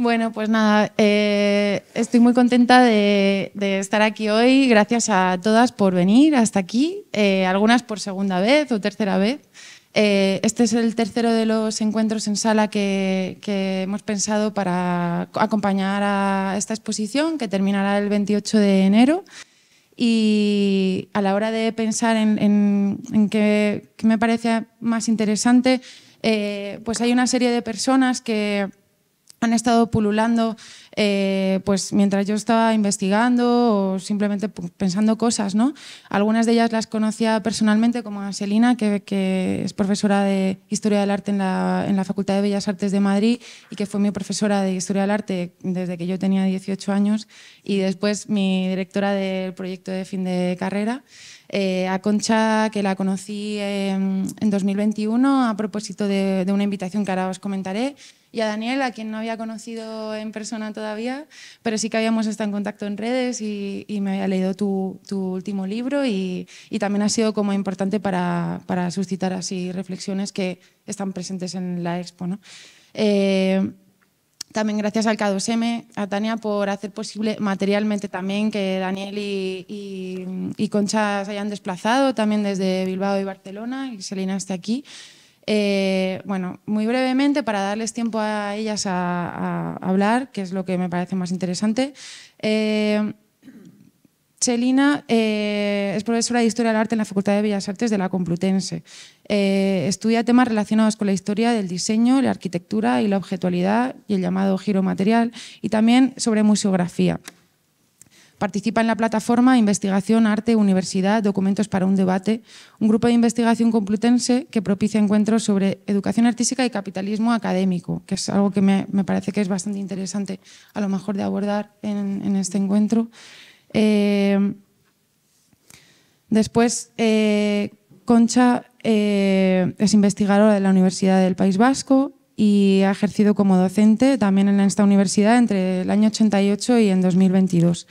Bueno, pues nada, eh, estoy muy contenta de, estar aquí hoy. Gracias a todas por venir hasta aquí, eh, algunas por segunda vez o tercera vez. Eh, este es el tercero de los encuentros en sala que, hemos pensado para acompañar a esta exposición que terminará el 28 de enero. Y a la hora de pensar en, qué, me parece más interesante, pues hay una serie de personas que han estado pululando eh, pues mientras yo estaba investigando o simplemente pensando cosas. ¿no? Algunas de ellas las conocía personalmente, como a que, que, es profesora de Historia del Arte en la, en la, Facultad de Bellas Artes de Madrid y que fue mi profesora de Historia del Arte desde que yo tenía 18 años y después mi directora del proyecto de fin de carrera. Eh, a Concha, que la conocí em, en, 2021 a propósito de, una invitación que ahora os comentaré, y a Daniel, a quien no había conocido en persona todavía, pero sí que habíamos estado en contacto en redes y, me había leído tu, último libro y, también ha sido como importante para, para, suscitar así reflexiones que están presentes en la expo. ¿no? Eh, también gracias al K2M, a Tania por hacer posible materialmente también que Daniel y, Concha se hayan desplazado también desde Bilbao y Barcelona y Selina esté aquí. Eh, bueno, muy brevemente, para darles tiempo a ellas a, hablar, que es lo que me parece más interesante. Eh, Celina eh, es profesora de Historia del Arte en la Facultad de Bellas Artes de la Complutense. Eh, estudia temas relacionados con la historia del diseño, la arquitectura y la objetualidad y el llamado giro material, y también sobre museografía. Participa en la plataforma Investigación, Arte, Universidad, Documentos para un Debate, un grupo de investigación complutense que propicia encuentros sobre educación artística y capitalismo académico, que es algo que me, parece que es bastante interesante a lo mejor de abordar en este encuentro. Eh, después, eh, Concha eh, es investigadora de la Universidad del País Vasco y ha ejercido como docente también en esta universidad entre el año 88 y en 2022.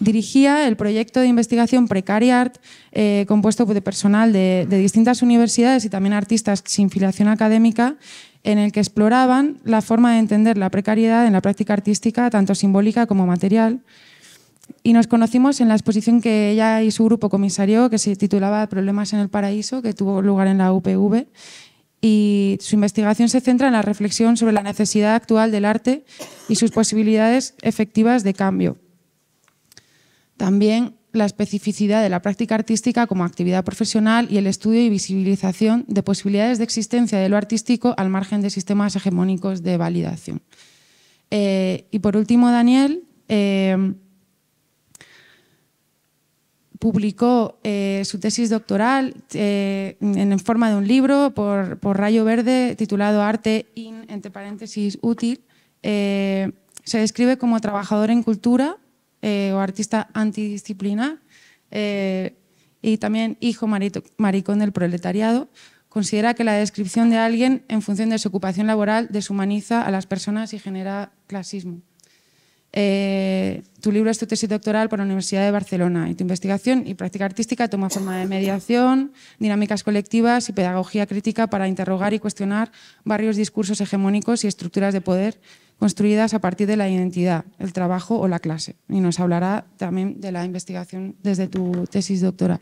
dirigía el proyecto de investigación Precariart, compuesto de personal de, de distintas universidades y también artistas sin filiación académica, en el que exploraban la forma de entender la precariedad en la práctica artística, tanto simbólica como material, y nos conocimos en la exposición que ella y su grupo comisarió, que se titulaba Problemas en el Paraíso, que tuvo lugar en la UPV. Y su investigación se centra en la reflexión sobre la necesidad actual del arte y sus posibilidades efectivas de cambio. También la especificidad de la práctica artística como actividad profesional y el estudio y visibilización de posibilidades de existencia de lo artístico al margen de sistemas hegemónicos de validación. Eh, y por último, Daniel. Eh, publicó eh, su tesis doctoral eh, en forma de un libro por, Rayo Verde titulado Arte in, entre paréntesis, útil. Eh, se describe como trabajador en cultura o artista antidisciplinar y también hijo maricón del proletariado. Considera que la descripción de alguien en función de su ocupación laboral deshumaniza a las personas y genera clasismo. Eh, tu libro es tu tesis doctoral por la Universidad de Barcelona y tu investigación y práctica artística toma forma de mediación, dinámicas colectivas y pedagogía crítica para interrogar y cuestionar varios discursos hegemónicos y estructuras de poder construidas a partir de la identidad, el trabajo o la clase. Y nos hablará también de la investigación desde tu tesis doctoral.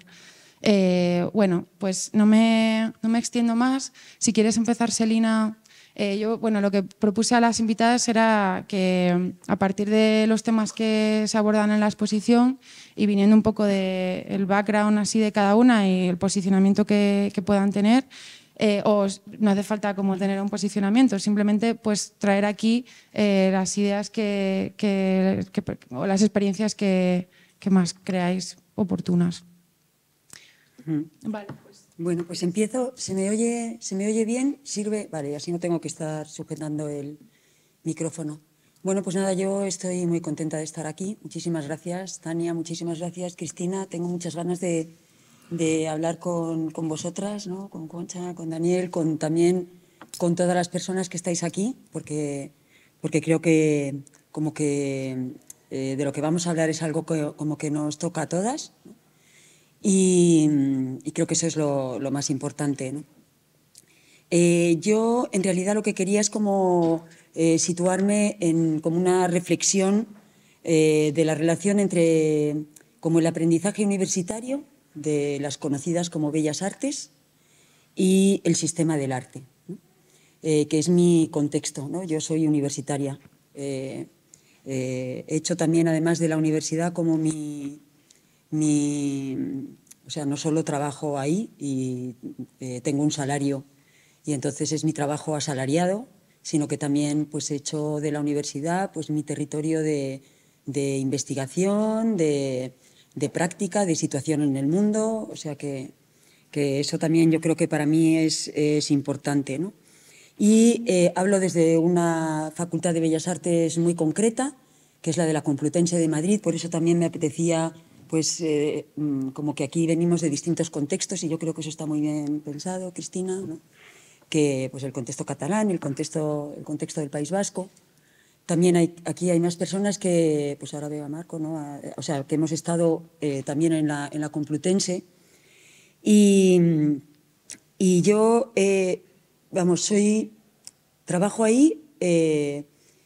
Eh, bueno, pues no me, no me extiendo más. Si quieres empezar, Selina, eh, yo, bueno, lo que propuse a las invitadas era que a partir de los temas que se abordan en la exposición y viniendo un poco del background así de cada una y el posicionamiento que, puedan tener, eh, no hace falta como tener un posicionamiento, simplemente pues traer aquí eh, las ideas que, o las experiencias que, que más creáis oportunas. Vale. Bueno, pues empiezo. ¿Se me oye, se me oye bien? ¿Sirve? Vale, así no tengo que estar sujetando el micrófono. Bueno, pues nada, yo estoy muy contenta de estar aquí. Muchísimas gracias, Tania. Muchísimas gracias, Cristina. Tengo muchas ganas de, hablar con, vosotras, ¿no? con Concha, con Daniel, con también con todas las personas que estáis aquí, porque, porque creo que como que eh, de lo que vamos a hablar es algo que, como que nos toca a todas. Mm, y, creo que eso es lo, más importante. Eh, yo, en realidad, lo que quería es como eh, situarme en como una reflexión eh, de la relación entre como el aprendizaje universitario de las conocidas como bellas artes y el sistema del arte, que es mi contexto. ¿no? Yo soy universitaria. he hecho también, además de la universidad, como mi, mi, o sea, no solo trabajo ahí y eh, tengo un salario y entonces es mi trabajo asalariado, sino que también pues he hecho de la universidad pues mi territorio de, de investigación, de, de, práctica, de situación en el mundo, o sea que, que eso también yo creo que para mí es, es importante, ¿no? Y eh, hablo desde una facultad de Bellas Artes muy concreta, que es la de la Complutense de Madrid, por eso también me apetecía pues eh, mm, como que aquí venimos de distintos contextos y yo creo que eso está muy bien pensado, Cristina, que pues el contexto catalán, el contexto, el contexto del País Vasco. También aquí hay más personas que, pues ahora veo a Marco, ¿no? o sea, que hemos estado eh, también en la, Complutense. Y, y yo, eh, vamos, trabajo ahí,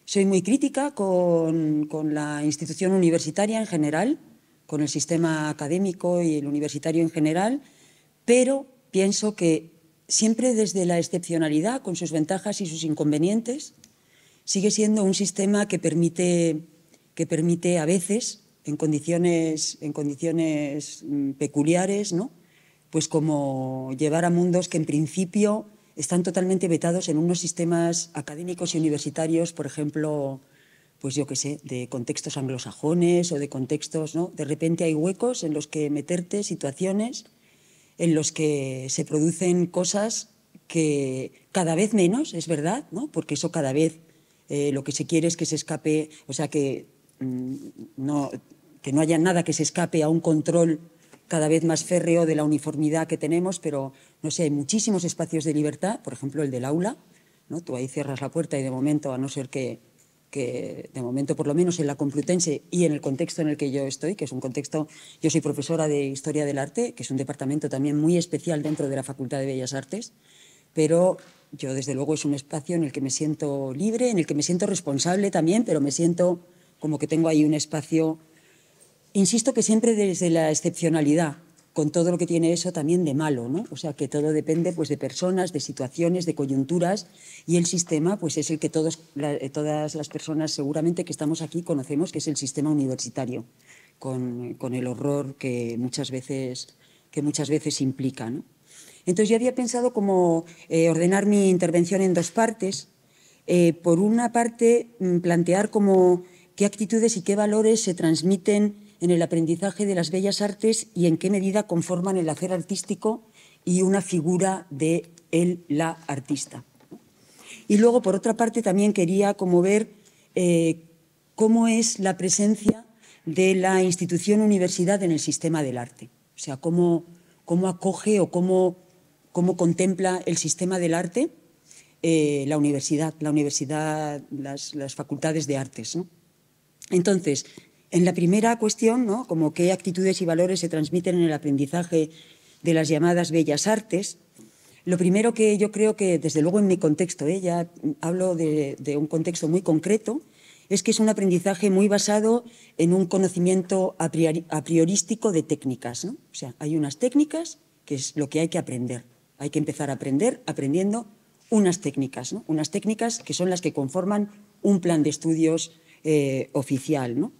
soy muy crítica con, con la institución universitaria en general, con el sistema académico y el universitario en general, pero pienso que siempre desde la excepcionalidad, con sus ventajas y sus inconvenientes, sigue siendo un sistema que permite, que permite a veces, en condiciones, en condiciones mm, peculiares, ¿no? pues como llevar a mundos que en principio están totalmente vetados en unos sistemas académicos y universitarios, por ejemplo, pues yo qué sé, de contextos anglosajones o de contextos, ¿no? De repente hay huecos en los que meterte, situaciones en los que se producen cosas que cada vez menos, es verdad, ¿no? Porque eso cada vez eh, lo que se quiere es que se escape, o sea, que, mm, no, que no haya nada que se escape a un control cada vez más férreo de la uniformidad que tenemos, pero no sé, hay muchísimos espacios de libertad, por ejemplo el del aula, ¿no? tú ahí cierras la puerta y de momento, a no ser que que de momento, por lo menos en la Complutense y en el contexto en el que yo estoy, que es un contexto, yo soy profesora de Historia del Arte, que es un departamento también muy especial dentro de la Facultad de Bellas Artes, pero yo desde luego es un espacio en el que me siento libre, en el que me siento responsable también, pero me siento como que tengo ahí un espacio, insisto que siempre desde la excepcionalidad, con todo lo que tiene eso también de malo, O sea, que todo depende pues, de personas, de situaciones, de coyunturas, y el sistema pues, es el que eh, todas las personas seguramente que estamos aquí conocemos, que es el sistema universitario, con, el horror que muchas veces, que muchas veces implica, Entonces yo había pensado como eh, ordenar mi intervención en dos partes. Eh, por una parte, mm, plantear como qué actitudes y qué valores se transmiten en el aprendizaje de las bellas artes y en qué medida conforman el hacer artístico y una figura de él, la artista. Y luego, por otra parte, también quería como ver eh, cómo es la presencia de la institución universidad en el sistema del arte. O sea, cómo, cómo acoge o cómo, cómo contempla el sistema del arte eh, la universidad, la universidad, las, facultades de artes. ¿no? Entonces, en la primera cuestión, ¿no? como qué actitudes y valores se transmiten en el aprendizaje de las llamadas bellas artes, lo primero que yo creo que, desde luego en mi contexto, ¿eh? ya hablo de, un contexto muy concreto, es que es un aprendizaje muy basado en un conocimiento a, priorístico de técnicas. ¿no? O sea, hay unas técnicas que es lo que hay que aprender. Hay que empezar a aprender aprendiendo unas técnicas, ¿no? unas técnicas que son las que conforman un plan de estudios eh, oficial. ¿no?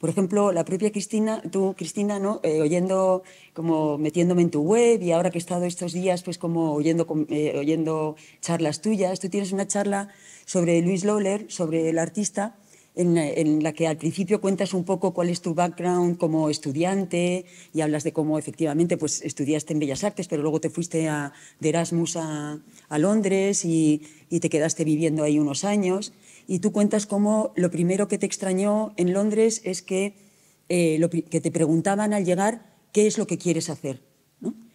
Por ejemplo, la propia Cristina, tú, Cristina, ¿no? Eh, oyendo, como metiéndome en tu web y ahora que he estado estos días, pues como oyendo, eh, oyendo charlas tuyas, tú tienes una charla sobre Luis Lawler, sobre el artista, en la, que al principio cuentas un poco cuál es tu background como estudiante y hablas de cómo efectivamente pues, estudiaste en Bellas Artes, pero luego te fuiste de Erasmus a, Londres y, te quedaste viviendo ahí unos años y tú cuentas cómo lo primero que te extrañó en Londres es que, eh, que te preguntaban al llegar qué es lo que quieres hacer.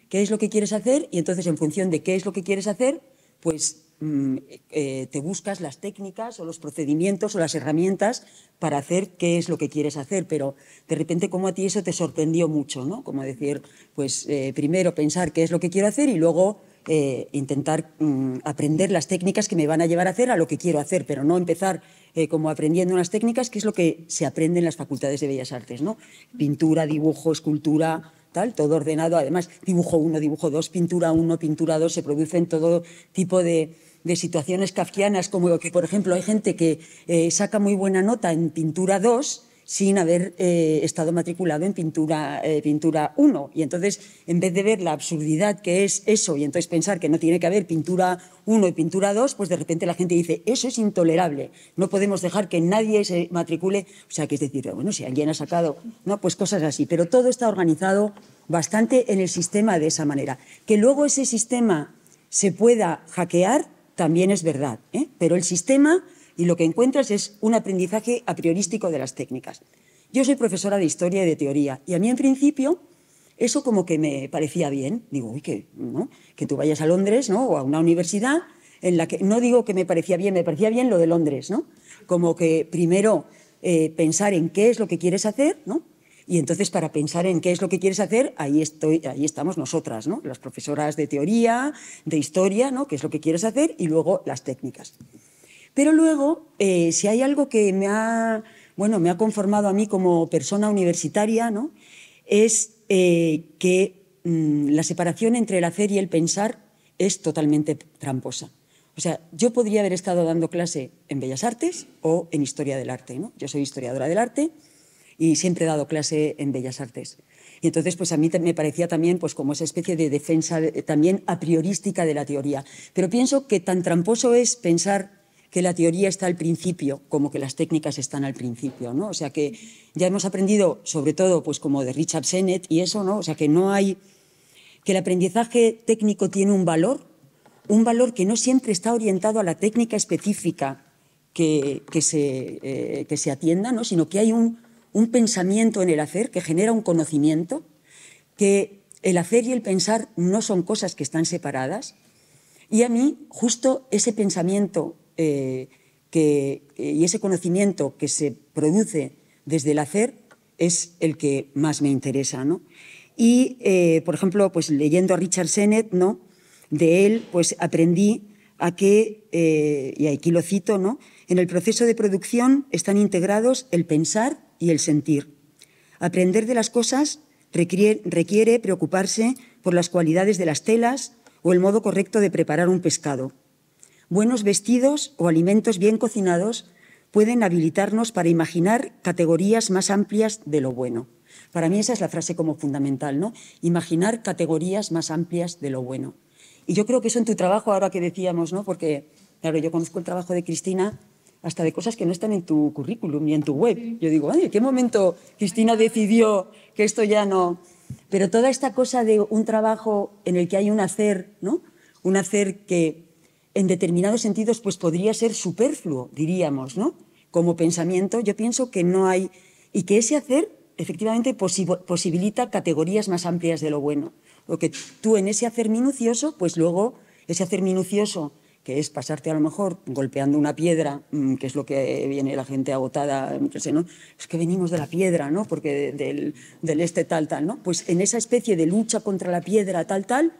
¿Qué es lo que quieres hacer? Y entonces, en función de qué es lo que quieres hacer, pues mm, eh, te buscas las técnicas o los procedimientos o las herramientas para hacer qué es lo que quieres hacer. Pero de repente, como a ti eso te sorprendió mucho, ¿no? Como decir, pues eh, primero pensar qué es lo que quiero hacer y luego eh, intentar mm, aprender las técnicas que me van a llevar a hacer a lo que quiero hacer, pero no empezar eh, como aprendiendo unas técnicas, que es lo que se aprende en las facultades de Bellas Artes, ¿no? Pintura, dibujo, escultura, tal, todo ordenado. Además, dibujo uno, dibujo dos, pintura uno, pintura dos, se producen todo tipo de, situaciones kafkianas, como que, por ejemplo, hay gente que eh, saca muy buena nota en pintura 2 sin haber eh, estado matriculado en pintura, eh, pintura 1. Y entonces, en vez de ver la absurdidad que es eso y entonces pensar que no tiene que haber pintura 1 y pintura 2, pues de repente la gente dice, eso es intolerable, no podemos dejar que nadie se matricule. O sea, que es decir, bueno, si alguien ha sacado, no, pues cosas así. Pero todo está organizado bastante en el sistema de esa manera. Que luego ese sistema se pueda hackear, también es verdad, ¿eh? pero el sistema y lo que encuentras es un aprendizaje a priorístico de las técnicas. Yo soy profesora de historia y de teoría y a mí en principio eso como que me parecía bien. Digo, uy, que, ¿no? que tú vayas a Londres ¿no? o a una universidad en la que, no digo que me parecía bien, me parecía bien lo de Londres, ¿no? Como que primero eh, pensar en qué es lo que quieres hacer, ¿no? Y entonces para pensar en qué es lo que quieres hacer, ahí, estoy, ahí estamos nosotras, ¿no? Las profesoras de teoría, de historia, ¿no? ¿Qué es lo que quieres hacer? Y luego las técnicas. Pero luego, eh, si hay algo que me ha, bueno, me ha conformado a mí como persona universitaria, ¿no? es eh, que mm, la separación entre el hacer y el pensar es totalmente tramposa. O sea, yo podría haber estado dando clase en Bellas Artes o en Historia del Arte. Yo soy historiadora del arte y siempre he dado clase en Bellas Artes. Y entonces, pues a mí me parecía también pues, como esa especie de defensa eh, también a priorística de la teoría. Pero pienso que tan tramposo es pensar que la teoría está al principio, como que las técnicas están al principio, ¿no? O sea que ya hemos aprendido, sobre todo, pues como de Richard Sennett y eso, ¿no? O sea que no hay que el aprendizaje técnico tiene un valor, un valor que no siempre está orientado a la técnica específica que, se, eh, que se, atienda, ¿no? sino que hay un, un, pensamiento en el hacer que genera un conocimiento, que el hacer y el pensar no son cosas que están separadas. Y a mí, justo ese pensamiento eh, eh, y ese conocimiento que se produce desde el hacer es el que más me interesa. Y, eh, por ejemplo, pues leyendo a Richard Sennett, de él pues aprendí a que, y aquí lo cito, en el proceso de producción están integrados el pensar y el sentir. Aprender de las cosas requiere preocuparse por las cualidades de las telas o el modo correcto de preparar un pescado Buenos vestidos o alimentos bien cocinados pueden habilitarnos para imaginar categorías más amplias de lo bueno. Para mí esa es la frase como fundamental, ¿no? Imaginar categorías más amplias de lo bueno. Y yo creo que eso en tu trabajo, ahora que decíamos, ¿no? Porque, claro, yo conozco el trabajo de Cristina hasta de cosas que no están en tu currículum ni en tu web. Yo digo, ¿en qué momento Cristina decidió que esto ya no...? Pero toda esta cosa de un trabajo en el que hay un hacer, ¿no? Un hacer que en determinados sentidos pues podría ser superfluo, diríamos, ¿no? Como pensamiento, yo pienso que no hay y que ese hacer efectivamente posibilita categorías más amplias de lo bueno. Lo que tú en ese hacer minucioso, pues luego ese hacer minucioso que es pasarte a lo mejor golpeando una piedra, mm, que es lo que viene la gente agotada, no Es que venimos de la piedra, ¿no? Porque del, del este tal, tal, ¿no? Pues en esa especie de lucha contra la piedra, tal, tal,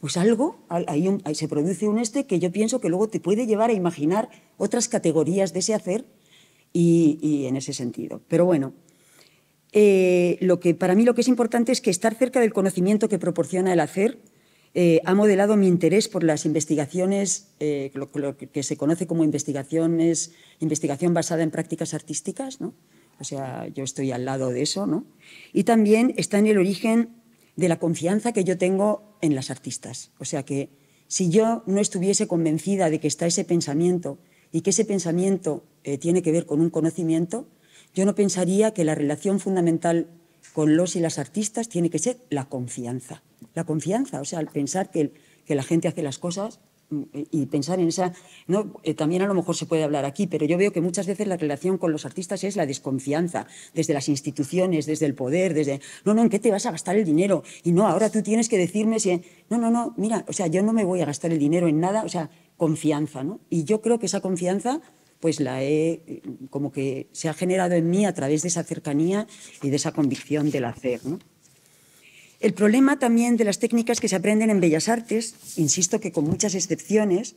pues algo, ahí, se produce un este que yo pienso que luego te puede llevar a imaginar otras categorías de ese hacer y, en ese sentido. Pero bueno, eh, lo que, para mí lo que es importante es que estar cerca del conocimiento que proporciona el hacer eh, ha modelado mi interés por las investigaciones, eh, lo, que se conoce como investigaciones, investigación basada en prácticas artísticas, ¿no? O sea, yo estoy al lado de eso, Y también está en el origen de la confianza que yo tengo en las artistas. O sea que si yo no estuviese convencida de que está ese pensamiento y que ese pensamiento eh, tiene que ver con un conocimiento, yo no pensaría que la relación fundamental con los y las artistas tiene que ser la confianza. La confianza, o sea, al pensar que, que la gente hace las cosas y pensar en esa. ¿no? Eh, también a lo mejor se puede hablar aquí, pero yo veo que muchas veces la relación con los artistas es la desconfianza, desde las instituciones, desde el poder, desde. No, no, ¿en qué te vas a gastar el dinero? Y no, ahora tú tienes que decirme si. No, no, no, mira, o sea, yo no me voy a gastar el dinero en nada, o sea, confianza, ¿no? Y yo creo que esa confianza pues la he, como que se ha generado en mí a través de esa cercanía y de esa convicción del hacer, ¿no? El problema también de las técnicas que se aprenden en Bellas Artes, insisto que con muchas excepciones,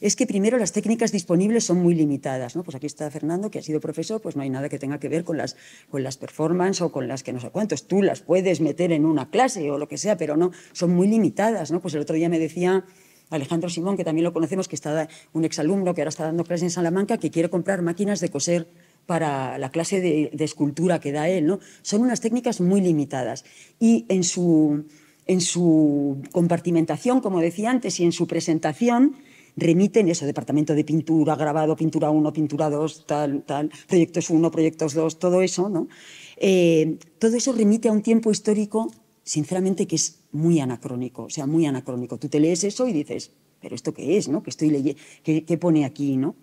es que primero las técnicas disponibles son muy limitadas. ¿no? Pues aquí está Fernando, que ha sido profesor, pues no hay nada que tenga que ver con las, con las performances o con las que no sé cuántos. Tú las puedes meter en una clase o lo que sea, pero no, son muy limitadas. ¿no? Pues el otro día me decía Alejandro Simón, que también lo conocemos, que está un exalumno que ahora está dando clases en Salamanca, que quiere comprar máquinas de coser para la clase de, escultura que da él. ¿no? Son unas técnicas muy limitadas y en su, en su compartimentación, como decía antes, y en su presentación, remiten eso, departamento de pintura, grabado, pintura 1, pintura 2, tal, tal, proyectos 1, proyectos 2, todo eso, ¿no? Eh, todo eso remite a un tiempo histórico, sinceramente, que es muy anacrónico, o sea, muy anacrónico. Tú te lees eso y dices, pero ¿esto qué es, no? ¿Qué, estoy qué pone aquí, no?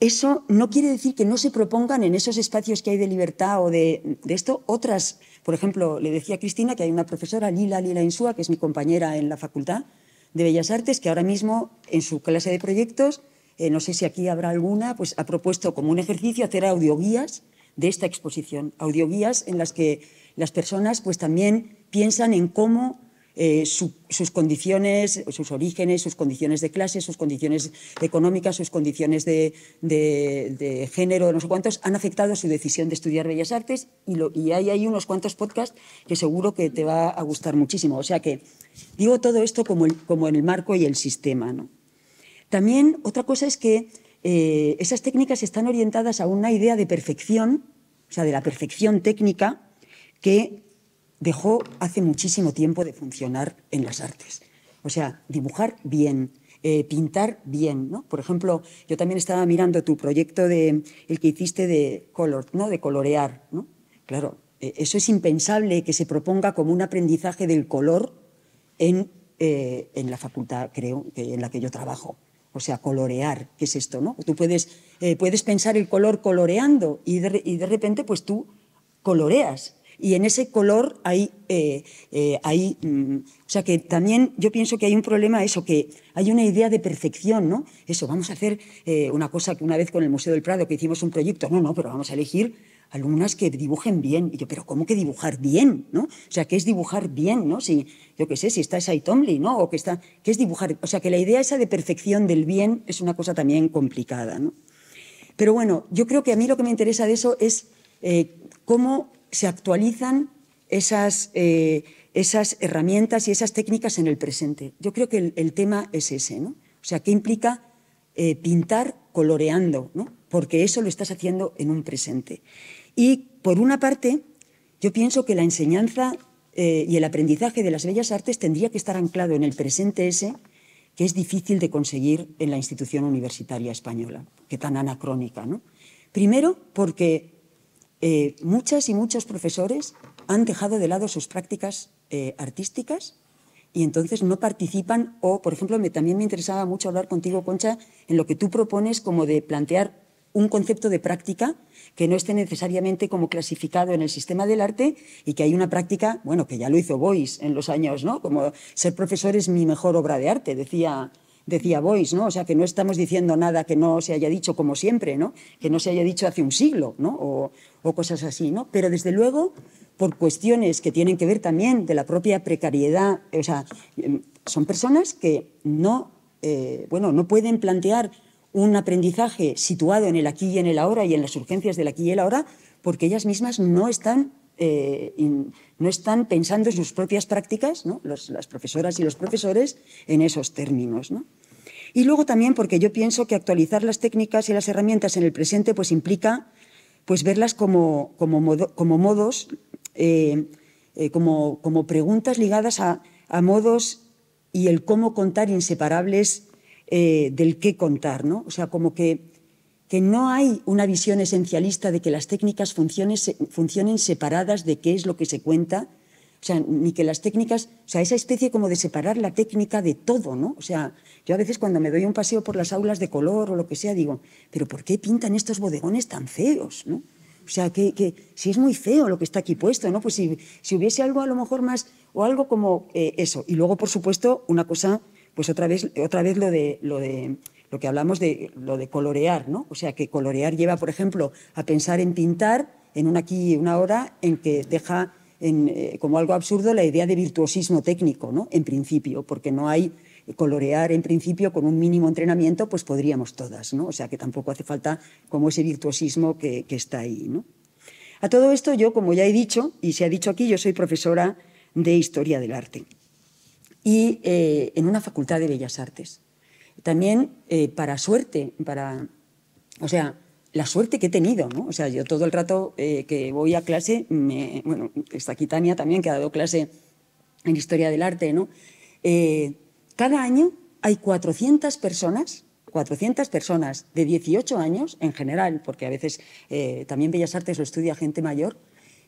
Eso no quiere decir que no se propongan en esos espacios que hay de libertad o de, esto otras. Por ejemplo, le decía a Cristina que hay una profesora, Lila Lila Insúa, que es mi compañera en la Facultad de Bellas Artes, que ahora mismo en su clase de proyectos, eh, no sé si aquí habrá alguna, pues ha propuesto como un ejercicio hacer audioguías de esta exposición. Audioguías en las que las personas pues también piensan en cómo eh, sus condiciones, sus orígenes, sus condiciones de clase, sus condiciones económicas, sus condiciones de, género, no sé cuántos, han afectado su decisión de estudiar Bellas Artes y, lo, ahí unos cuantos podcasts que seguro que te va a gustar muchísimo. O sea que digo todo esto como, en el marco y el sistema. También otra cosa es que eh, esas técnicas están orientadas a una idea de perfección, o sea, de la perfección técnica, que dejó hace muchísimo tiempo de funcionar en las artes. O sea, dibujar bien, eh, pintar bien, ¿no? Por ejemplo, yo también estaba mirando tu proyecto de el que hiciste de color, ¿no? De colorear, Claro, eh, eso es impensable que se proponga como un aprendizaje del color eh, en, la facultad, creo, que, en la que yo trabajo. O sea, colorear, ¿qué es esto, no? Tú puedes, puedes pensar el color coloreando y de, y de repente, pues tú coloreas y en ese color hay, eh, eh, mm, o sea que también yo pienso que hay un problema, eso, que hay una idea de perfección, ¿no? Eso, vamos a hacer eh, una cosa que una vez con el Museo del Prado, que hicimos un proyecto, no, no, pero vamos a elegir alumnas que dibujen bien. Y yo, pero ¿cómo que dibujar bien? ¿no? O sea, ¿qué es dibujar bien? ¿no? Si, yo qué sé, si está esa Itomli, ¿no? O que está, ¿qué es dibujar? O sea, que la idea esa de perfección del bien es una cosa también complicada, ¿no? Pero bueno, yo creo que a mí lo que me interesa de eso es cómo se actualizan esas, eh, esas herramientas y esas técnicas en el presente. Yo creo que el, tema es ese, ¿no? O sea, ¿qué implica eh, pintar coloreando? ¿no? Porque eso lo estás haciendo en un presente. Y por una parte, yo pienso que la enseñanza eh, y el aprendizaje de las bellas artes tendría que estar anclado en el presente ese, que es difícil de conseguir en la institución universitaria española, que tan anacrónica. ¿no? Primero, porque eh, muchas y muchos profesores han dejado de lado sus prácticas eh, artísticas y entonces no participan o, por ejemplo, me, también me interesaba mucho hablar contigo, Concha, en lo que tú propones como de plantear un concepto de práctica que no esté necesariamente como clasificado en el sistema del arte y que hay una práctica, bueno, que ya lo hizo Boyce en los años, ¿no? Como ser profesor es mi mejor obra de arte, decía, decía Boyce, ¿no? O sea, que no estamos diciendo nada que no se haya dicho como siempre, ¿no? Que no se haya dicho hace un siglo, ¿no? O, o cosas así, ¿no? Pero desde luego, por cuestiones que tienen que ver también de la propia precariedad, eh, o sea, em, son personas que no, eh, bueno, no pueden plantear un aprendizaje situado en el aquí y en el ahora y en las urgencias del aquí y el ahora, porque ellas mismas no están eh, no están pensando en sus propias prácticas, ¿no? las profesoras y los profesores, en esos términos. ¿no? Y luego también porque yo pienso que actualizar las técnicas y las herramientas en el presente pues implica pues verlas como, modos, eh, eh, como, preguntas ligadas a, modos y el cómo contar inseparables eh, del qué contar, O sea, como que, no hay una visión esencialista de que las técnicas funcionen separadas de qué es lo que se cuenta, o sea, ni que las técnicas, o sea, esa especie como de separar la técnica de todo, ¿no? O sea, yo a veces cuando me doy un paseo por las aulas de color o lo que sea, digo, pero ¿por qué pintan estos bodegones tan feos, O sea, que, si es muy feo lo que está aquí puesto, ¿no? Pues si, hubiese algo a lo mejor más, o algo como eh, eso. Y luego, por supuesto, una cosa, pues otra vez, otra vez lo de, lo de lo que hablamos de lo de colorear, ¿no? O sea, que colorear lleva, por ejemplo, a pensar en pintar en aquí una hora en que deja eh, como algo absurdo la idea de virtuosismo técnico, ¿no? en principio, porque no hay eh, colorear en principio con un mínimo entrenamiento, pues podríamos todas, ¿no? O sea que tampoco hace falta como ese virtuosismo que, está ahí, ¿no? A todo esto yo, como ya he dicho, y se ha dicho aquí, yo soy profesora de Historia del Arte y eh, en una facultad de Bellas Artes. También, para suerte, para, o sea, la suerte que he tenido, ¿no? O sea, yo todo el rato eh, que voy a clase, bueno, está aquí también, que ha dado clase en Historia del Arte, ¿no? Eh, cada año hay 400 personas, 400 personas de 18 años en general, porque a veces eh, también Bellas Artes lo estudia gente mayor,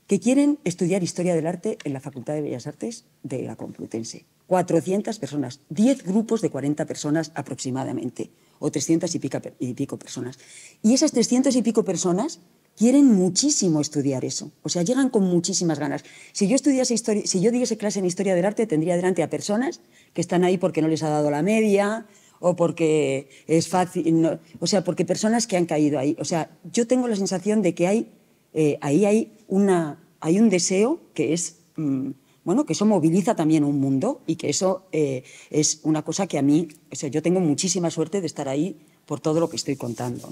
que quieren estudiar Historia del Arte en la Facultad de Bellas Artes de la Complutense. 400 personas, 10 grupos de 40 personas aproximadamente o 300 y, pico personas. Y esas 300 y pico personas quieren muchísimo estudiar eso. O sea, llegan con muchísimas ganas. Si yo estudiase historia, si yo diese clase en historia del arte, tendría delante a personas que están ahí porque no les ha dado la media o porque es fácil, o sea, porque personas que han caído ahí. O sea, yo tengo la sensación de que hay eh, ahí hay una hay un deseo que es mm, bueno, que eso moviliza también un mundo y que eso eh, es una cosa que a mí, o sea, yo tengo muchísima suerte de estar ahí por todo lo que estoy contando.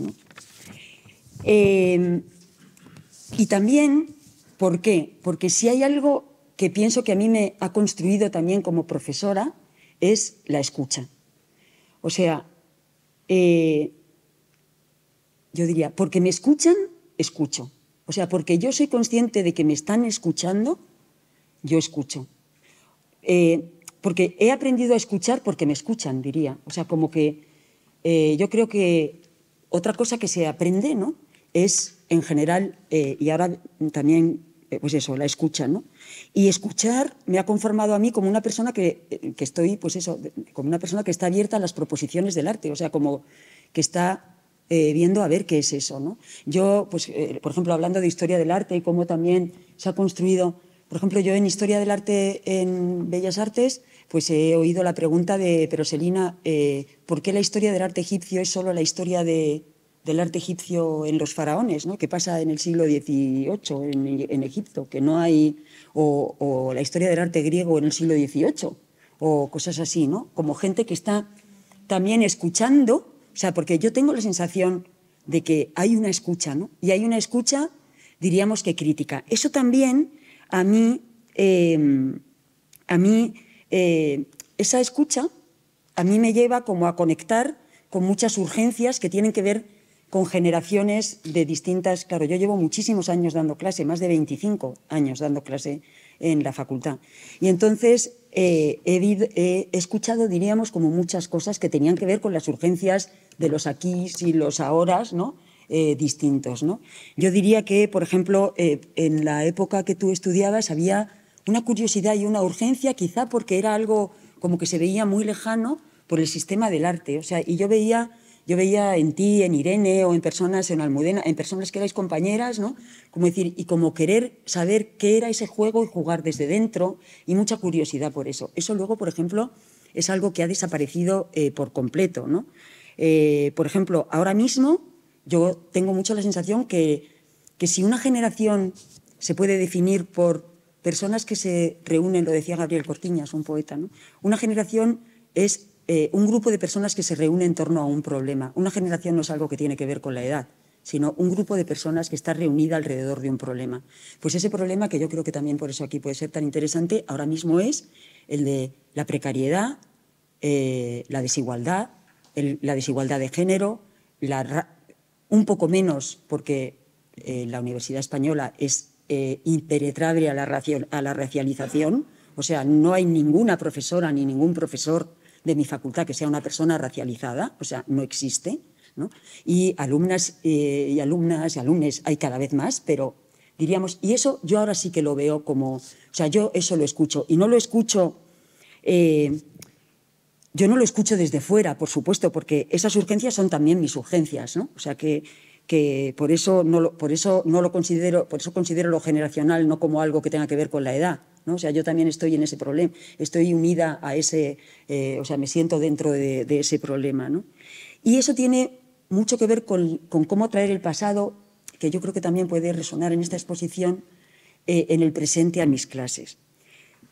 Em, y también, ¿por qué? Porque si hay algo que pienso que a mí me ha construido también como profesora, es la escucha. O sea, eh, yo diría, porque me escuchan, escucho. O sea, porque yo soy consciente de que me están escuchando, yo escucho. Eh, porque he aprendido a escuchar porque me escuchan, diría. O sea, como que eh, yo creo que otra cosa que se aprende, ¿no? Es, en general, eh, y ahora también, pues eso, la escucha, ¿no? Y escuchar me ha conformado a mí como una persona que, que estoy, pues eso, como una persona que está abierta a las proposiciones del arte, o sea, como que está viendo a ver qué es eso. ¿no? Yo, pues, por ejemplo, hablando de historia del arte y cómo también se ha construido por ejemplo, yo en Historia del Arte en Bellas Artes, pues he oído la pregunta de, pero Selina, eh, ¿por qué la historia del arte egipcio es solo la historia del arte egipcio en los faraones, ¿no? que pasa en el siglo XVIII en, Egipto, que no hay, o, o, la historia del arte griego en el siglo XVIII, o cosas así, ¿no? como gente que está también escuchando, o sea, porque yo tengo la sensación de que hay una escucha, ¿no? y hay una escucha, diríamos que crítica. Eso también a mí, eh, a mí eh, esa escucha a mí me lleva como a conectar con muchas urgencias que tienen que ver con generaciones de distintas. Claro, yo llevo muchísimos años dando clase, más de 25 años dando clase en la facultad. Y entonces eh, he, escuchado, diríamos, como muchas cosas que tenían que ver con las urgencias de los aquí y los ahora, ¿no? Eh, distintos. ¿no? Yo diría que, por ejemplo, eh, en la época que tú estudiabas había una curiosidad y una urgencia, quizá porque era algo como que se veía muy lejano por el sistema del arte. O sea, y yo veía, yo veía en ti, en Irene o en personas en Almudena, en personas que erais compañeras, ¿no? Como decir, y como querer saber qué era ese juego y jugar desde dentro y mucha curiosidad por eso. Eso luego, por ejemplo, es algo que ha desaparecido eh, por completo, ¿no? por ejemplo, ahora mismo yo tengo mucho la sensación que, que si una generación se puede definir por personas que se reúnen, lo decía Gabriel Cortiñas, un poeta, ¿no? una generación es eh, un grupo de personas que se reúnen en torno a un problema. Una generación no es algo que tiene que ver con la edad, sino un grupo de personas que está reunida alrededor de un problema. Pues ese problema, que yo creo que también por eso aquí puede ser tan interesante, ahora mismo es el de la precariedad, eh, la desigualdad, la desigualdad de género, la, un poco menos porque eh, la Universidad Española es eh, impenetrable a la, a la racialización, o sea, no hay ninguna profesora ni ningún profesor de mi facultad que sea una persona racializada, o sea, no existe. Y alumnas eh, y alumnas y alumnes hay cada vez más, pero diríamos, y eso yo ahora sí que lo veo como, o sea, yo eso lo escucho, y no lo escucho yo no lo escucho desde fuera, por supuesto, porque esas urgencias son también mis urgencias, ¿no? O sea que, que por eso no lo, por eso no lo considero, por eso considero lo generacional no como algo que tenga que ver con la edad. ¿no? O sea, yo también estoy en ese problema, estoy unida a ese, eh, o sea, me siento dentro de, ese problema. Y eso tiene mucho que ver con, cómo traer el pasado, que yo creo que también puede resonar en esta exposición, eh, en el presente a mis clases.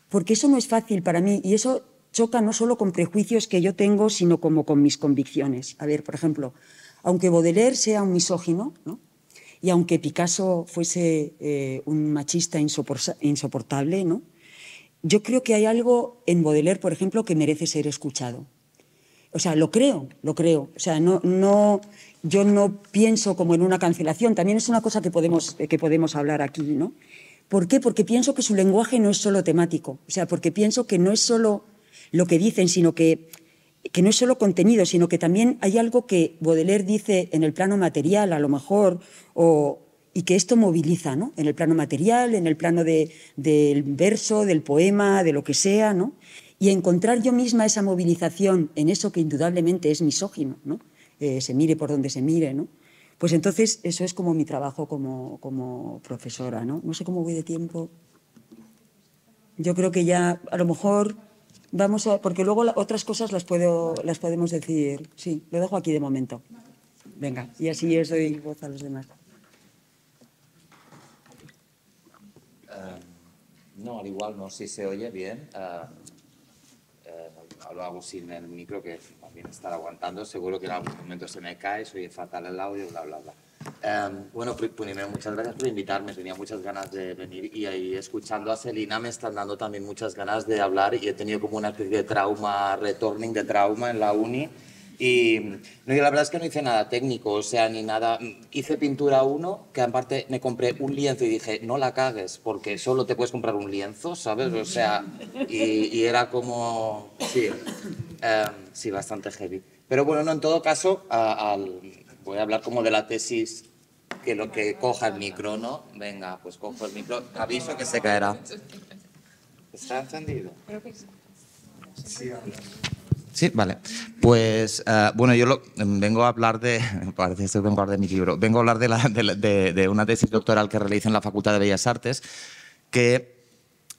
Porque eso no es fácil para mí y eso choca no solo con prejuicios que yo tengo, sino como con mis convicciones. A ver, por ejemplo, aunque Baudelaire sea un misógino, ¿no? y aunque Picasso fuese eh, un machista insoportable, ¿no? yo creo que hay algo en Baudelaire, por ejemplo, que merece ser escuchado. O sea, lo creo, lo creo. O sea, no, no, yo no pienso como en una cancelación. También es una cosa que podemos, eh, que podemos hablar aquí, ¿no? ¿Por qué? Porque pienso que su lenguaje no es solo temático. O sea, porque pienso que no es solo lo que dicen, sino que, no es solo contenido, sino que también hay algo que Baudelaire dice en el plano material, a lo mejor, y que esto moviliza, ¿no? En el plano material, en el plano del verso, del poema, de lo que sea, ¿no? Y encontrar yo misma esa movilización en eso que indudablemente es misógino, ¿no? Eh, se mire por donde se mire, ¿no? Pues entonces eso es como mi trabajo como, como profesora, ¿no? No sé cómo voy de tiempo. Yo creo que ya a lo mejor Vamos a, porque luego otras cosas las, puedo, las podemos decir. Sí, lo dejo aquí de momento. Venga, y así yo doy voz a los demás. Eh, no, al igual no sé si se oye bien. Eh, eh, lo hago sin el micro que también estar aguantando. Seguro que en algún momento se me cae, soy fatal el audio, bla, bla, bla. Eh, bueno, primero muchas gracias por invitarme, tenía muchas ganas de venir y ahí escuchando a Celina me están dando también muchas ganas de hablar y he tenido como una especie de trauma, returning de trauma en la uni y, la verdad es que no hice nada técnico, o sea, ni nada, hice pintura uno que aparte me compré un lienzo y dije, no la cagues porque solo te puedes comprar un lienzo, ¿sabes? O sea, y, era como, sí, em, sí, bastante heavy. Pero bueno, no, en todo caso, al voy a hablar como de la tesis que lo que coja el micro, ¿no? Venga, pues cojo el micro, aviso que se caerá. ¿Está encendido? Sí, vale. Pues eh, bueno, yo lo, vengo a hablar de, parece que vengo a hablar de mi libro, vengo a hablar de, la, de, una tesis doctoral que realizo en la Facultad de Bellas Artes que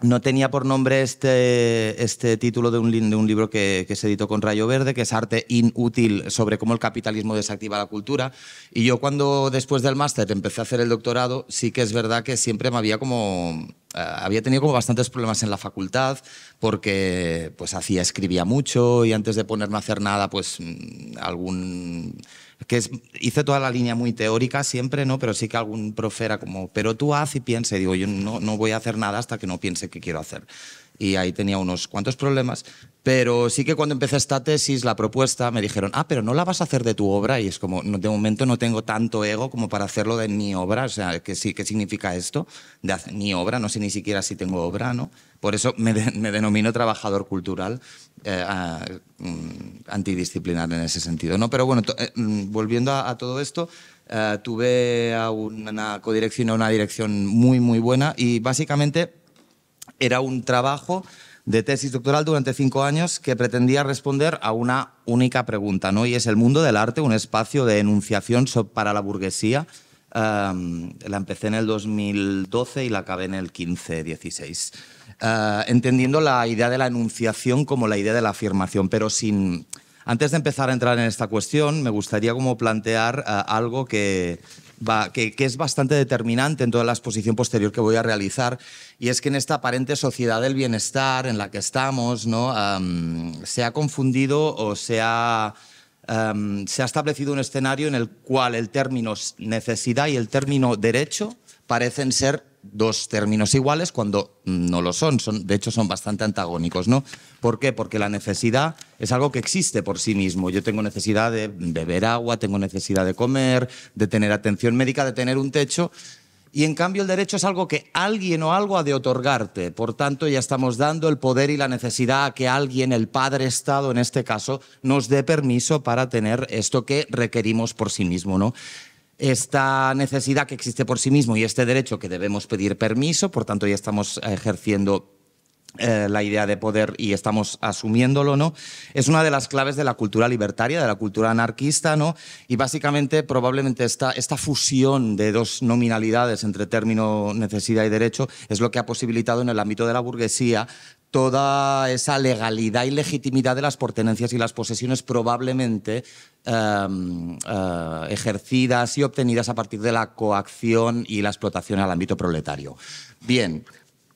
no tenía por nombre este, este título de un, libro que, se editó con Rayo Verde, que es Arte Inútil sobre cómo el capitalismo desactiva la cultura. Y yo cuando después del máster empecé a hacer el doctorado, sí que es verdad que siempre me había como... Eh, había tenido como bastantes problemas en la facultad porque pues hacía, escribía mucho y antes de ponerme a hacer nada, pues mm, algún que hice toda la línea muy teórica siempre, ¿no? Pero sí que algún profe como, pero tú haz y piensa. Y digo, yo no, no voy a hacer nada hasta que no piense qué quiero hacer y ahí tenía unos cuantos problemas. Pero sí que cuando empecé esta tesis, la propuesta, me dijeron, ah, pero no la vas a hacer de tu obra. Y es como, de momento no tengo tanto ego como para hacerlo de mi obra. O sea, ¿qué, ¿qué significa esto? De hacer, mi obra, no sé ni siquiera si tengo obra, ¿no? Por eso me, me denomino trabajador cultural eh, mm, antidisciplinar en ese sentido, ¿no? Pero bueno, eh, mm, volviendo a, todo esto, eh, tuve a una codirección, a una dirección muy, muy buena y básicamente era un trabajo de tesis doctoral durante cinco años que pretendía responder a una única pregunta, ¿no? Y es el mundo del arte, un espacio de enunciación para la burguesía. Em, la empecé en el 2012 y la acabé en el 15-16. Eh, entendiendo la idea de la enunciación como la idea de la afirmación, pero sin... Antes de empezar a entrar en esta cuestión, me gustaría como plantear eh, algo que, que, es bastante determinante en toda la exposición posterior que voy a realizar, y es que en esta aparente sociedad del bienestar en la que estamos, ¿no? se ha confundido o se ha... se ha establecido un escenario en el cual el término necesidad y el término derecho parecen ser dos términos iguales cuando no lo son. son. De hecho, son bastante antagónicos, ¿no? ¿Por qué? Porque la necesidad es algo que existe por sí mismo. Yo tengo necesidad de beber agua, tengo necesidad de comer, de tener atención médica, de tener un techo. Y en cambio el derecho es algo que alguien o algo ha de otorgarte. Por tanto, ya estamos dando el poder y la necesidad a que alguien, el Padre Estado en este caso, nos dé permiso para tener esto que requerimos por sí mismo, ¿no? esta necesidad que existe por sí mismo y este derecho que debemos pedir permiso, por tanto ya estamos ejerciendo eh, la idea de poder y estamos asumiéndolo, ¿no? Es una de las claves de la cultura libertaria, de la cultura anarquista, ¿no? Y básicamente probablemente esta, esta fusión de dos nominalidades entre término necesidad y derecho es lo que ha posibilitado en el ámbito de la burguesía toda esa legalidad y legitimidad de las pertenencias y las posesiones probablemente em, eh, ejercidas y obtenidas a partir de la coacción y la explotación al ámbito proletario. Bien,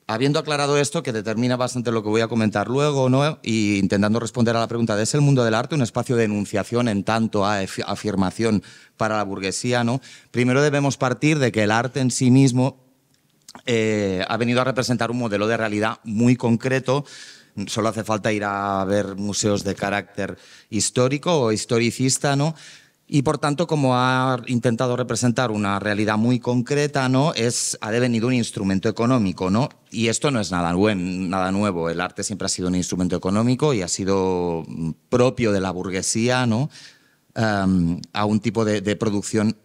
habiendo aclarado esto, que determina bastante lo que voy a comentar luego, ¿no? Y intentando responder a la pregunta, de ¿es el mundo del arte un espacio de enunciación en tanto a afirmación para la burguesía, ¿no? Primero debemos partir de que el arte en sí mismo eh, ha venido a representar un modelo de realidad muy concreto. Solo hace falta ir a ver museos de carácter histórico o historicista, ¿no? Y por tanto, como ha intentado representar una realidad muy concreta, ¿no? Es, ha devenido un instrumento económico, ¿no? Y esto no es nada, nada nuevo. El arte siempre ha sido un instrumento económico y ha sido mm, propio de la burguesía, ¿no? a un tipo de, de producción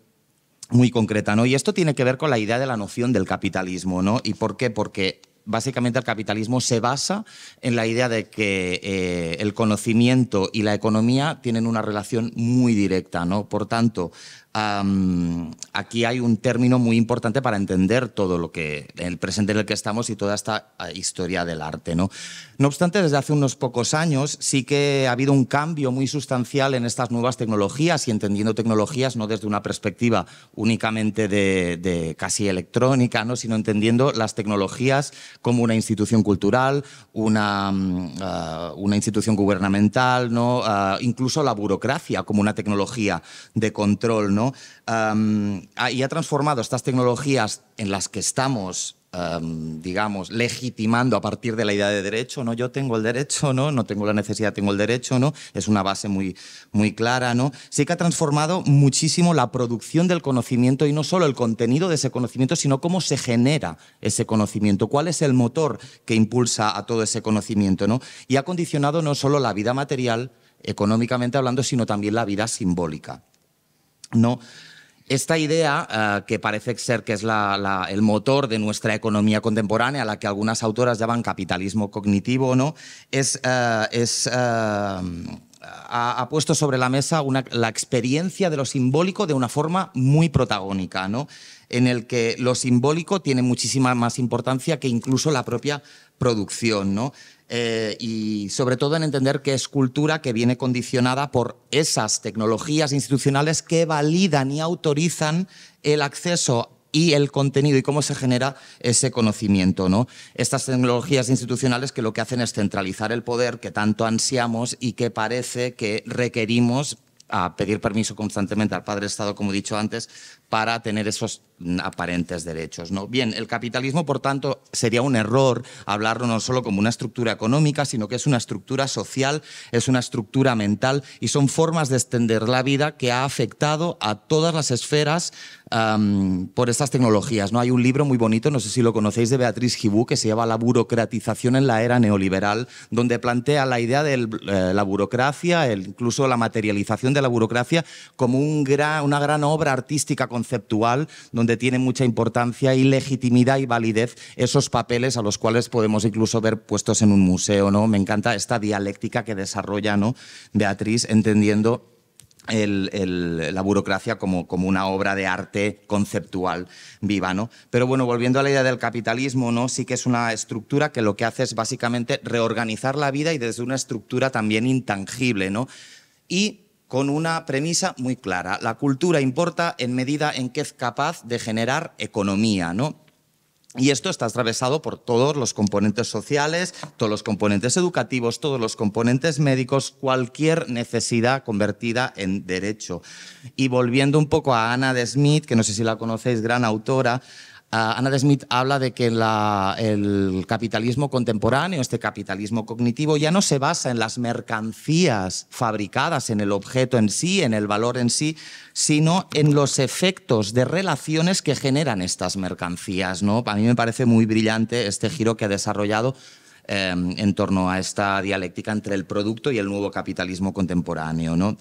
muy concreta, ¿no? Y esto tiene que ver con la idea de la noción del capitalismo, ¿no? ¿Y por qué? Porque básicamente el capitalismo se basa en la idea de que eh, el conocimiento y la economía tienen una relación muy directa, ¿no? Por tanto, aquí hay un término muy importante para entender todo lo que, el presente en el que estamos y toda esta ah, historia del arte. ¿no? no obstante, desde hace unos pocos años sí que ha habido un cambio muy sustancial en estas nuevas tecnologías y entendiendo tecnologías no desde una perspectiva únicamente de, casi electrónica, ¿no? sino entendiendo las tecnologías como una institución cultural, una, mm, ah, una institución gubernamental, ¿no? Ah, incluso la burocracia como una tecnología de control. ¿no? Ah, y ha transformado estas tecnologías en las que estamos digamos, legitimando a partir de la idea de derecho, ¿no? Yo tengo el derecho, ¿no? No tengo la necesidad, tengo el derecho, ¿no? Es una base muy, clara, ¿no? Sí que ha transformado muchísimo la producción del conocimiento y no solo el contenido de ese conocimiento, sino cómo se genera ese conocimiento, cuál es el motor que impulsa a todo ese conocimiento, Y ha condicionado no solo la vida material, económicamente hablando, sino también la vida simbólica. ¿no? Esta idea, eh, que parece ser que es el motor de nuestra economía contemporánea, a la que algunas autoras llaman capitalismo cognitivo, ¿no? Eh, eh, ha, puesto sobre la mesa la experiencia de lo simbólico de una forma muy protagónica, en el que lo simbólico tiene muchísima más importancia que incluso la propia producción. ¿no? Eh, y sobre todo en entender que es cultura que viene condicionada por esas tecnologías institucionales que validan y autorizan el acceso y el contenido y cómo se genera ese conocimiento. ¿no? Estas tecnologías institucionales que lo que hacen es centralizar el poder que tanto ansiamos y que parece que requerimos a pedir permiso constantemente al Padre Estado, como he dicho antes, para tener esos aparentes derechos. ¿no? Bien, el capitalismo, por tanto, sería un error hablarlo no solo como una estructura económica, sino que es una estructura social, es una estructura mental y son formas de extender la vida que ha afectado a todas las esferas por estas tecnologías. ¿no? Hay un libro muy bonito, no sé si lo conocéis, de Beatriz Gibú, que se llama La burocratización en la era neoliberal, donde plantea la idea de eh, la burocracia, incluso la materialización de la burocracia, como una gran obra artística conceptual donde tiene mucha importancia y legitimidad y validez esos papeles a los cuales podemos incluso ver puestos en un museo, ¿no? Me encanta esta dialéctica que desarrolla, ¿no? Beatriz entendiendo la burocracia como, como, una obra de arte conceptual viva. ¿no? Pero bueno, volviendo a la idea del capitalismo, ¿no? sí que es una estructura que lo que hace es básicamente reorganizar la vida y desde una estructura también intangible. ¿no? Y con una premisa muy clara. La cultura importa en medida en que es capaz de generar economía, ¿no? Y esto está atravesado por todos los componentes sociales, todos los componentes educativos, todos los componentes médicos, cualquier necesidad convertida en derecho. Y volviendo un poco a Ana de Smith, que no sé si la conocéis, gran autora, Anna ah, Smith habla de que el capitalismo contemporáneo, este capitalismo cognitivo, ya no se basa en las mercancías fabricadas, en el objeto en sí, en el valor en sí, sino en los efectos de relaciones que generan estas mercancías. ¿no? A mí me parece muy brillante este giro que ha desarrollado em, en torno a esta dialéctica entre el producto y el nuevo capitalismo contemporáneo, ¿no?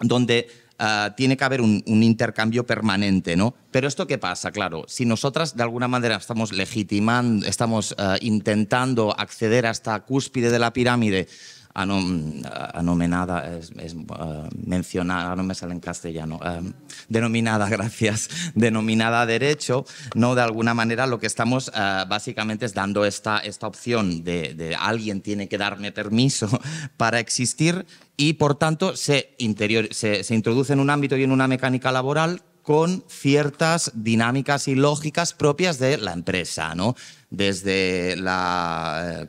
donde Ah, tiene que haber un, intercambio permanente, ¿no? Pero esto qué pasa, claro, si nosotras de alguna manera estamos legitimando, estamos ah, intentando acceder a esta cúspide de la pirámide, a ah, mm, anomenada, es, es mencionada, no me sale en castellano, denominada, gracias, denominada derecho, ¿no? De alguna manera lo que estamos básicamente es dando esta, esta opción de, de, alguien tiene que darme permiso para existir y por tanto se, introduce en un ámbito y en una mecánica laboral con ciertas dinámicas y lógicas propias de la empresa, ¿no? desde eh, eh, la,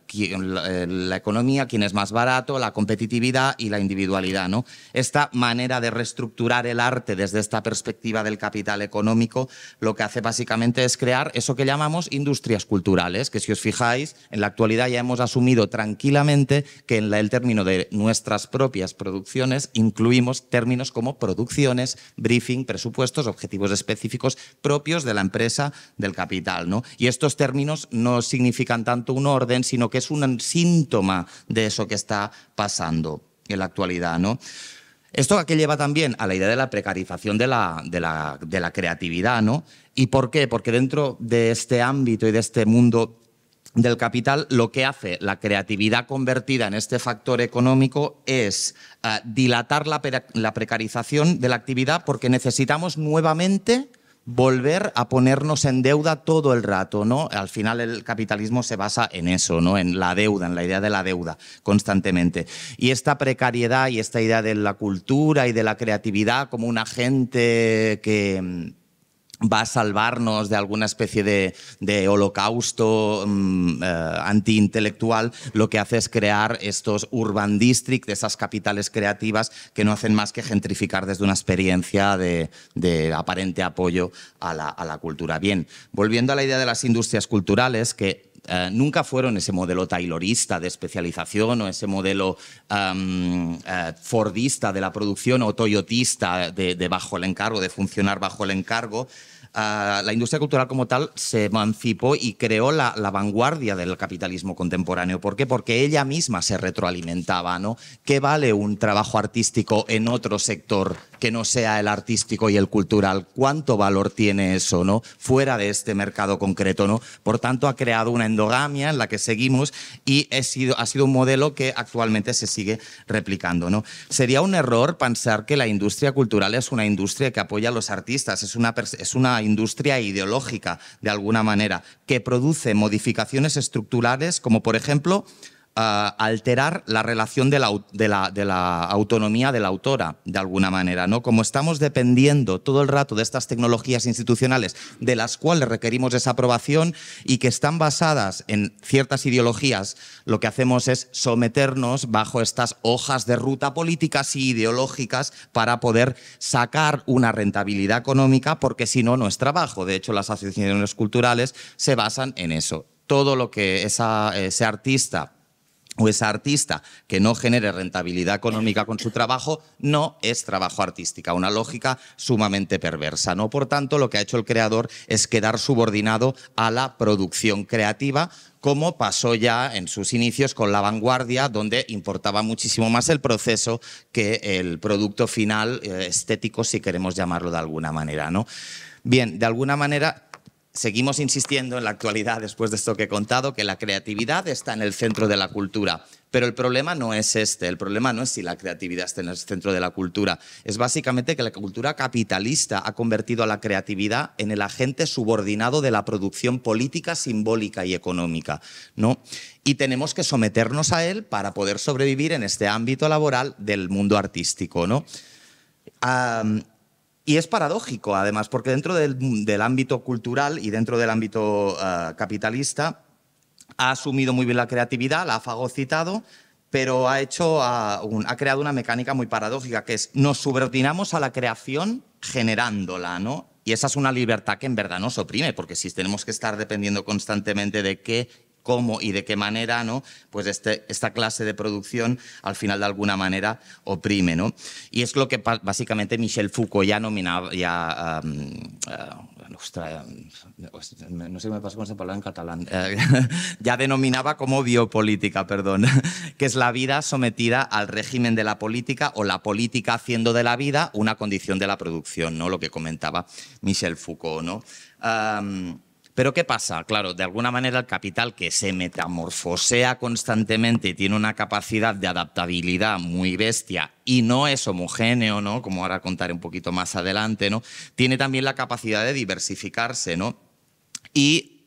economía, quién es más barato, la competitividad y la individualidad. ¿no? Esta manera de reestructurar el arte desde esta perspectiva del capital económico lo que hace básicamente es crear eso que llamamos industrias culturales, que si os fijáis, en la actualidad ya hemos asumido tranquilamente que en el término de nuestras propias producciones incluimos términos como producciones, briefing, presupuestos, objetivos específicos propios de la empresa del capital. ¿no? Y estos términos no significan tanto un orden, sino que es un síntoma de eso que está pasando en la actualidad, ¿no? Esto que lleva también a la idea de la precarización de la, de la, creatividad, ¿no? ¿Y por qué? Porque dentro de este ámbito y de este mundo del capital, lo que hace la creatividad convertida en este factor económico es eh, dilatar la, precarización de la actividad porque necesitamos nuevamente volver a ponernos en deuda todo el rato, ¿no? Al final el capitalismo se basa en eso, ¿no? En la deuda, en la idea de la deuda constantemente. Y esta precariedad y esta idea de la cultura y de la creatividad como un agente que va a salvarnos de alguna especie de, holocausto mm, eh, antiintelectual, lo que hace es crear estos urban districts, esas capitales creativas que no hacen más que gentrificar desde una experiencia de, aparente apoyo a la, a la cultura. Bien, volviendo a la idea de las industrias culturales, que eh, nunca fueron ese modelo taylorista de especialización o ese modelo eh, fordista de la producción o toyotista de bajo el encargo, de funcionar bajo el encargo la industria cultural como tal se emancipó y creó la, la, vanguardia del capitalismo contemporáneo. ¿Por qué? Porque ella misma se retroalimentaba, ¿no? ¿Qué vale un trabajo artístico en otro sector que no sea el artístico y el cultural? ¿Cuánto valor tiene eso, ¿no? Fuera de este mercado concreto, ¿no? Por tanto, ha creado una endogamia en la que seguimos y he sido, ha sido un modelo que actualmente se sigue replicando, ¿no? Sería un error pensar que la industria cultural es una industria que apoya a los artistas, es una, es una industria ideológica, de alguna manera, que produce modificaciones estructurales como, por ejemplo, alterar la relación de la, autonomía de la autora, de alguna manera. ¿no? Como estamos dependiendo todo el rato de estas tecnologías institucionales de las cuales requerimos esa aprobación y que están basadas en ciertas ideologías, lo que hacemos es someternos bajo estas hojas de ruta políticas y ideológicas para poder sacar una rentabilidad económica, porque si no, no es trabajo. De hecho, las asociaciones culturales se basan en eso. Todo lo que ese artista o esa artista que no genere rentabilidad económica con su trabajo no es trabajo artístico, una lógica sumamente perversa. ¿no? Por tanto, lo que ha hecho el creador es quedar subordinado a la producción creativa, como pasó ya en sus inicios con la vanguardia, donde importaba muchísimo más el proceso que el producto final eh, estético, si queremos llamarlo de alguna manera. ¿no? Bien, de alguna manera seguimos insistiendo en la actualidad, después de esto que he contado, que la creatividad está en el centro de la cultura. Pero el problema no es este, el problema no es si la creatividad está en el centro de la cultura. Es básicamente que la cultura capitalista ha convertido a la creatividad en el agente subordinado de la producción política, simbólica y económica. ¿no? Y tenemos que someternos a él para poder sobrevivir en este ámbito laboral del mundo artístico. ¿no? Y es paradójico, además, porque dentro del, ámbito cultural y dentro del ámbito eh, capitalista ha asumido muy bien la creatividad, la ha fagocitado, pero ha, hecho ah, ha creado una mecánica muy paradójica, que es nos subordinamos a la creación generándola, ¿no? Y esa es una libertad que en verdad nos oprime, porque si tenemos que estar dependiendo constantemente de qué cómo y de qué manera, ¿no? Pues este, esta clase de producción al final de alguna manera oprime, ¿no? Y es lo que básicamente Michel Foucault ya ya... en catalán. Eh, ya denominaba como biopolítica, perdón, que es la vida sometida al régimen de la política o la política haciendo de la vida una condición de la producción, ¿no? Lo que comentaba Michel Foucault, ¿no? Pero ¿qué pasa? Claro, de alguna manera el capital que se metamorfosea constantemente tiene una capacidad de adaptabilidad muy bestia y no es homogéneo, ¿no? Como ahora contaré un poquito más adelante, ¿no? Tiene también la capacidad de diversificarse, ¿no? Y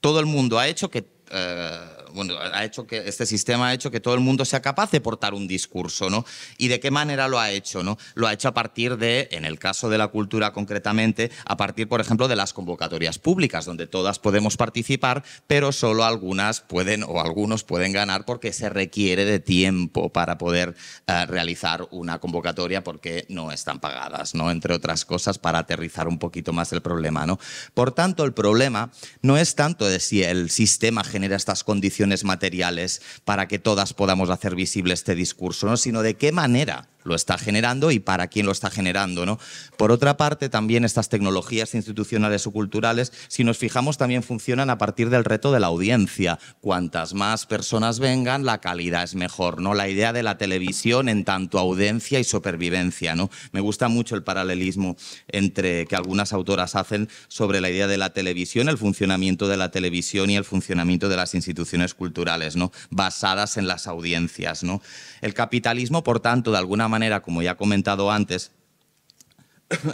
todo el mundo ha hecho que... Eh, bueno, ha hecho que este sistema ha hecho que todo el mundo sea capaz de portar un discurso, ¿no? Y de qué manera lo ha hecho, ¿no? Lo ha hecho a partir de, en el caso de la cultura concretamente, a partir, por ejemplo, de las convocatorias públicas, donde todas podemos participar, pero solo algunas pueden o algunos pueden ganar porque se requiere de tiempo para poder eh, realizar una convocatoria porque no están pagadas, ¿no? Entre otras cosas, para aterrizar un poquito más el problema, ¿no? Por tanto, el problema no es tanto de si el sistema genera estas condiciones materiales para que todas podamos hacer visible este discurso, sino de qué manera lo está generando y para quién lo está generando. ¿no? Por otra parte, también estas tecnologías institucionales o culturales, si nos fijamos, también funcionan a partir del reto de la audiencia. Cuantas más personas vengan, la calidad es mejor. ¿no? La idea de la televisión en tanto audiencia y supervivencia. ¿no? Me gusta mucho el paralelismo entre que algunas autoras hacen sobre la idea de la televisión, el funcionamiento de la televisión y el funcionamiento de las instituciones culturales, ¿no? basadas en las audiencias. ¿no? El capitalismo, por tanto, de alguna manera, manera, como ya he comentado antes,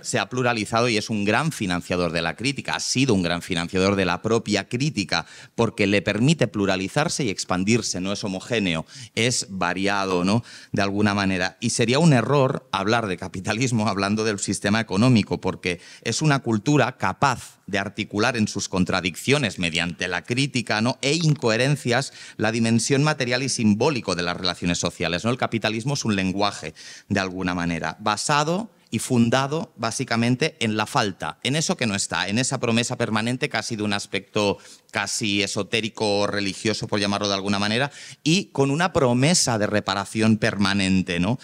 se ha pluralizado y es un gran financiador de la crítica, ha sido un gran financiador de la propia crítica, porque le permite pluralizarse y expandirse, no es homogéneo, es variado, ¿no? De alguna manera. Y sería un error hablar de capitalismo hablando del sistema económico, porque es una cultura capaz de articular en sus contradicciones mediante la crítica ¿no? e incoherencias la dimensión material y simbólico de las relaciones sociales. ¿no? El capitalismo es un lenguaje, de alguna manera, basado y fundado básicamente en la falta, en eso que no está, en esa promesa permanente casi de un aspecto casi esotérico o religioso, por llamarlo de alguna manera, y con una promesa de reparación permanente, ¿no?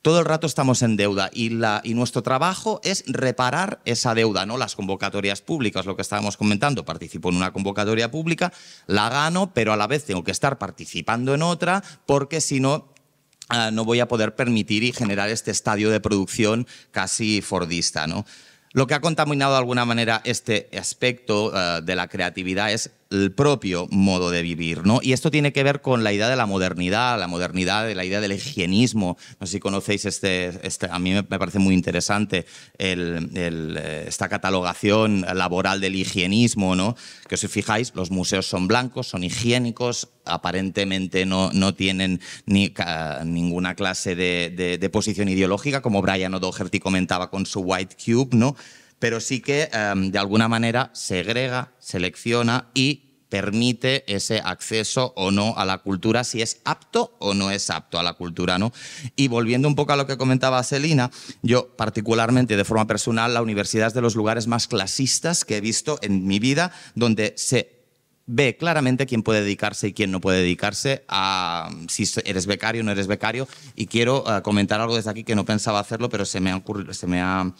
todo el rato estamos en deuda y, y, nuestro trabajo es reparar esa deuda, ¿no? Las convocatorias públicas, lo que estábamos comentando, participo en una convocatoria pública, la gano, pero a la vez tengo que estar participando en otra, porque si no, Ah, no voy a poder permitir y generar este estadio de producción casi fordista. ¿no? Lo que ha contaminado de alguna manera este aspecto ah, de la creatividad es el propio modo de vivir, ¿no? Y esto tiene que ver con la idea de la modernidad, la modernidad, la idea del higienismo. No sé si conocéis este, este a mí me parece muy interesante eh, esta catalogación laboral del higienismo, ¿no? Que si fijáis, los museos son blancos, son higiénicos, aparentemente no, no tienen ni, ninguna clase de, de, de, posición ideológica, como Brian O'Doherty comentaba con su White Cube, ¿no? pero sí que em, de alguna manera segrega, selecciona y permite ese acceso o no a la cultura, si es apto o no es apto a la cultura, ¿no? Y volviendo un poco a lo que comentaba Celina, yo particularmente de forma personal, la universidad es de los lugares más clasistas que he visto en mi vida, donde se ve claramente quién puede dedicarse y quién no puede dedicarse a si eres becario o no eres becario. Y quiero eh, comentar algo desde aquí que no pensaba hacerlo, pero se me ha, se me ha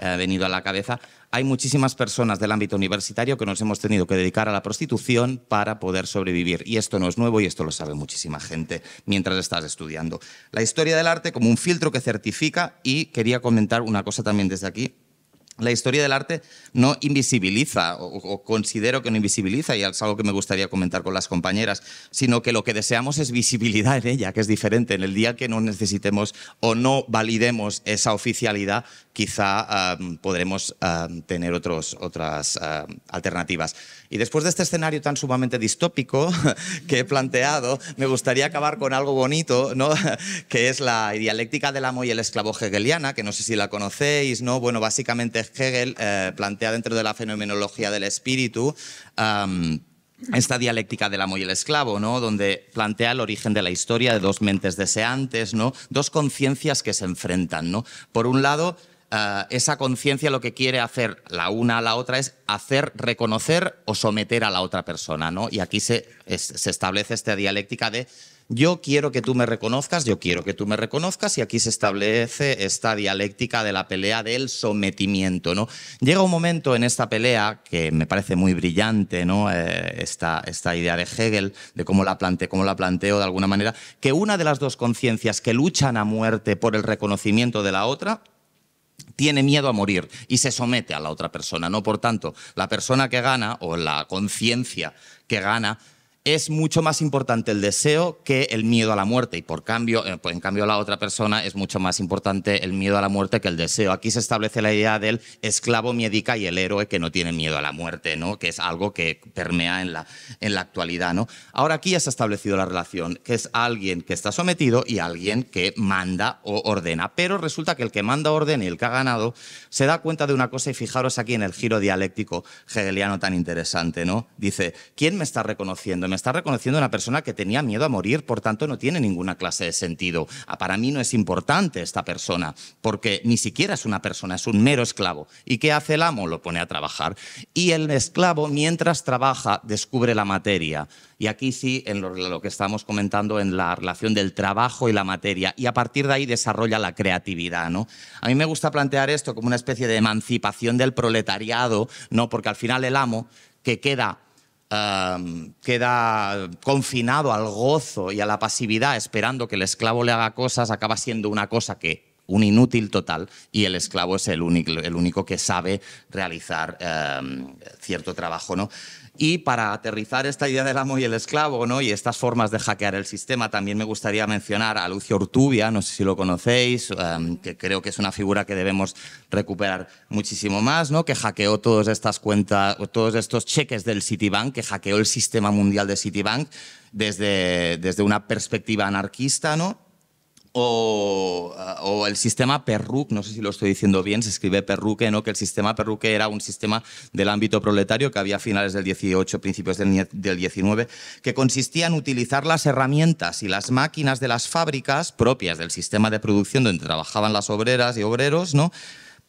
ha eh, venido a la cabeza, hay muchísimas personas del ámbito universitario que nos hemos tenido que dedicar a la prostitución para poder sobrevivir. Y esto no es nuevo y esto lo sabe muchísima gente mientras estás estudiando. La historia del arte como un filtro que certifica y quería comentar una cosa también desde aquí la historia del arte no invisibiliza, o, considero que no invisibiliza, y es algo que me gustaría comentar con las compañeras, sino que lo que deseamos es visibilidad en ella, que es diferente. En el día que no necesitemos o no validemos esa oficialidad, quizá em, podremos em, tener otras em, alternativas. Y después de este escenario tan sumamente distópico que he planteado, me gustaría acabar con algo bonito, ¿no? que es la dialéctica del amo y el esclavo hegeliana, que no sé si la conocéis, ¿no? Bueno, básicamente Hegel eh, plantea dentro de la fenomenología del espíritu esta dialéctica del amo y el esclavo, ¿no? donde plantea el origen de la historia de dos mentes deseantes, ¿no? dos conciencias que se enfrentan. ¿no? Por un lado, eh, esa conciencia lo que quiere hacer la una a la otra es hacer reconocer o someter a la otra persona, ¿no? Y aquí se, se establece esta dialéctica de yo quiero que tú me reconozcas, yo quiero que tú me reconozcas, y aquí se establece esta dialéctica de la pelea del sometimiento. ¿no? Llega un momento en esta pelea que me parece muy brillante, ¿no? Eh, esta, esta, idea de Hegel, de cómo la, plante, cómo la planteo de alguna manera, que una de las dos conciencias que luchan a muerte por el reconocimiento de la otra tiene miedo a morir y se somete a la otra persona. No, por tanto, la persona que gana o la conciencia que gana es mucho más importante el deseo que el miedo a la muerte. Y por cambio, eh, pues, en cambio, la otra persona es mucho más importante el miedo a la muerte que el deseo. Aquí se establece la idea del esclavo médica y el héroe que no tiene miedo a la muerte, ¿no? Que es algo que permea en la, en la actualidad, ¿no? Ahora aquí ya se ha establecido la relación, que es alguien que está sometido y alguien que manda o ordena. Pero resulta que el que manda ordena y el que ha ganado se da cuenta de una cosa, y fijaros aquí en el giro dialéctico hegeliano tan interesante, ¿no? Dice, ¿quién me está reconociendo? está reconociendo una persona que tenía miedo a morir, por tanto no tiene ninguna clase de sentido. Ah, para mí no es importante esta persona, porque ni siquiera es una persona, es un mero esclavo. ¿Y qué hace el amo? Lo pone a trabajar. Y el esclavo, mientras trabaja, descubre la materia. Y aquí sí, en lo, lo, que estamos comentando, en la relación del trabajo y la materia. Y a partir de ahí desarrolla la creatividad. ¿no? A mí me gusta plantear esto como una especie de emancipación del proletariado, ¿no? porque al final el amo que queda queda confinado al gozo y a la pasividad esperando que el esclavo le haga cosas, acaba siendo una cosa que un inútil total y el esclavo es el único, el único que sabe realizar cierto trabajo. ¿no? Y para aterrizar esta idea del amo y el esclavo ¿no? y estas formas de hackear el sistema, también me gustaría mencionar a Lucio Urtubia, no sé si lo conocéis, em, que creo que es una figura que debemos recuperar muchísimo más, ¿no? que hackeó todas estas cuentas, todos estos cheques del Citibank, que hackeó el sistema mundial de Citibank desde, desde una perspectiva anarquista, ¿no? O, el sistema perruque, no sé si lo estoy diciendo bien, se escribe Perruque, ¿no? que el sistema Perruque era un sistema del ámbito proletario que había a finales del 18, principios del, del 19, que consistía en utilizar las herramientas y las máquinas de las fábricas propias del sistema de producción donde trabajaban las obreras y obreros, ¿no?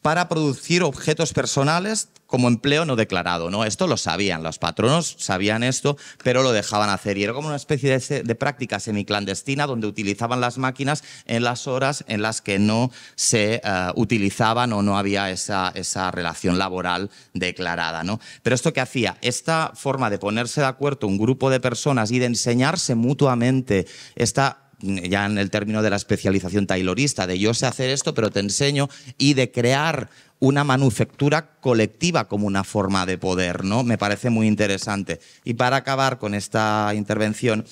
para producir objetos personales como empleo no declarado, ¿no? Esto lo sabían, los patronos sabían esto, pero lo dejaban hacer. Y era como una especie de, práctica semiclandestina donde utilizaban las máquinas en las horas en las que no se eh, utilizaban o no había esa, esa relación laboral declarada, ¿no? Pero esto que hacía, esta forma de ponerse de acuerdo un grupo de personas y de enseñarse mutuamente esta ya en el término de la especialización taylorista, de yo sé hacer esto, pero te enseño, y de crear una manufactura colectiva como una forma de poder, ¿no? Me parece muy interesante. Y para acabar con esta intervención,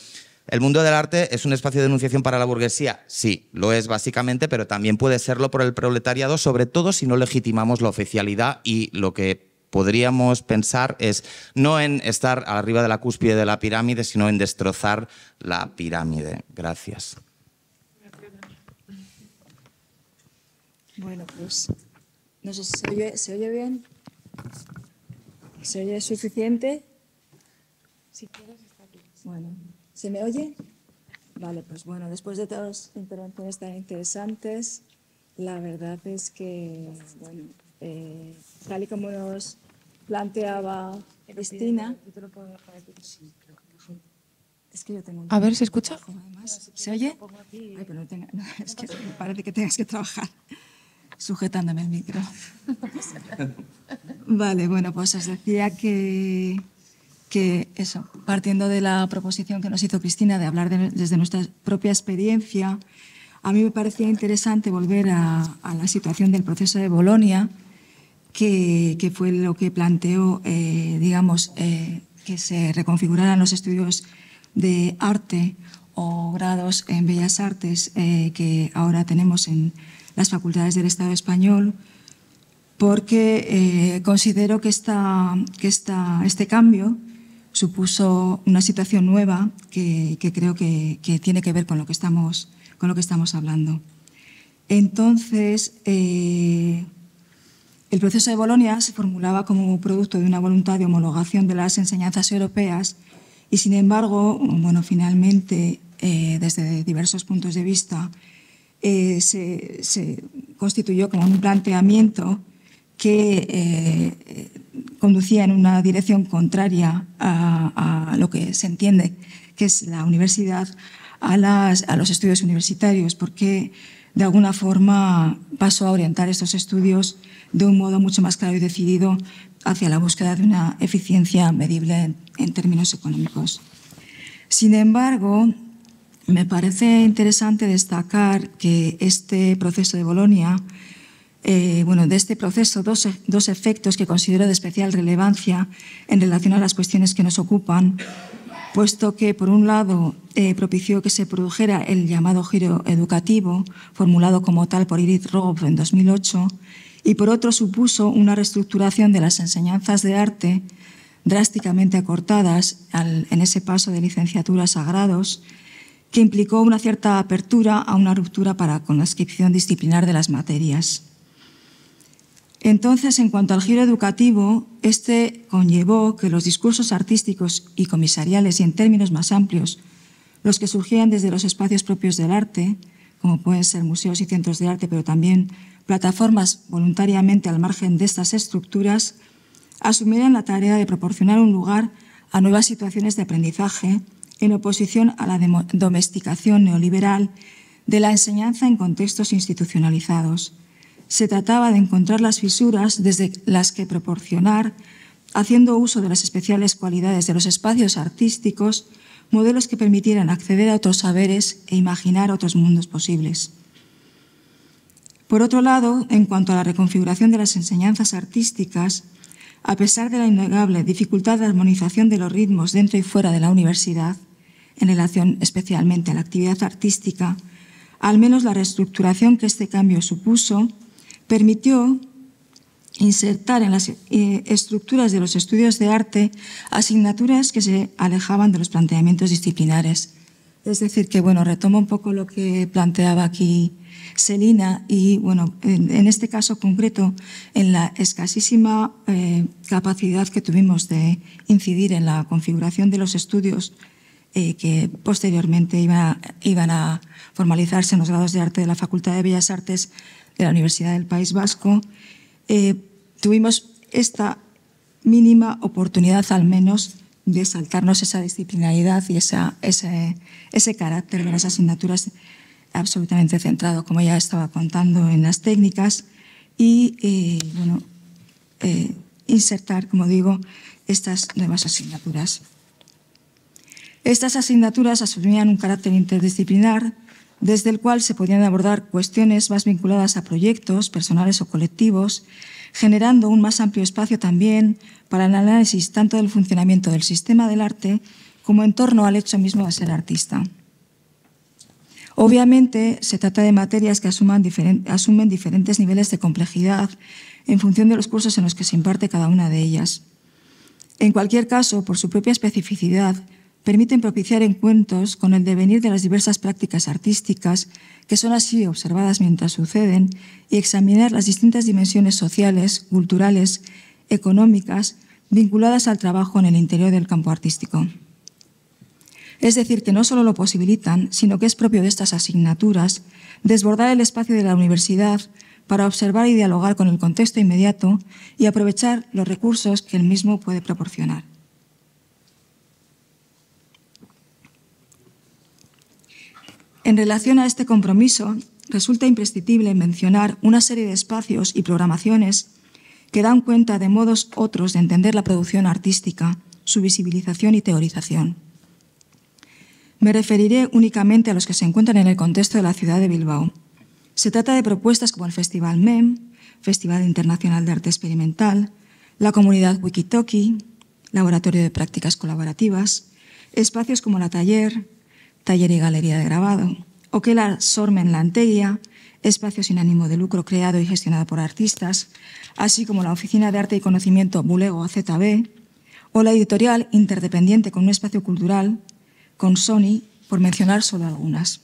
¿El mundo del arte es un espacio de denunciación para la burguesía? Sí, lo es básicamente, pero también puede serlo por el proletariado, sobre todo si no legitimamos la oficialidad y lo que podríamos pensar es no en estar arriba de la cúspide de la pirámide, sino en destrozar la pirámide. Gracias. Bueno, pues no sé si se oye, bien. ¿Se oye suficiente? Si quieres, está aquí. Bueno, ¿se me oye? Vale, pues bueno, después de todas las intervenciones tan interesantes, la verdad es que, bueno, eh, tal y como nos planteaba Cristina. A ver, ¿se escucha? ¿Se oye? es que parece que tengas que trabajar sujetándome el micro. vale, bueno, pues os decía que, que eso, partiendo de la proposición que nos hizo Cristina de hablar desde nuestra propia experiencia, a mí me parecía interesante volver a, a la situación del proceso de Bolonia que, fue lo que planteó, eh, digamos, eh, que se reconfiguraran los estudios de arte o grados en Bellas Artes eh, que ahora tenemos en las facultades del Estado español, porque considero que, esta, que esta, este cambio supuso una situación nueva que, creo que, tiene que ver con lo que estamos, con lo que estamos hablando. Entonces, el proceso de Bolonia se formulaba como producto de una voluntad de homologación de las enseñanzas europeas y, sin embargo, bueno, finalmente, eh, desde diversos puntos de vista, eh, se, constituyó como un planteamiento que eh, conducía en una dirección contraria a, lo que se entiende que es la universidad, a, a los estudios universitarios, porque de alguna forma pasó a orientar estos estudios de un modo mucho más claro y decidido hacia la búsqueda de una eficiencia medible en términos económicos. Sin embargo, me parece interesante destacar que este proceso de Bolonia, eh, bueno, de este proceso e, dos, efectos que considero de especial relevancia en relación a las cuestiones que nos ocupan, puesto que, por un lado, eh, propició que se produjera el llamado giro educativo, formulado como tal por Edith Robb en 2008, y por otro supuso una reestructuración de las enseñanzas de arte drásticamente acortadas en ese paso de licenciaturas a grados, que implicó una cierta apertura a una ruptura para, con la inscripción disciplinar de las materias. Entonces, en cuanto al giro educativo, este conllevó que los discursos artísticos y comisariales, y en términos más amplios, los que surgían desde los espacios propios del arte, como pueden ser museos y centros de arte, pero también plataformas voluntariamente al margen de estas estructuras, asumieron la tarea de proporcionar un lugar a nuevas situaciones de aprendizaje en oposición a la domesticación neoliberal de la enseñanza en contextos institucionalizados. Se trataba de encontrar las fisuras desde las que proporcionar, haciendo uso de las especiales cualidades de los espacios artísticos, modelos que permitieran acceder a otros saberes e imaginar otros mundos posibles. Por otro lado, en cuanto a la reconfiguración de las enseñanzas artísticas, a pesar de la innegable dificultad de armonización de los ritmos dentro y fuera de la universidad, en relación especialmente a la actividad artística, al menos la reestructuración que este cambio supuso permitió insertar en las eh, estructuras de los estudios de arte asignaturas que se alejaban de los planteamientos disciplinares. Es decir, que bueno, retomo un poco lo que planteaba aquí y, bueno, en, este caso concreto, en la escasísima eh, capacidad que tuvimos de incidir en la configuración de los estudios eh, que posteriormente iban a, formalizarse en los grados de arte de la Facultad de Bellas Artes de la Universidad del País Vasco, eh, tuvimos esta mínima oportunidad al menos de saltarnos esa disciplinaridad y esa, ese, ese carácter de las asignaturas absolutamente centrado, como ya estaba contando, en las técnicas y eh, eh, insertar, como digo, estas nuevas asignaturas. Estas asignaturas asumían un carácter interdisciplinar desde el cual se podían abordar cuestiones más vinculadas a proyectos personales o colectivos, generando un más amplio espacio también para el análisis tanto del funcionamiento del sistema del arte como en torno al hecho mismo de ser artista. Obviamente, se trata de materias que asumen diferentes niveles de complejidad en función de los cursos en los que se imparte cada una de ellas. En cualquier caso, por su propia especificidad, permiten propiciar encuentros con el devenir de las diversas prácticas artísticas que son así observadas mientras suceden y examinar las distintas dimensiones sociales, culturales, económicas, vinculadas al trabajo en el interior del campo artístico. Es decir, que no solo lo posibilitan, sino que es propio de estas asignaturas desbordar el espacio de la universidad para observar y dialogar con el contexto inmediato y aprovechar los recursos que el mismo puede proporcionar. En relación a este compromiso, resulta imprescindible mencionar una serie de espacios y programaciones que dan cuenta de modos otros de entender la producción artística, su visibilización y teorización. Me referiré únicamente a los que se encuentran en el contexto de la ciudad de Bilbao. Se trata de propuestas como el Festival MEM, Festival Internacional de Arte Experimental, la comunidad Wikitoki, Laboratorio de Prácticas Colaborativas, espacios como la Taller, Taller y Galería de Grabado, o que la Sormen Lanteguia, espacio sin ánimo de lucro creado y gestionado por artistas, así como la Oficina de Arte y Conocimiento Bulego AZB, o la editorial interdependiente con un espacio cultural con Sony, por mencionar solo algunas.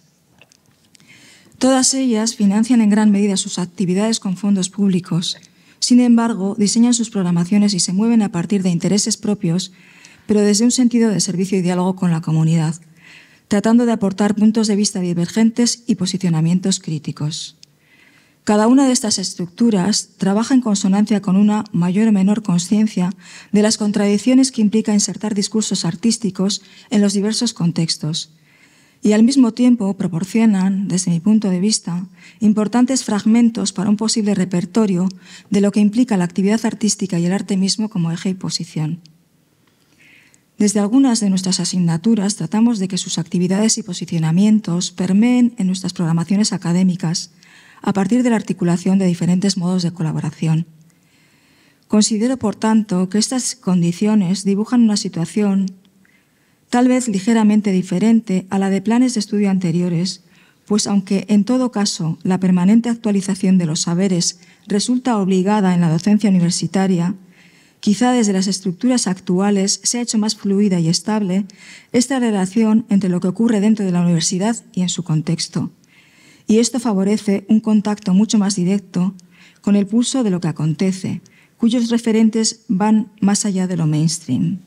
Todas ellas financian en gran medida sus actividades con fondos públicos. Sin embargo, diseñan sus programaciones y se mueven a partir de intereses propios, pero desde un sentido de servicio y diálogo con la comunidad, tratando de aportar puntos de vista divergentes y posicionamientos críticos. Cada una de estas estructuras trabaja en consonancia con una mayor o menor conciencia de las contradicciones que implica insertar discursos artísticos en los diversos contextos y al mismo tiempo proporcionan, desde mi punto de vista, importantes fragmentos para un posible repertorio de lo que implica la actividad artística y el arte mismo como eje y posición. Desde algunas de nuestras asignaturas tratamos de que sus actividades y posicionamientos permeen en nuestras programaciones académicas, a partir de la articulación de diferentes modos de colaboración. Considero, por tanto, que estas condiciones dibujan una situación tal vez ligeramente diferente a la de planes de estudio anteriores, pues aunque en todo caso la permanente actualización de los saberes resulta obligada en la docencia universitaria, quizá desde las estructuras actuales se ha hecho más fluida y estable esta relación entre lo que ocurre dentro de la universidad y en su contexto y esto favorece un contacto mucho más directo con el pulso de lo que acontece, cuyos referentes van más allá de lo mainstream.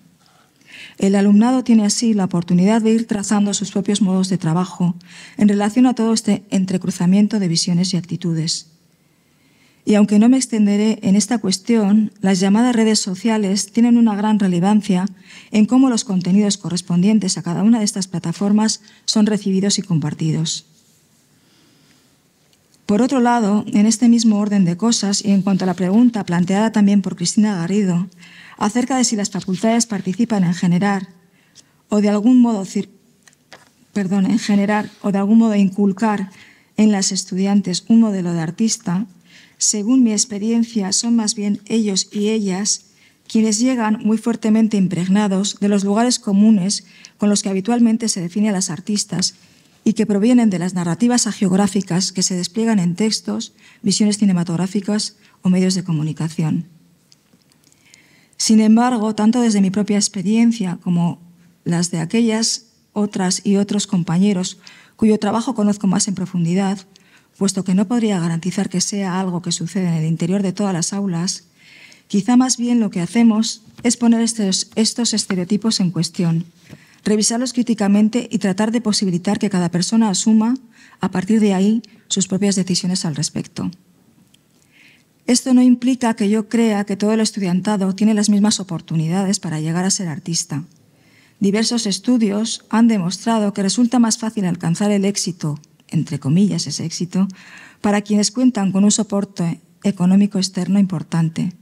El alumnado tiene así la oportunidad de ir trazando sus propios modos de trabajo en relación a todo este entrecruzamiento de visiones y actitudes. Y aunque no me extenderé en esta cuestión, las llamadas redes sociales tienen una gran relevancia en cómo los contenidos correspondientes a cada una de estas plataformas son recibidos y compartidos. Por otro lado, en este mismo orden de cosas y en cuanto a la pregunta planteada también por Cristina Garrido acerca de si las facultades participan en generar o de algún modo perdón, en generar o de algún modo inculcar en las estudiantes un modelo de artista, según mi experiencia son más bien ellos y ellas quienes llegan muy fuertemente impregnados de los lugares comunes con los que habitualmente se define a las artistas y que provienen de las narrativas agiográficas que se despliegan en textos, visiones cinematográficas o medios de comunicación. Sin embargo, tanto desde mi propia experiencia como las de aquellas otras y otros compañeros cuyo trabajo conozco más en profundidad, puesto que no podría garantizar que sea algo que sucede en el interior de todas las aulas, quizá más bien lo que hacemos es poner estos estereotipos en cuestión revisarlos críticamente y tratar de posibilitar que cada persona asuma, a partir de ahí, sus propias decisiones al respecto. Esto no implica que yo crea que todo el estudiantado tiene las mismas oportunidades para llegar a ser artista. Diversos estudios han demostrado que resulta más fácil alcanzar el éxito, entre comillas ese éxito, para quienes cuentan con un soporte económico externo importante.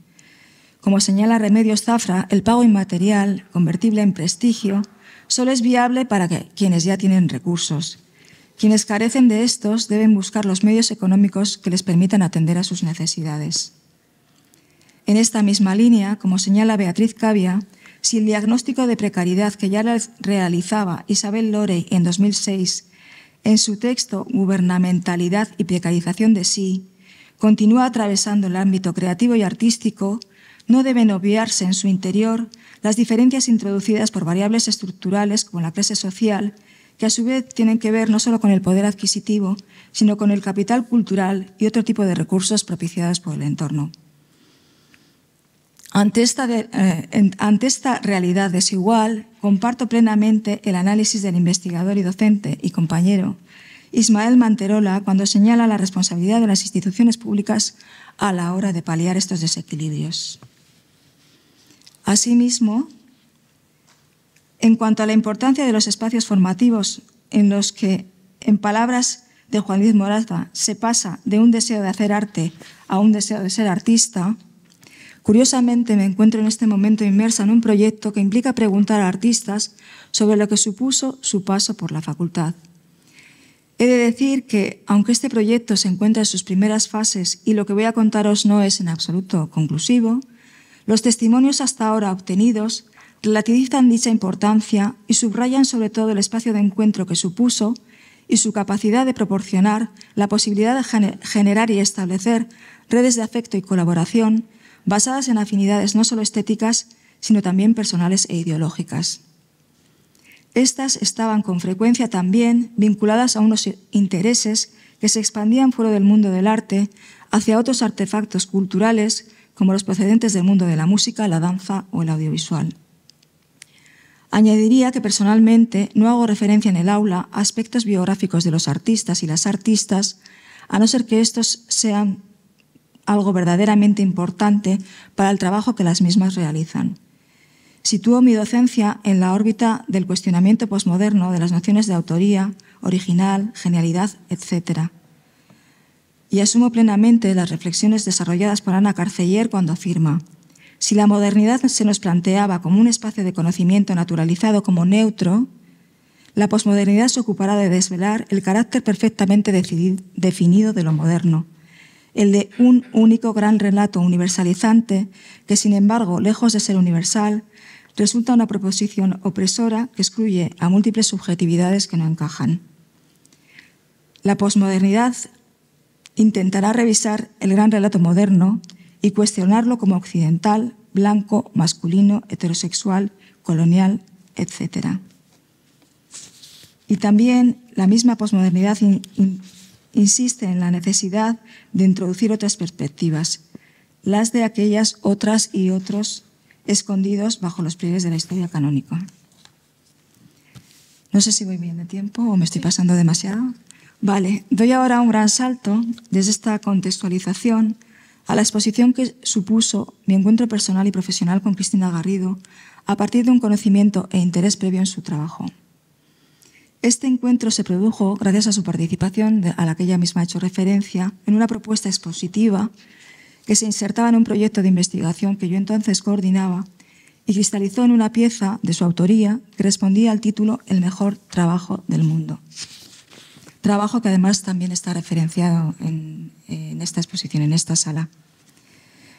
Como señala Remedios Zafra, el pago inmaterial, convertible en prestigio, solo es viable para quienes ya tienen recursos. Quienes carecen de estos deben buscar los medios económicos que les permitan atender a sus necesidades. En esta misma línea, como señala Beatriz Cavia, si el diagnóstico de precariedad que ya realizaba Isabel Lorey en 2006 en su texto Gubernamentalidad y precarización de sí continúa atravesando el ámbito creativo y artístico, no deben obviarse en su interior las diferencias introducidas por variables estructurales como la clase social, que a su vez tienen que ver no solo con el poder adquisitivo, sino con el capital cultural y otro tipo de recursos propiciados por el entorno. Ante esta, eh, ante esta realidad desigual, comparto plenamente el análisis del investigador y docente y compañero Ismael Manterola cuando señala la responsabilidad de las instituciones públicas a la hora de paliar estos desequilibrios. Asimismo, en cuanto a la importancia de los espacios formativos en los que, en palabras de Juan Luis Moraza, se pasa de un deseo de hacer arte a un deseo de ser artista, curiosamente me encuentro en este momento inmersa en un proyecto que implica preguntar a artistas sobre lo que supuso su paso por la facultad. He de decir que, aunque este proyecto se encuentra en sus primeras fases y lo que voy a contaros no es en absoluto conclusivo, los testimonios hasta ahora obtenidos relativizan dicha importancia y subrayan sobre todo el espacio de encuentro que supuso y su capacidad de proporcionar la posibilidad de generar y establecer redes de afecto y colaboración basadas en afinidades no solo estéticas, sino también personales e ideológicas. Estas estaban con frecuencia también vinculadas a unos intereses que se expandían fuera del mundo del arte hacia otros artefactos culturales como los procedentes del mundo de la música, la danza o el audiovisual. Añadiría que personalmente no hago referencia en el aula a aspectos biográficos de los artistas y las artistas, a no ser que estos sean algo verdaderamente importante para el trabajo que las mismas realizan. Sitúo mi docencia en la órbita del cuestionamiento posmoderno de las nociones de autoría, original, genialidad, etc., y asumo plenamente las reflexiones desarrolladas por Ana Carceller cuando afirma, si la modernidad se nos planteaba como un espacio de conocimiento naturalizado como neutro, la posmodernidad se ocupará de desvelar el carácter perfectamente definido de lo moderno, el de un único gran relato universalizante que, sin embargo, lejos de ser universal, resulta una proposición opresora que excluye a múltiples subjetividades que no encajan. La posmodernidad intentará revisar el gran relato moderno y cuestionarlo como occidental, blanco, masculino, heterosexual, colonial, etc. Y también la misma posmodernidad insiste en la necesidad de introducir otras perspectivas, las de aquellas otras y otros escondidos bajo los pliegues de la historia canónica. No sé si voy bien de tiempo o me estoy pasando demasiado. Vale, doy ahora un gran salto desde esta contextualización a la exposición que supuso mi encuentro personal y profesional con Cristina Garrido a partir de un conocimiento e interés previo en su trabajo. Este encuentro se produjo gracias a su participación, a la que ella misma ha hecho referencia, en una propuesta expositiva que se insertaba en un proyecto de investigación que yo entonces coordinaba y cristalizó en una pieza de su autoría que respondía al título El mejor trabajo del mundo trabajo que además también está referenciado en, esta exposición, en esta sala.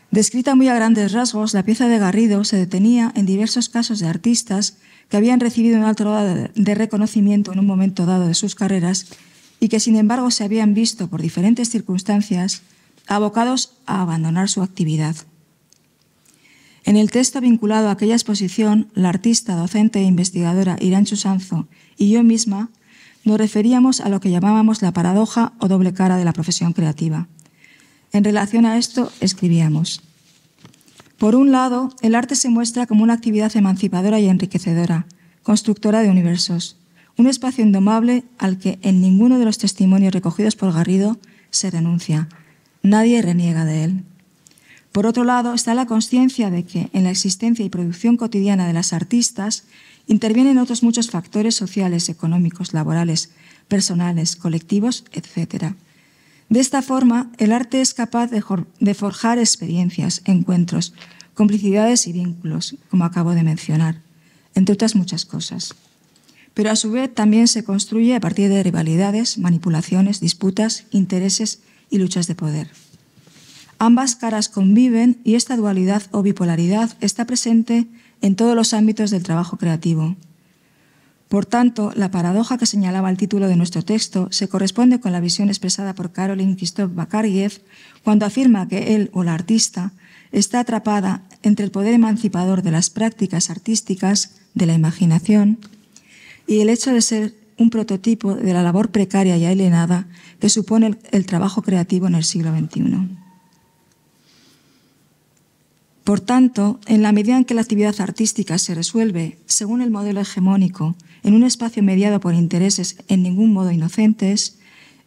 Descrita muy a grandes rasgos, la pieza de Garrido se detenía en diversos casos de artistas que habían recibido un alto grado de reconocimiento en un momento dado de sus carreras y que, sin embargo, se habían visto por diferentes circunstancias abocados a abandonar su actividad. En el texto vinculado a aquella exposición, la artista, docente e investigadora Irán Chusanzo y yo misma nos referíamos a lo que llamábamos la paradoja o doble cara de la profesión creativa. En relación a esto, escribíamos. Por un lado, el arte se muestra como una actividad emancipadora y enriquecedora, constructora de universos, un espacio indomable al que en ninguno de los testimonios recogidos por Garrido se renuncia. Nadie reniega de él. Por otro lado, está la conciencia de que en la existencia y producción cotidiana de las artistas Intervienen otros muchos factores sociales, económicos, laborales, personales, colectivos, etc. De esta forma, el arte es capaz de forjar experiencias, encuentros, complicidades y vínculos, como acabo de mencionar, entre otras muchas cosas. Pero a su vez también se construye a partir de rivalidades, manipulaciones, disputas, intereses y luchas de poder. Ambas caras conviven y esta dualidad o bipolaridad está presente en todos los ámbitos del trabajo creativo. Por tanto, la paradoja que señalaba el título de nuestro texto se corresponde con la visión expresada por Caroline Christoph Bakariev cuando afirma que él o la artista está atrapada entre el poder emancipador de las prácticas artísticas, de la imaginación, y el hecho de ser un prototipo de la labor precaria y alienada que supone el trabajo creativo en el siglo XXI. Por tanto, en la medida en que la actividad artística se resuelve, según el modelo hegemónico, en un espacio mediado por intereses en ningún modo inocentes,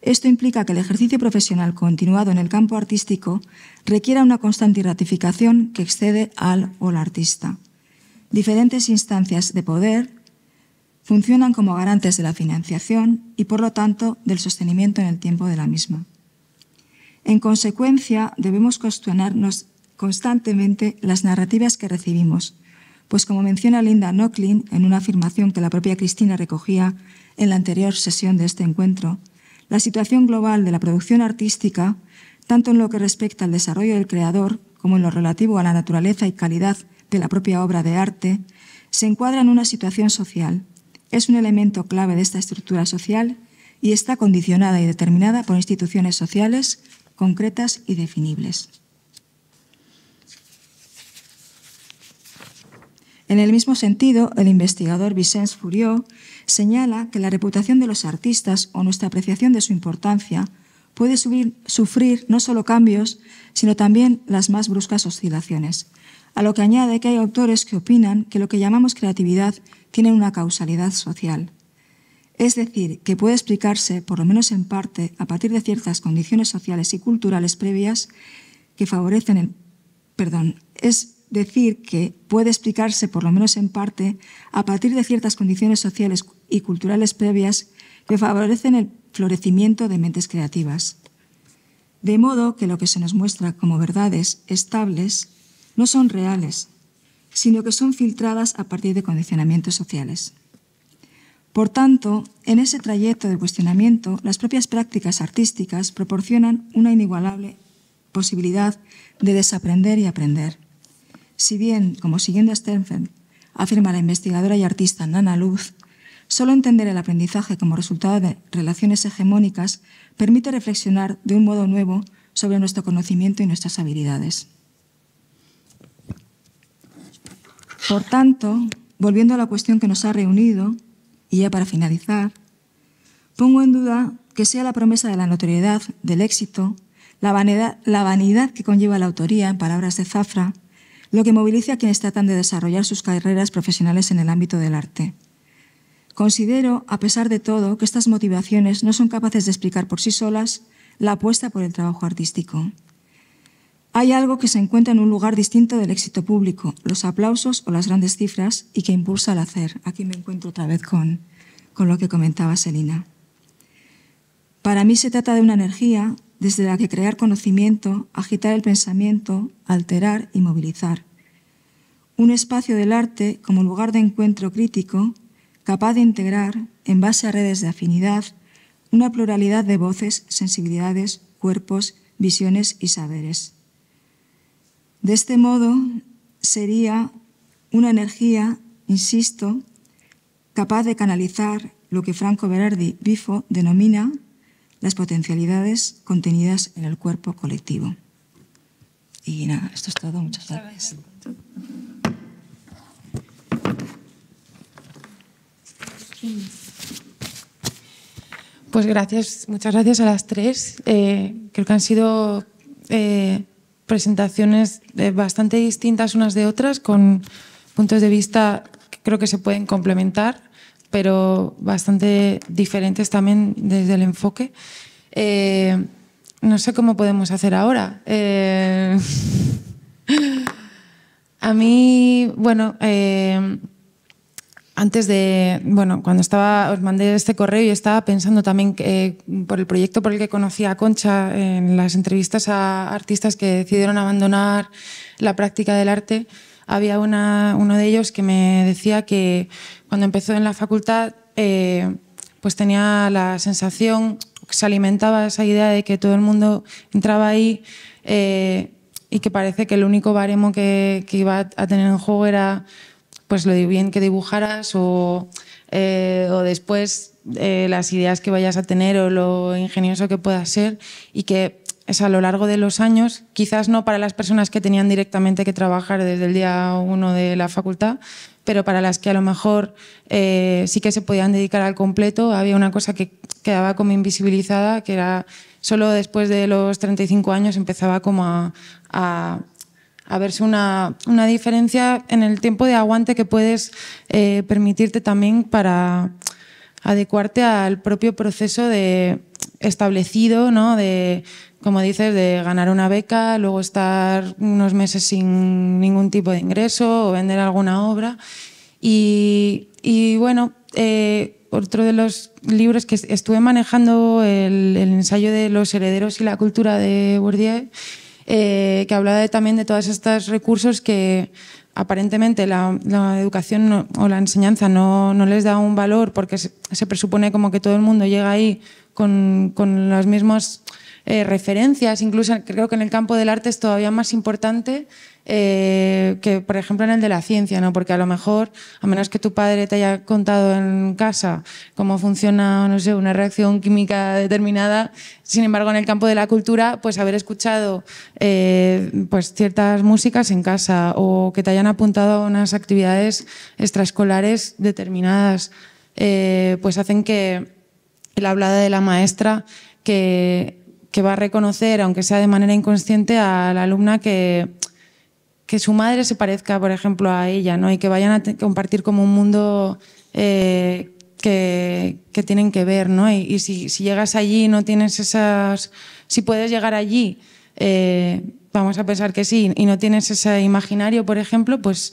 esto implica que el ejercicio profesional continuado en el campo artístico requiera una constante ratificación que excede al o la artista. Diferentes instancias de poder funcionan como garantes de la financiación y, por lo tanto, del sostenimiento en el tiempo de la misma. En consecuencia, debemos cuestionarnos constantemente las narrativas que recibimos, pues como menciona Linda Nocklin en una afirmación que la propia Cristina recogía en la anterior sesión de este encuentro, la situación global de la producción artística, tanto en lo que respecta al desarrollo del creador como en lo relativo a la naturaleza y calidad de la propia obra de arte, se encuadra en una situación social. Es un elemento clave de esta estructura social y está condicionada y determinada por instituciones sociales concretas y definibles. En el mismo sentido, el investigador Vicens Furió señala que la reputación de los artistas o nuestra apreciación de su importancia puede sufrir no solo cambios, sino también las más bruscas oscilaciones. A lo que añade que hay autores que opinan que lo que llamamos creatividad tiene una causalidad social. Es decir, que puede explicarse, por lo menos en parte, a partir de ciertas condiciones sociales y culturales previas que favorecen el... Perdón, es decir que puede explicarse, por lo menos en parte, a partir de ciertas condiciones sociales y culturales previas que favorecen el florecimiento de mentes creativas. De modo que lo que se nos muestra como verdades estables no son reales, sino que son filtradas a partir de condicionamientos sociales. Por tanto, en ese trayecto de cuestionamiento, las propias prácticas artísticas proporcionan una inigualable posibilidad de desaprender y aprender si bien, como siguiendo a Sternfeld, afirma la investigadora y artista Nana Luz, solo entender el aprendizaje como resultado de relaciones hegemónicas permite reflexionar de un modo nuevo sobre nuestro conocimiento y nuestras habilidades. Por tanto, volviendo a la cuestión que nos ha reunido, y ya para finalizar, pongo en duda que sea la promesa de la notoriedad, del éxito, la vanidad, la vanidad que conlleva la autoría, en palabras de Zafra, lo que moviliza a quienes tratan de desarrollar sus carreras profesionales en el ámbito del arte. Considero, a pesar de todo, que estas motivaciones no son capaces de explicar por sí solas la apuesta por el trabajo artístico. Hay algo que se encuentra en un lugar distinto del éxito público, los aplausos o las grandes cifras, y que impulsa al hacer. Aquí me encuentro otra vez con, con lo que comentaba Selina. Para mí se trata de una energía, desde la que crear conocimiento, agitar el pensamiento, alterar y movilizar. Un espacio del arte como lugar de encuentro crítico, capaz de integrar, en base a redes de afinidad, una pluralidad de voces, sensibilidades, cuerpos, visiones y saberes. De este modo, sería una energía, insisto, capaz de canalizar lo que Franco Berardi Bifo denomina las potencialidades contenidas en el cuerpo colectivo. Y nada, esto es todo. Muchas gracias. Pues gracias, muchas gracias a las tres. Eh, creo que han sido eh, presentaciones eh, bastante distintas unas de otras, con puntos de vista que creo que se pueden complementar pero bastante diferentes también desde el enfoque. Eh, no sé cómo podemos hacer ahora. Eh, a mí, bueno, eh, antes de, bueno, cuando estaba, os mandé este correo y estaba pensando también por el proyecto por el que conocí a Concha en las entrevistas a artistas que decidieron abandonar la práctica del arte había uno de ellos que me decía que cuando empezó en la facultad eh, pues tenía la sensación, se alimentaba esa idea de que todo el mundo entraba ahí eh, y que parece que el único baremo que, iba a tener en juego era pues lo bien que dibujaras o, eh, o después las ideas que vayas a tener o lo ingenioso que puedas ser y que es a lo largo de los años, quizás no para las personas que tenían directamente que trabajar desde el día uno de la facultad, pero para las que a lo mejor eh, sí que se podían dedicar al completo, había una cosa que quedaba como invisibilizada, que era solo después de los 35 años empezaba como a, verse una, diferencia en el tiempo de aguante que puedes eh, permitirte también para adecuarte al propio proceso de establecido, ¿no? De, como dices, de ganar una beca, luego estar unos meses sin ningún tipo de ingreso o vender alguna obra. Y, bueno, eh, otro de los libros que estuve manejando, el, ensayo de los herederos y la cultura de Bourdieu, eh, que hablaba también de todos estos recursos que aparentemente la, educación o la enseñanza no, les da un valor porque se presupone como que todo el mundo llega ahí con, las mismas eh, referencias. Incluso creo que en el campo del arte es todavía más importante eh, que, por ejemplo, en el de la ciencia, ¿no? Porque a lo mejor, a menos que tu padre te haya contado en casa cómo funciona, no sé, una reacción química determinada, sin embargo, en el campo de la cultura, pues haber escuchado eh, pues ciertas músicas en casa o que te hayan apuntado a unas actividades extraescolares determinadas, pues hacen que la hablada de la maestra que, va a reconocer, aunque sea de manera inconsciente, a la alumna que, que su madre se parezca, por ejemplo, a ella, ¿no? Y que vayan a compartir como un mundo eh, que, que, tienen que ver, ¿no? Y, si, llegas allí y no tienes esas. Si puedes llegar allí. Eh, vamos a pensar que sí, y no tienes ese imaginario, por ejemplo, pues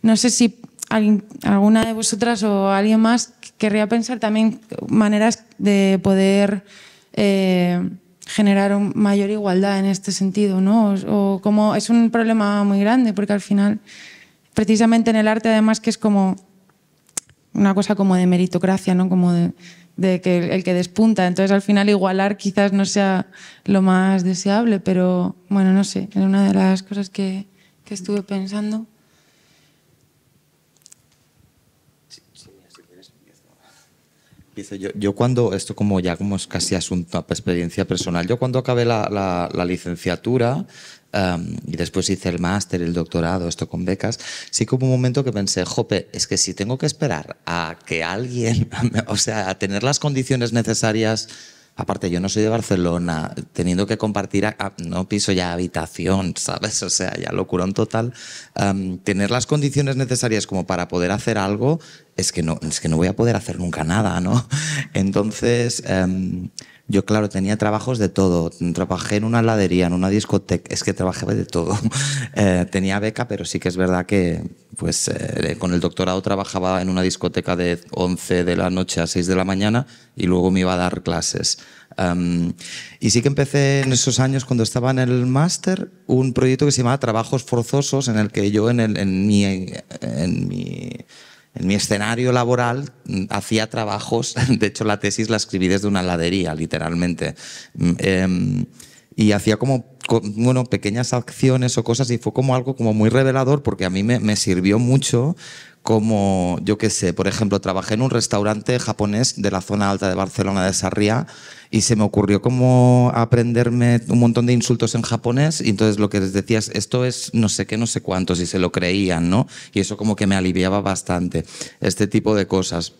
no sé si alguna de vosotras o alguien más querría pensar también maneras de poder eh, generar mayor igualdad en este sentido, ¿no? O, como es un problema muy grande porque al final, precisamente en el arte además que es como una cosa como de meritocracia, ¿no? Como de, que el que despunta. Entonces, al final, igualar quizás no sea lo más deseable, pero bueno, no sé, es una de las cosas que, que estuve pensando. Yo, yo, cuando, esto como ya como es casi asunto, experiencia personal, yo cuando acabé la, la, licenciatura em, y después hice el máster, el doctorado, esto con becas, sí que hubo un momento que pensé, jope, es que si tengo que esperar a que alguien, o sea, a tener las condiciones necesarias Aparte, yo no soy de Barcelona, teniendo que compartir, no piso ya habitación, ¿sabes? O sea, ya en total. tener las condiciones necesarias como para poder hacer algo es que no, es que no voy a poder hacer nunca nada, ¿no? Entonces, em, yo, claro, tenía trabajos de todo. Trabajé en una heladería, en una discoteca, es que trabajaba de todo. Eh, tenía beca, pero sí que es verdad que pues, eh, con el doctorado trabajaba en una discoteca de 11 de la noche a 6 de la mañana y luego me iba a dar clases. y sí que empecé en esos años, cuando estaba en el máster, un proyecto que se llamaba Trabajos Forzosos, en el que yo en, el, en mi en mi escenario laboral mm, hacía trabajos, de hecho la tesis la escribí desde una heladería, literalmente, mm, em, y hacía como bueno, pequeñas acciones o cosas y fue como algo como muy revelador porque a mí me, sirvió mucho como, yo qué sé, por ejemplo, trabajé en un restaurante japonés de la zona alta de Barcelona de Sarriá y se me ocurrió como aprenderme un montón de insultos en japonés y entonces lo que les decías, esto es no sé qué, no sé cuántos y se lo creían, ¿no? Y eso como que me aliviaba bastante, este tipo de cosas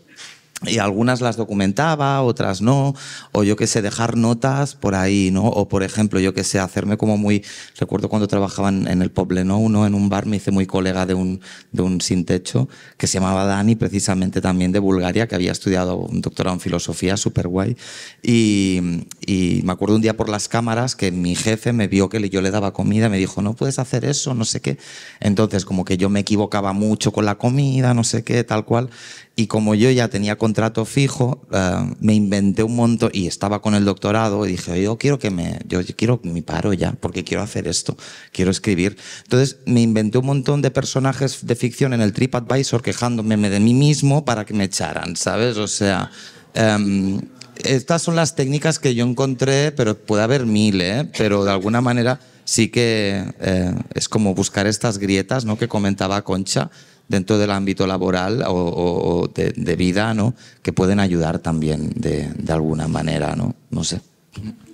y algunas las documentaba, otras no, o yo qué sé, dejar notas por ahí, ¿no? O por ejemplo, yo que sé, hacerme como muy, recuerdo cuando trabajaban en el Poblenou, uno en un bar me hice muy colega de un, de un sin techo, que se llamaba Dani, precisamente también de Bulgaria, que había estudiado un doctorado en filosofía, súper guay, y, y, me acuerdo un día por las cámaras que mi jefe me vio que yo le daba comida, me dijo, no puedes hacer eso, no sé qué, entonces como que yo me equivocaba mucho con la comida, no sé qué, tal cual, y como yo ya tenía contrato fijo, eh, me inventé un montón y estaba con el doctorado y dije, yo quiero que me, yo, quiero mi paro ya, porque quiero hacer esto, quiero escribir. Entonces me inventé un montón de personajes de ficción en el TripAdvisor quejándome de mí mismo para que me echaran, ¿sabes? O sea, em, estas son las técnicas que yo encontré, pero puede haber mil, ¿eh? Pero de alguna manera sí que eh, es como buscar estas grietas, ¿no? Que comentaba Concha dentro del ámbito laboral o, de, vida, ¿no? Que pueden ayudar también de, alguna manera, ¿no? No sé,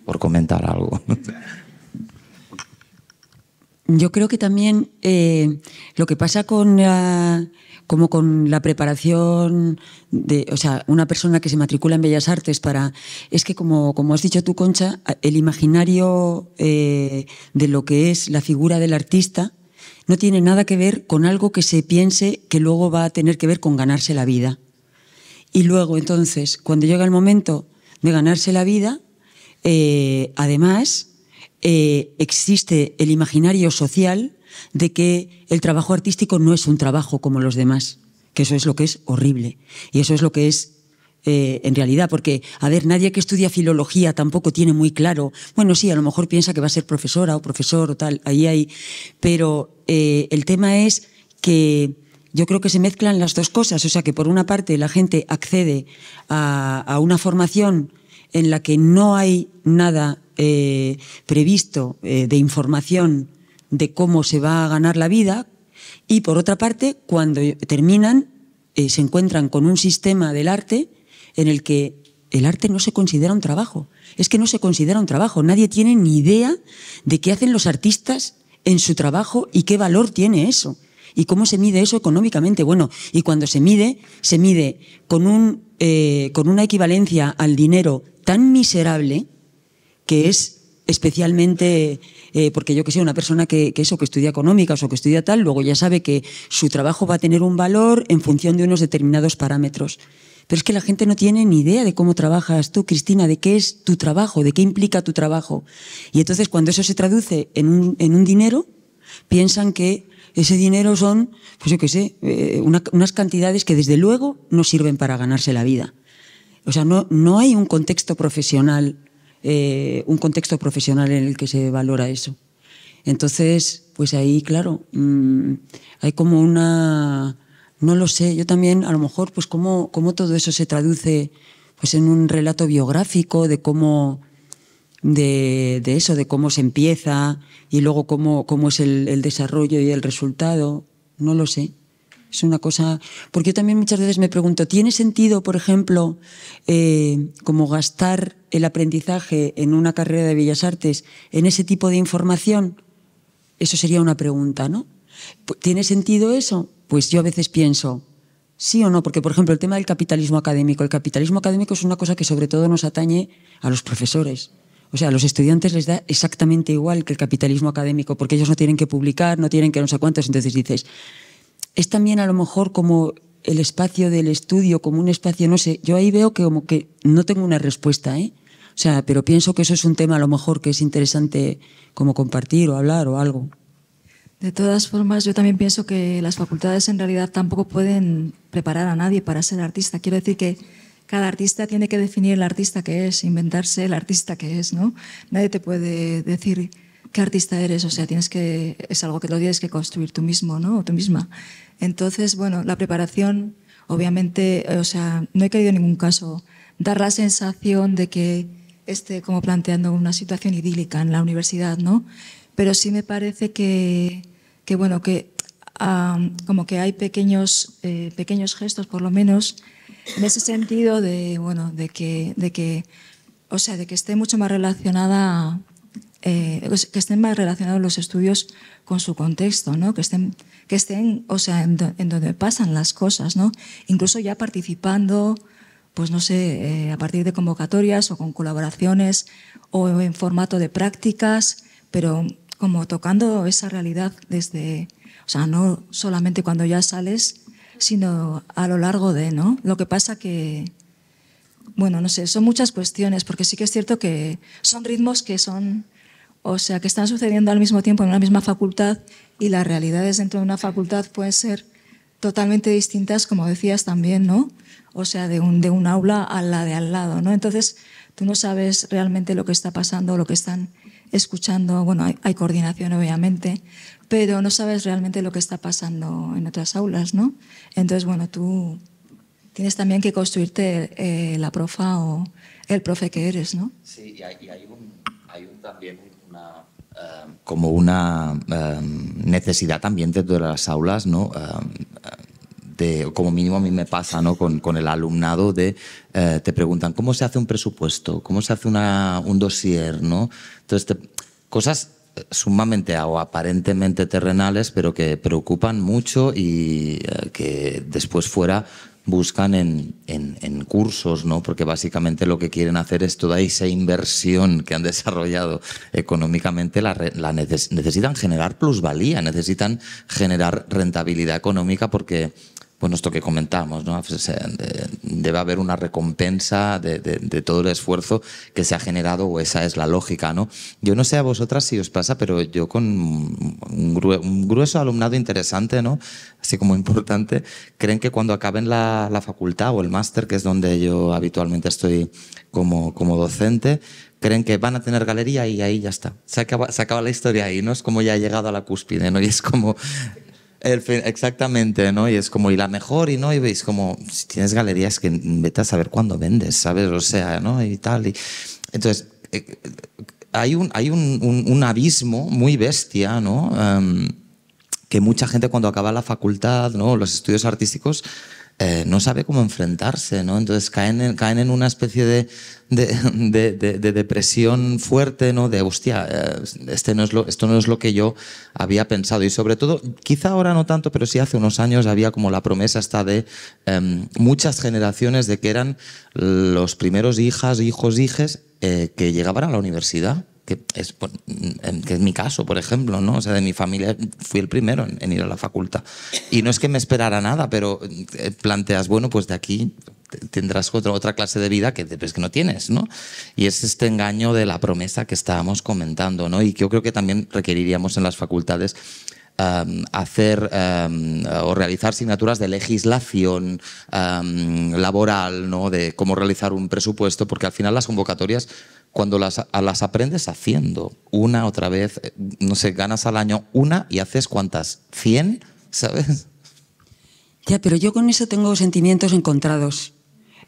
por comentar algo. Yo creo que también eh, lo que pasa con la, como con la preparación de, o sea, una persona que se matricula en Bellas Artes para, es que como, has dicho tú, Concha, el imaginario eh, de lo que es la figura del artista, no tiene nada que ver con algo que se piense que luego va a tener que ver con ganarse la vida. Y luego, entonces, cuando llega el momento de ganarse la vida, eh, además, eh, existe el imaginario social de que el trabajo artístico no es un trabajo como los demás, que eso es lo que es horrible. Y eso es lo que es eh, en realidad, porque, a ver, nadie que estudia filología tampoco tiene muy claro, bueno, sí, a lo mejor piensa que va a ser profesora o profesor o tal, ahí hay, pero eh, el tema es que yo creo que se mezclan las dos cosas, o sea que por una parte la gente accede a, una formación en la que no hay nada eh, previsto de información de cómo se va a ganar la vida y por otra parte cuando terminan se encuentran con un sistema del arte en el que el arte no se considera un trabajo. Es que no se considera un trabajo. Nadie tiene ni idea de qué hacen los artistas en su trabajo y qué valor tiene eso. ¿Y cómo se mide eso económicamente? Bueno, y cuando se mide, se mide con, un, eh, con una equivalencia al dinero tan miserable que es especialmente eh, porque yo que sé, una persona que, que, eso, que estudia económicas o que estudia tal, luego ya sabe que su trabajo va a tener un valor en función de unos determinados parámetros. Pero es que la gente no tiene ni idea de cómo trabajas tú, Cristina, de qué es tu trabajo, de qué implica tu trabajo. Y entonces cuando eso se traduce en un, dinero, piensan que ese dinero son, pues yo qué sé, eh, unas cantidades que desde luego no sirven para ganarse la vida. O sea, no, no hay un contexto profesional, eh, un contexto profesional en el que se valora eso. Entonces, pues ahí, claro, mm, hay como una no lo sé. Yo también, a lo mejor, pues cómo, cómo todo eso se traduce pues en un relato biográfico de cómo... De, eso, de cómo se empieza y luego cómo, cómo es el, desarrollo y el resultado, no lo sé. Es una cosa. Porque yo también muchas veces me pregunto, ¿tiene sentido, por ejemplo, eh, como gastar el aprendizaje en una carrera de Bellas Artes en ese tipo de información? Eso sería una pregunta, ¿no? ¿Tiene sentido eso? pues yo a veces pienso, sí o no, porque por ejemplo el tema del capitalismo académico, el capitalismo académico es una cosa que sobre todo nos atañe a los profesores. O sea, a los estudiantes les da exactamente igual que el capitalismo académico, porque ellos no tienen que publicar, no tienen que no sé cuántos, entonces dices, es también a lo mejor como el espacio del estudio, como un espacio, no sé, yo ahí veo que como que no tengo una respuesta, ¿eh? O sea, pero pienso que eso es un tema a lo mejor que es interesante como compartir o hablar o algo. De todas formas, yo también pienso que las facultades en realidad tampoco pueden preparar a nadie para ser artista. Quiero decir que cada artista tiene que definir el artista que es, inventarse el artista que es, ¿no? Nadie te puede decir qué artista eres, o sea, tienes que es algo que lo tienes que construir tú mismo, ¿no? O tú misma. Entonces, bueno, la preparación, obviamente, o sea, no he querido en ningún caso dar la sensación de que esté como planteando una situación idílica en la universidad, ¿no? pero sí me parece que, que bueno, que como que hay pequeños, eh, pequeños gestos, por lo menos, en ese sentido de, bueno, de que, de que, o sea, de que esté mucho más relacionada, eh, que estén más relacionados los estudios con su contexto, ¿no? Que estén, que estén, o sea, en, donde pasan las cosas, ¿no? Incluso ya participando, pues no sé, eh, a partir de convocatorias o con colaboraciones o en formato de prácticas, pero como tocando esa realidad desde, o sea, no solamente cuando ya sales, sino a lo largo de, ¿no? Lo que pasa que, bueno, no sé, son muchas cuestiones, porque sí que es cierto que son ritmos que son, o sea, que están sucediendo al mismo tiempo en una misma facultad y las realidades dentro de una facultad pueden ser totalmente distintas, como decías también, ¿no? O sea, de un, de un aula a la de al lado, ¿no? Entonces, tú no sabes realmente lo que está pasando, lo que están escuchando, bueno, hay, coordinación obviamente, pero no sabes realmente lo que está pasando en otras aulas, ¿no? Entonces, bueno, tú tienes también que construirte eh, la profa o el profe que eres, ¿no? Sí, y hay, también una eh, como una eh, necesidad también dentro de las aulas, ¿no? como mínimo a mí me pasa ¿no? con, con el alumnado, de eh, te preguntan cómo se hace un presupuesto, cómo se hace una, un dossier, ¿no? Entonces, cosas eh, sumamente o aparentemente terrenales, pero que preocupan mucho y eh, que después fuera buscan en, en, cursos, ¿no? Porque básicamente lo que quieren hacer es toda esa inversión que han desarrollado económicamente, la, necesitan generar plusvalía, necesitan generar rentabilidad económica porque bueno, pues, esto que comentamos, ¿no? Pues, debe haber una recompensa de, de, todo el esfuerzo que se ha generado, o esa es la lógica, ¿no? Yo no sé a vosotras si os pasa, pero yo con un, grueso alumnado interesante, ¿no? Así como importante, creen que cuando acaben la, la facultad o el máster, que es donde yo habitualmente estoy como, como docente, creen que van a tener galería y ahí ya está. Se acaba, se acaba la historia ahí, ¿no? Es como ya ha llegado a la cúspide, ¿no? Y es como, exactamente, ¿no? Y es como, y la mejor, y no, y veis como, si tienes galerías que vete a saber cuándo vendes, ¿sabes? O sea, ¿no? Y tal. Y, entonces, eh, hay, un, hay un, un, abismo muy bestia, ¿no? Em, que mucha gente cuando acaba la facultad, ¿no? los estudios artísticos, eh, no sabe cómo enfrentarse, ¿no? Entonces caen en, caen en una especie de, depresión fuerte, ¿no? De, hostia, eh, este no es lo, esto no es lo que yo había pensado. Y sobre todo, quizá ahora no tanto, pero sí hace unos años había como la promesa esta de em, muchas generaciones de que eran los primeros hijas, hijos, hijes eh, que llegaban a la universidad que es, que mi caso, por ejemplo, ¿no? O sea, de mi familia fui el primero en, ir a la facultad. Y no es que me esperara nada, pero eh, planteas, bueno, pues de aquí tendrás otra, otra clase de vida que, pues que no tienes, ¿no? Y es este engaño de la promesa que estábamos comentando, ¿no? Y que yo creo que también requeriríamos en las facultades um, hacer um, o realizar asignaturas de legislación um, laboral, ¿no? de cómo realizar un presupuesto, porque al final las convocatorias cuando las, las aprendes haciendo una otra vez, eh, no sé, ganas al año una y haces cuántas, ¿Cien? ¿sabes? Ya, pero yo con eso tengo sentimientos encontrados,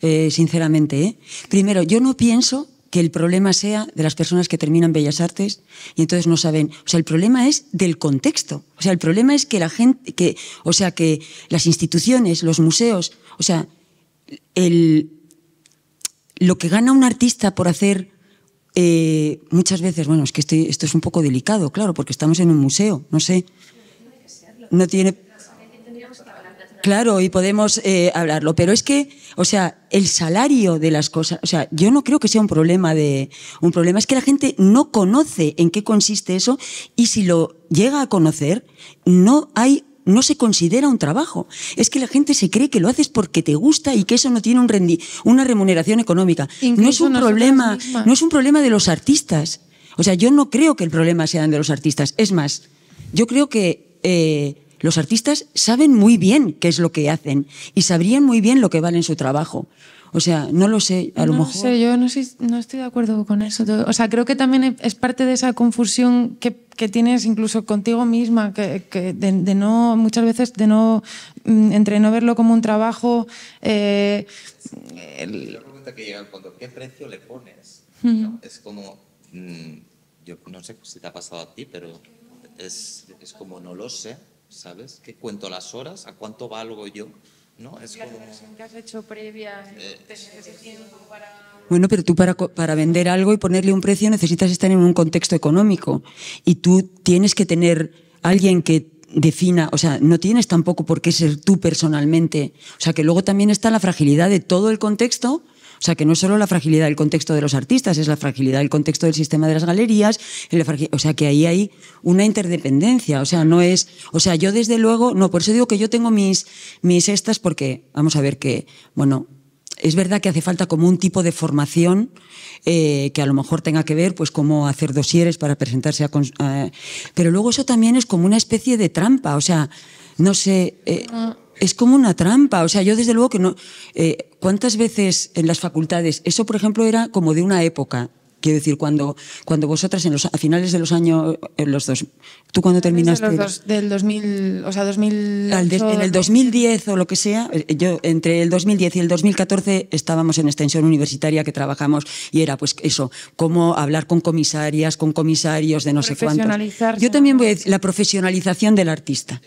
eh, sinceramente. ¿eh? Primero, yo no pienso que el problema sea de las personas que terminan Bellas Artes y entonces no saben. O sea, el problema es del contexto. O sea, el problema es que la gente, que, o sea, que las instituciones, los museos, o sea, el, lo que gana un artista por hacer eh, muchas veces, bueno, es que esto es un poco delicado, claro, porque estamos en un museo, no sé. No tiene. Claro, y podemos eh, hablarlo, pero es que, o sea, el salario de las cosas, o sea, yo no creo que sea un problema de un problema es que la gente no conoce en qué consiste eso y si lo llega a conocer, no hay no se considera un trabajo. Es que la gente se cree que lo haces porque te gusta y que eso no tiene un rendi una remuneración económica. no es un problema, no es un problema de los artistas. O sea, yo no creo que el problema sea de los artistas. Es más, yo creo que eh, los artistas saben muy bien qué es lo que hacen y sabrían muy bien lo que vale en su trabajo. O sea, no lo sé, a lo mejor... No sé, yo no, estoy de acuerdo con eso. O sea, creo que también es parte de esa confusión que, tienes incluso contigo misma, que, de, no, muchas veces, de no, mm, entre no verlo como un trabajo... La eh, pregunta que llega al fondo, ¿qué precio le pones? Es como, mm, yo no sé si te ha pasado a ti, pero es, es como no lo sé, ¿sabes? ¿Qué cuento las horas? ¿A cuánto valgo yo? Bueno, pero tú para, para vender algo y ponerle un precio necesitas estar en un contexto económico y tú tienes que tener alguien que defina, o sea, no tienes tampoco por qué ser tú personalmente. O sea, que luego también está la fragilidad de todo el contexto o sea, que no es solo la fragilidad del contexto de los artistas, es la fragilidad del contexto del sistema de las galerías, o sea, que ahí hay una interdependencia, o sea, no es, o sea, yo desde luego, no, por eso digo que yo tengo mis, mis estas porque, vamos a ver que, bueno, es verdad que hace falta como un tipo de formación eh, que a lo mejor tenga que ver pues cómo hacer dosieres para presentarse a... pero luego eso también es como una especie de trampa, o sea, no sé... Eh, mm es como una trampa. O sea, yo desde luego que no. Eh, ¿Cuántas veces en las facultades? Eso, por ejemplo, era como de una época. Quiero decir, cuando, cuando vosotras en los, a finales de los años, en los dos, ¿tú cuando terminaste? del 2000, o sea, en el 2010 o lo que sea, eh, yo entre el 2010 y el 2014 estábamos en extensión universitaria que trabajamos y era pues eso, cómo hablar con comisarias, con comisarios de no sé cuántos. Yo también voy a decir la profesionalización del artista.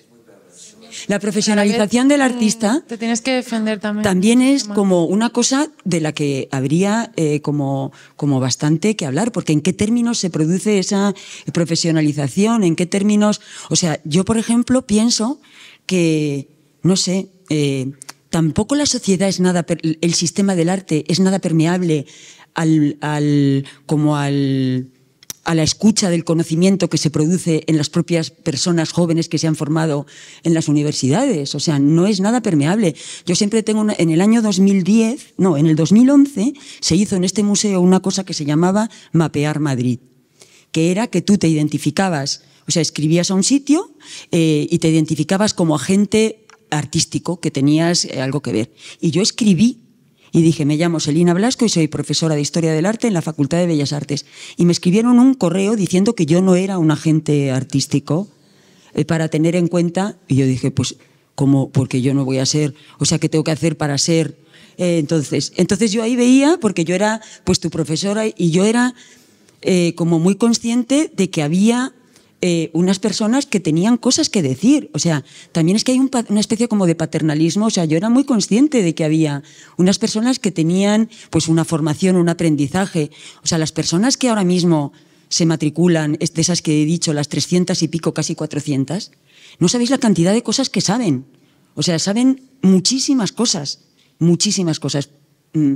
La profesionalización del artista... Mm, te tienes que defender también. También es como una cosa de la que habría eh, como, como bastante que hablar, porque en qué términos se produce esa profesionalización, en qué términos... O sea, yo, por ejemplo, pienso que, no sé... Eh, tampoco la sociedad es nada, el sistema del arte es nada permeable al, al como al, a la escucha del conocimiento que se produce en las propias personas jóvenes que se han formado en las universidades. O sea, no es nada permeable. Yo siempre tengo, en el año 2010, no, en el 2011 se hizo en este museo una cosa que se llamaba Mapear Madrid, que era que tú te identificabas, o sea, escribías a un sitio eh, y te identificabas como agente artístico que tenías eh, algo que ver. Y yo escribí y dije, me llamo Selina Blasco y soy profesora de Historia del Arte en la Facultad de Bellas Artes. Y me escribieron un correo diciendo que yo no era un agente artístico eh, para tener en cuenta. Y yo dije, pues, ¿cómo? Porque yo no voy a ser. O sea, ¿qué tengo que hacer para ser? Eh, entonces, entonces yo ahí veía, porque yo era pues tu profesora y yo era eh, como muy consciente de que había eh, unas personas que tenían cosas que decir. O sea, también es que hay una especie como de paternalismo. O sea, yo era muy consciente de que había unas personas que tenían pues una formación, un aprendizaje. O sea, las personas que ahora mismo se matriculan, de esas que he dicho, las 300 y pico, casi 400, no sabéis la cantidad de cosas que saben. O sea, saben muchísimas cosas, muchísimas cosas. Mm,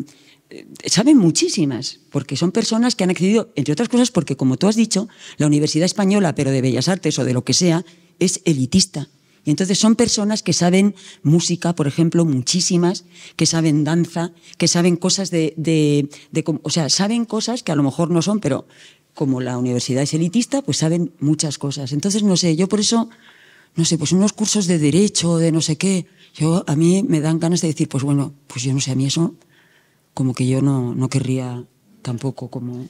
eh, saben muchísimas, porque son personas que han accedido, entre otras cosas, porque como tú has dicho, la Universidad Española, pero de Bellas Artes o de lo que sea, es elitista. Y entonces son personas que saben música, por ejemplo, muchísimas, que saben danza, que saben cosas de, o sea, saben cosas que a lo mejor no son, pero como la universidad es elitista, pues saben muchas cosas. Entonces, no sé, yo por eso, no sé, pues unos cursos de derecho, de no sé qué, yo, a mí me dan ganas de decir, pues bueno, pues yo no sé, a mí eso como que yo no, no querría tampoco como...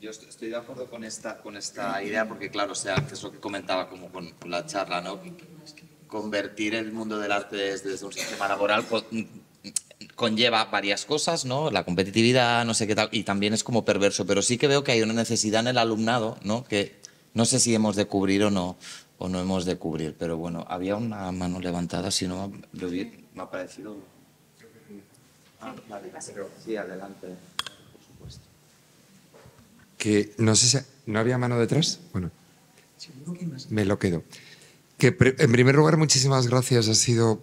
Yo estoy de acuerdo con esta, con esta idea porque, claro, o sea, que es lo que comentaba como con, la charla, ¿no? Convertir el mundo del arte desde, un sistema laboral pues, mm, mm, conlleva varias cosas, ¿no? La competitividad, no sé qué tal, y también es como perverso, pero sí que veo que hay una necesidad en el alumnado, ¿no? Que no sé si hemos de cubrir o no, o no hemos de cubrir, pero bueno, había una mano levantada, si no, me ha parecido... Ah, sí, adelante, por supuesto. Que no sé si. ¿No había mano detrás? Bueno, me lo quedo. Que en primer lugar, muchísimas gracias. Ha sido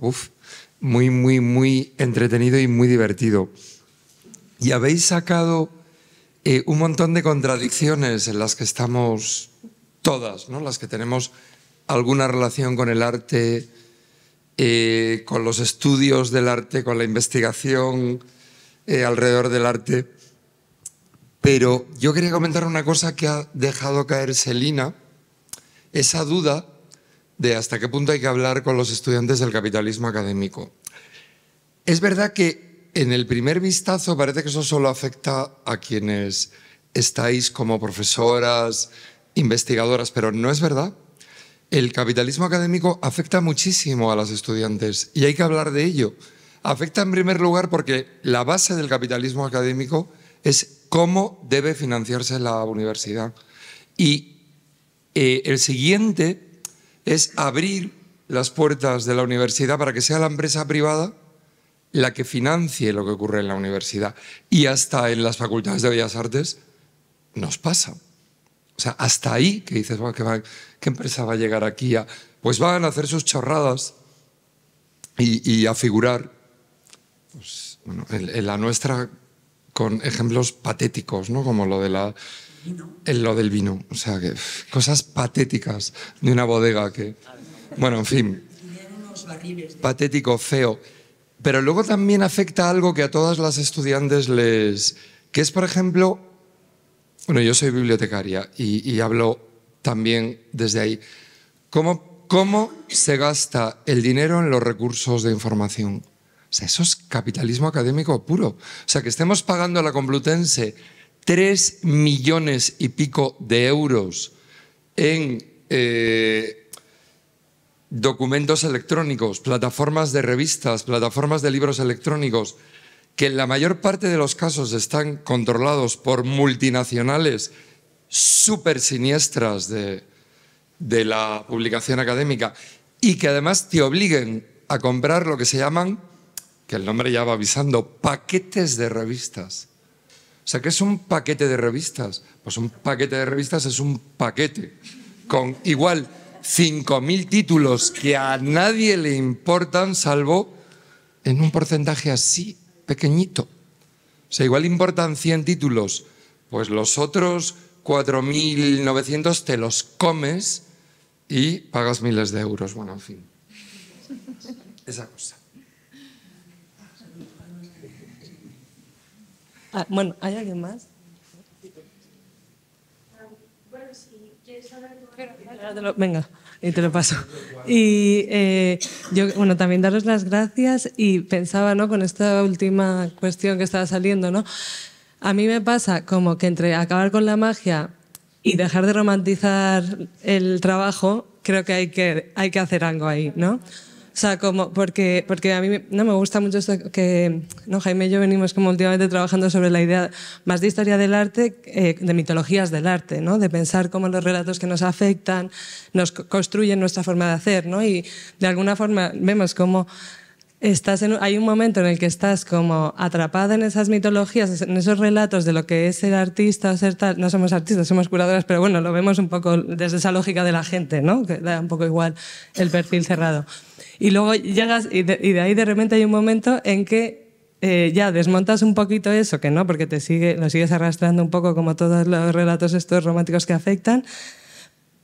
muy, muy, muy entretenido y muy divertido. Y habéis sacado eh, un montón de contradicciones en las que estamos todas, ¿no? Las que tenemos alguna relación con el arte, eh, con los estudios del arte, con la investigación eh, alrededor del arte. Pero yo quería comentar una cosa que ha dejado caer Selina, esa duda de hasta qué punto hay que hablar con los estudiantes del capitalismo académico. Es verdad que en el primer vistazo parece que eso solo afecta a quienes estáis como profesoras, investigadoras, pero no es verdad el capitalismo académico afecta muchísimo a los estudiantes y hay que hablar de ello. Afecta en primer lugar porque la base del capitalismo académico es cómo debe financiarse la universidad. Y eh, el siguiente es abrir las puertas de la universidad para que sea la empresa privada la que financie lo que ocurre en la universidad. Y hasta en las facultades de Bellas Artes nos pasa. O sea, hasta ahí que dices, que va ¿Qué empresa va a llegar aquí? pues van a hacer sus chorradas y, a figurar. Pues, en, la nuestra con ejemplos patéticos, ¿no? Como lo de la, lo del vino, o sea cosas patéticas de una bodega que, bueno, en fin, patético, feo. Pero luego también afecta algo que a todas las estudiantes les, que es, por ejemplo, bueno, yo soy bibliotecaria y hablo también desde ahí. ¿Cómo, se gasta el dinero en los recursos de información? O sea, eso es capitalismo académico puro. O sea, que estemos pagando a la Complutense tres millones y pico de euros en eh, documentos electrónicos, plataformas de revistas, plataformas de libros electrónicos, que en la mayor parte de los casos están controlados por multinacionales súper siniestras de, la publicación académica y que además te obliguen a comprar lo que se llaman, que el nombre ya va avisando, paquetes de revistas. O sea, ¿qué es un paquete de revistas? Pues un paquete de revistas es un paquete con igual 5.000 títulos que a nadie le importan salvo en un porcentaje así, pequeñito. O sea, igual importan 100 títulos, pues los otros 4.900 te los comes y pagas miles de euros. Bueno, en fin. Esa cosa. Ah, bueno, ¿hay alguien más? Bueno, si quieres Venga y te lo paso. Y eh, yo, bueno, también daros las gracias y pensaba, ¿no? Con esta última cuestión que estaba saliendo, ¿no? A mí me pasa como que entre acabar con la magia y dejar de romantizar el trabajo, creo que hay que, hay que hacer algo ahí, ¿no? sea, como, porque, porque a mí no me gusta mucho esto que no, Jaime y yo venimos como últimamente trabajando sobre la idea más de historia del arte, eh, de mitologías del arte, ¿no? de pensar cómo los relatos que nos afectan nos construyen nuestra forma de hacer. ¿no? Y de alguna forma vemos cómo estás hay un momento en el que estás como atrapada en esas mitologías, en esos relatos de lo que es ser artista o ser tal. No somos artistas, somos curadoras, pero bueno, lo vemos un poco desde esa lógica de la gente, ¿no? Que da un poco igual el perfil cerrado. Y luego llegas y de, ahí de repente hay un momento en que eh, ya desmontas un poquito eso, que no, porque te sigue, lo sigues arrastrando un poco como todos los relatos estos románticos que afectan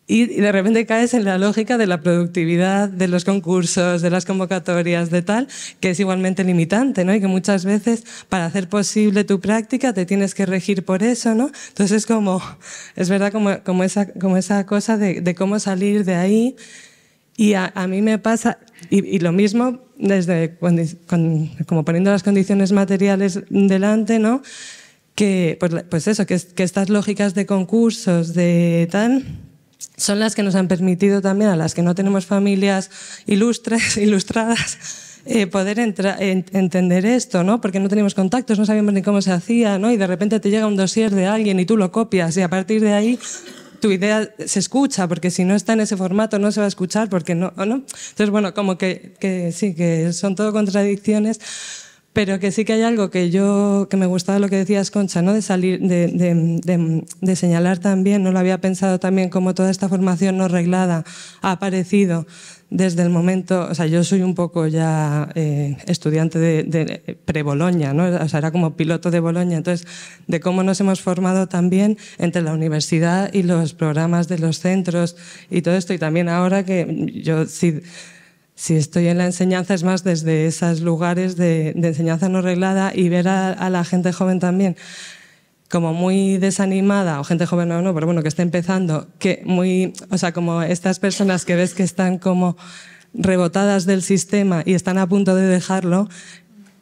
y, de repente caes en la lógica de la productividad, de los concursos, de las convocatorias, de tal, que es igualmente limitante, ¿no? Y que muchas veces para hacer posible tu práctica te tienes que regir por eso, ¿no? Entonces es como, es verdad, como, esa, como esa cosa de, cómo salir de ahí. Y a, mí me pasa, y, lo mismo desde como poniendo las condiciones materiales delante, ¿no? Que, pues, pues eso, que, que estas lógicas de concursos, de tal, son las que nos han permitido también a las que no tenemos familias ilustres, ilustradas, eh, poder entender esto, ¿no? Porque no teníamos contactos, no sabíamos ni cómo se hacía, ¿no? Y de repente te llega un dossier de alguien y tú lo copias y a partir de ahí tu idea se escucha, porque si no está en ese formato no se va a escuchar, porque no, ¿no? Entonces, bueno, como que, que sí, que son todo contradicciones pero que sí que hay algo que yo, que me gustaba lo que decías, Concha, ¿no? de, salir, de, de, señalar también, no lo había pensado también, como toda esta formación no reglada ha aparecido desde el momento, o sea, yo soy un poco ya eh, estudiante de, pre-Boloña, ¿no? O sea, era como piloto de Boloña, entonces, de cómo nos hemos formado también entre la universidad y los programas de los centros y todo esto, y también ahora que yo sí si estoy en la enseñanza es más desde esos lugares de, enseñanza no reglada y ver a, la gente joven también como muy desanimada, o gente joven o no, pero bueno, que está empezando, que muy, o sea, como estas personas que ves que están como rebotadas del sistema y están a punto de dejarlo,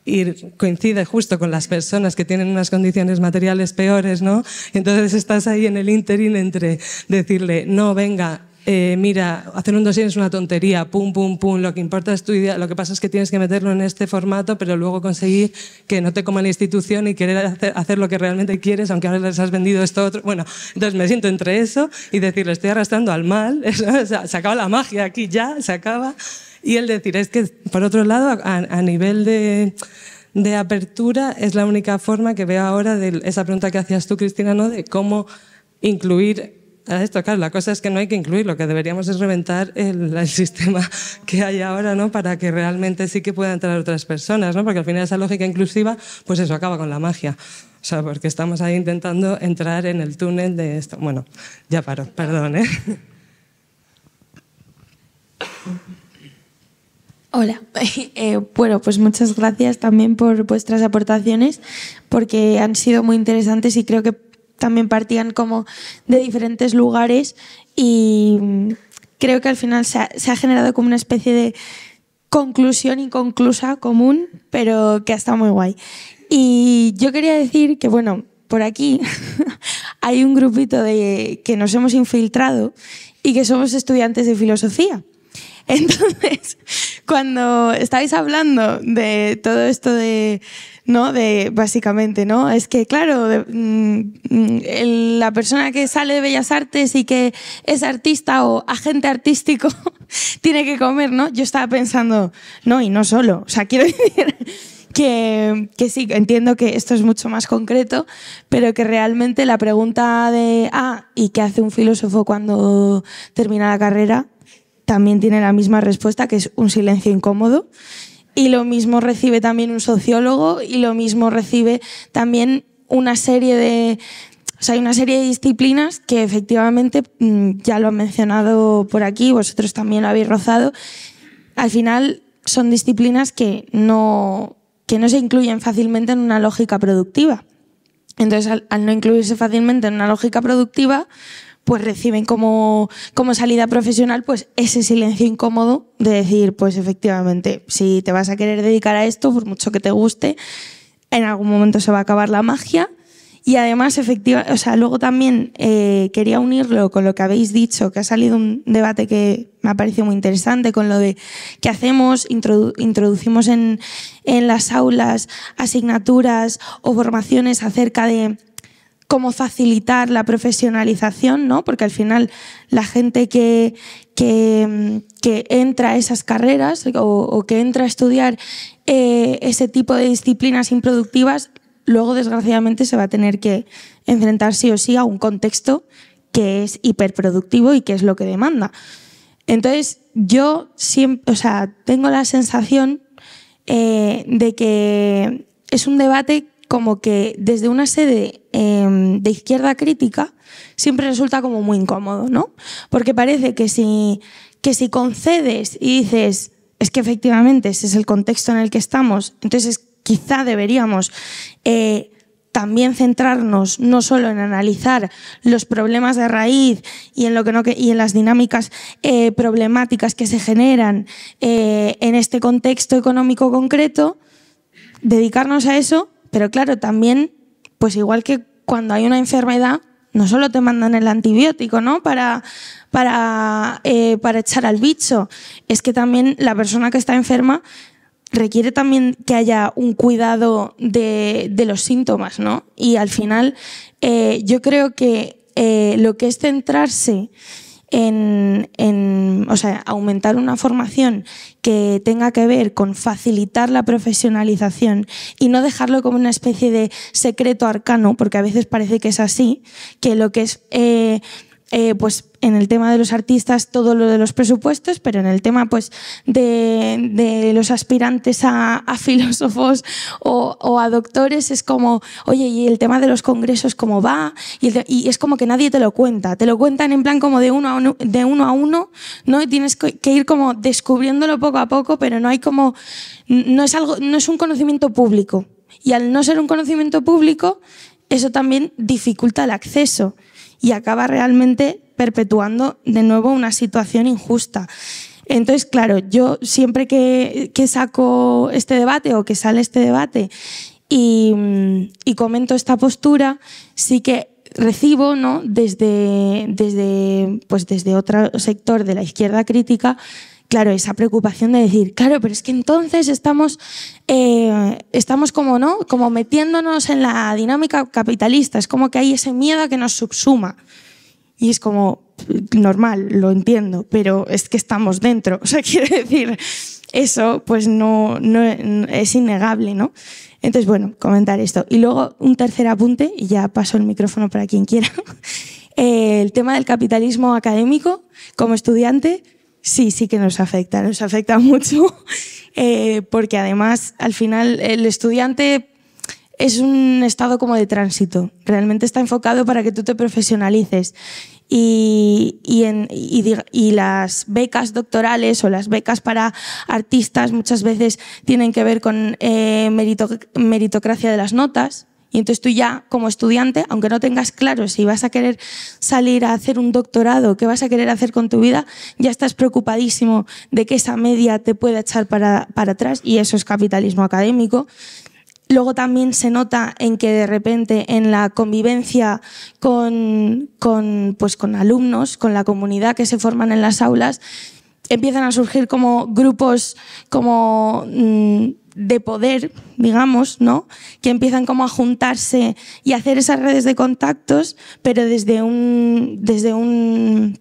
y coincide justo con las personas que tienen unas condiciones materiales peores, ¿no? Entonces estás ahí en el interín entre decirle, no, venga, eh, mira, hacer un dossier es una tontería, pum, pum, pum, lo que importa es tu idea, lo que pasa es que tienes que meterlo en este formato, pero luego conseguir que no te coma la institución y querer hacer, lo que realmente quieres, aunque ahora les has vendido esto otro. Bueno, entonces me siento entre eso y decir, le estoy arrastrando al mal, o se acaba la magia aquí ya, se acaba. Y el decir, es que, por otro lado, a, nivel de de apertura es la única forma que veo ahora de esa pregunta que hacías tú, Cristina, ¿no? de cómo incluir la cosa es que no hay que incluir, lo que deberíamos es reventar el, sistema que hay ahora, ¿no? Para que realmente sí que puedan entrar otras personas, Porque al final esa lógica inclusiva, pues eso acaba con la magia. O sea, porque estamos ahí intentando entrar en el túnel de esto. Bueno, ya paro, perdón, ¿eh? Hola, eh, bueno, pues muchas gracias también por vuestras aportaciones porque han sido muy interesantes y creo que también partían como de diferentes lugares y creo que al final se ha, generado como una especie de conclusión inconclusa común, pero que ha estado muy guay. Y yo quería decir que, bueno, por aquí hay un grupito de que nos hemos infiltrado y que somos estudiantes de filosofía. Entonces, cuando estáis hablando de todo esto de ¿no? De, básicamente, ¿no? Es que, claro, mm, mm, la persona que sale de Bellas Artes y que es artista o agente artístico tiene que comer, ¿no? Yo estaba pensando, no, y no solo, o sea, quiero decir... Que, que, sí, entiendo que esto es mucho más concreto, pero que realmente la pregunta de, ah, ¿y qué hace un filósofo cuando termina la carrera? también tiene la misma respuesta, que es un silencio incómodo y lo mismo recibe también un sociólogo y lo mismo recibe también una serie de, o sea, hay una serie de disciplinas que efectivamente mm, ya lo han mencionado por aquí, vosotros también lo habéis rozado. Al final son disciplinas que no, que no se incluyen fácilmente en una lógica productiva. Entonces, al no incluirse fácilmente en una lógica productiva, pues reciben como, como salida profesional pues ese silencio incómodo de decir, pues efectivamente, si te vas a querer dedicar a esto, por mucho que te guste, en algún momento se va a acabar la magia. Y además, efectivamente, o sea, luego también eh, quería unirlo con lo que habéis dicho, que ha salido un debate que me ha parecido muy interesante, con lo de qué hacemos, introducimos en, en las aulas asignaturas o formaciones acerca de cómo facilitar la profesionalización, ¿no? Porque al final la gente que, que, entra a esas carreras o, que entra a estudiar eh, ese tipo de disciplinas improductivas, luego desgraciadamente se va a tener que enfrentar sí o sí a un contexto que es hiperproductivo y que es lo que demanda. Entonces, yo siempre, o sea, tengo la sensación eh, de que es un debate como que desde una sede em, de izquierda crítica siempre resulta como muy incómodo, ¿no? Porque parece que si, que si concedes y dices, es que efectivamente ese es el contexto en el que estamos, entonces quizá deberíamos eh, también centrarnos no solo en analizar los problemas de raíz y en, lo que no en las dinámicas eh, problemáticas que se generan eh, en este contexto económico concreto, dedicarnos a eso, pero claro, también, pues igual que cuando hay una enfermedad, no solo te mandan el antibiótico, ¿no? Para, para, eh, para echar al bicho. Es que también la persona que está enferma requiere también que haya un cuidado de, los síntomas, ¿no? Y al final, eh, yo creo que eh, lo que es centrarse en, en o sea, aumentar una formación que tenga que ver con facilitar la profesionalización y no dejarlo como una especie de secreto arcano, porque a veces parece que es así, que lo que es... Eh, eh, pues en el tema de los artistas todo lo de los presupuestos, pero en el tema pues de, los aspirantes a, filósofos o, a doctores es como, oye, y el tema de los congresos cómo va, y, y, es como que nadie te lo cuenta, te lo cuentan en plan como de uno a uno, de uno, a uno ¿no? Y tienes que ir como descubriéndolo poco a poco, pero no hay como, no es algo, no es un conocimiento público. Y al no ser un conocimiento público, eso también dificulta el acceso y acaba realmente perpetuando de nuevo una situación injusta. Entonces, claro, yo siempre que, saco este debate o que sale este debate y, y comento esta postura, sí que recibo ¿no? desde, desde, pues desde otro sector de la izquierda crítica claro, esa preocupación de decir, claro, pero es que entonces estamos, eh, estamos como, ¿no? Como metiéndonos en la dinámica capitalista, es como que hay ese miedo a que nos subsuma. Y es como, normal, lo entiendo, pero es que estamos dentro. O sea, quiere decir, eso pues no, no es innegable, ¿no? Entonces, bueno, comentar esto. Y luego un tercer apunte, y ya paso el micrófono para quien quiera. el tema del capitalismo académico como estudiante Sí, sí que nos afecta, nos afecta mucho, eh, porque además al final el estudiante es un estado como de tránsito, realmente está enfocado para que tú te profesionalices. Y, y, las becas doctorales o las becas para artistas muchas veces tienen que ver con eh, meritocracia de las notas. Y entonces tú ya, como estudiante, aunque no tengas claro si vas a querer salir a hacer un doctorado, qué vas a querer hacer con tu vida, ya estás preocupadísimo de que esa media te pueda echar para, atrás y eso es capitalismo académico. Luego también se nota en que de repente en la convivencia con, con, pues con alumnos, con la comunidad que se forman en las aulas, empiezan a surgir como grupos como mm, de poder, digamos, ¿no? Que empiezan como a juntarse y a hacer esas redes de contactos, pero desde un, desde un,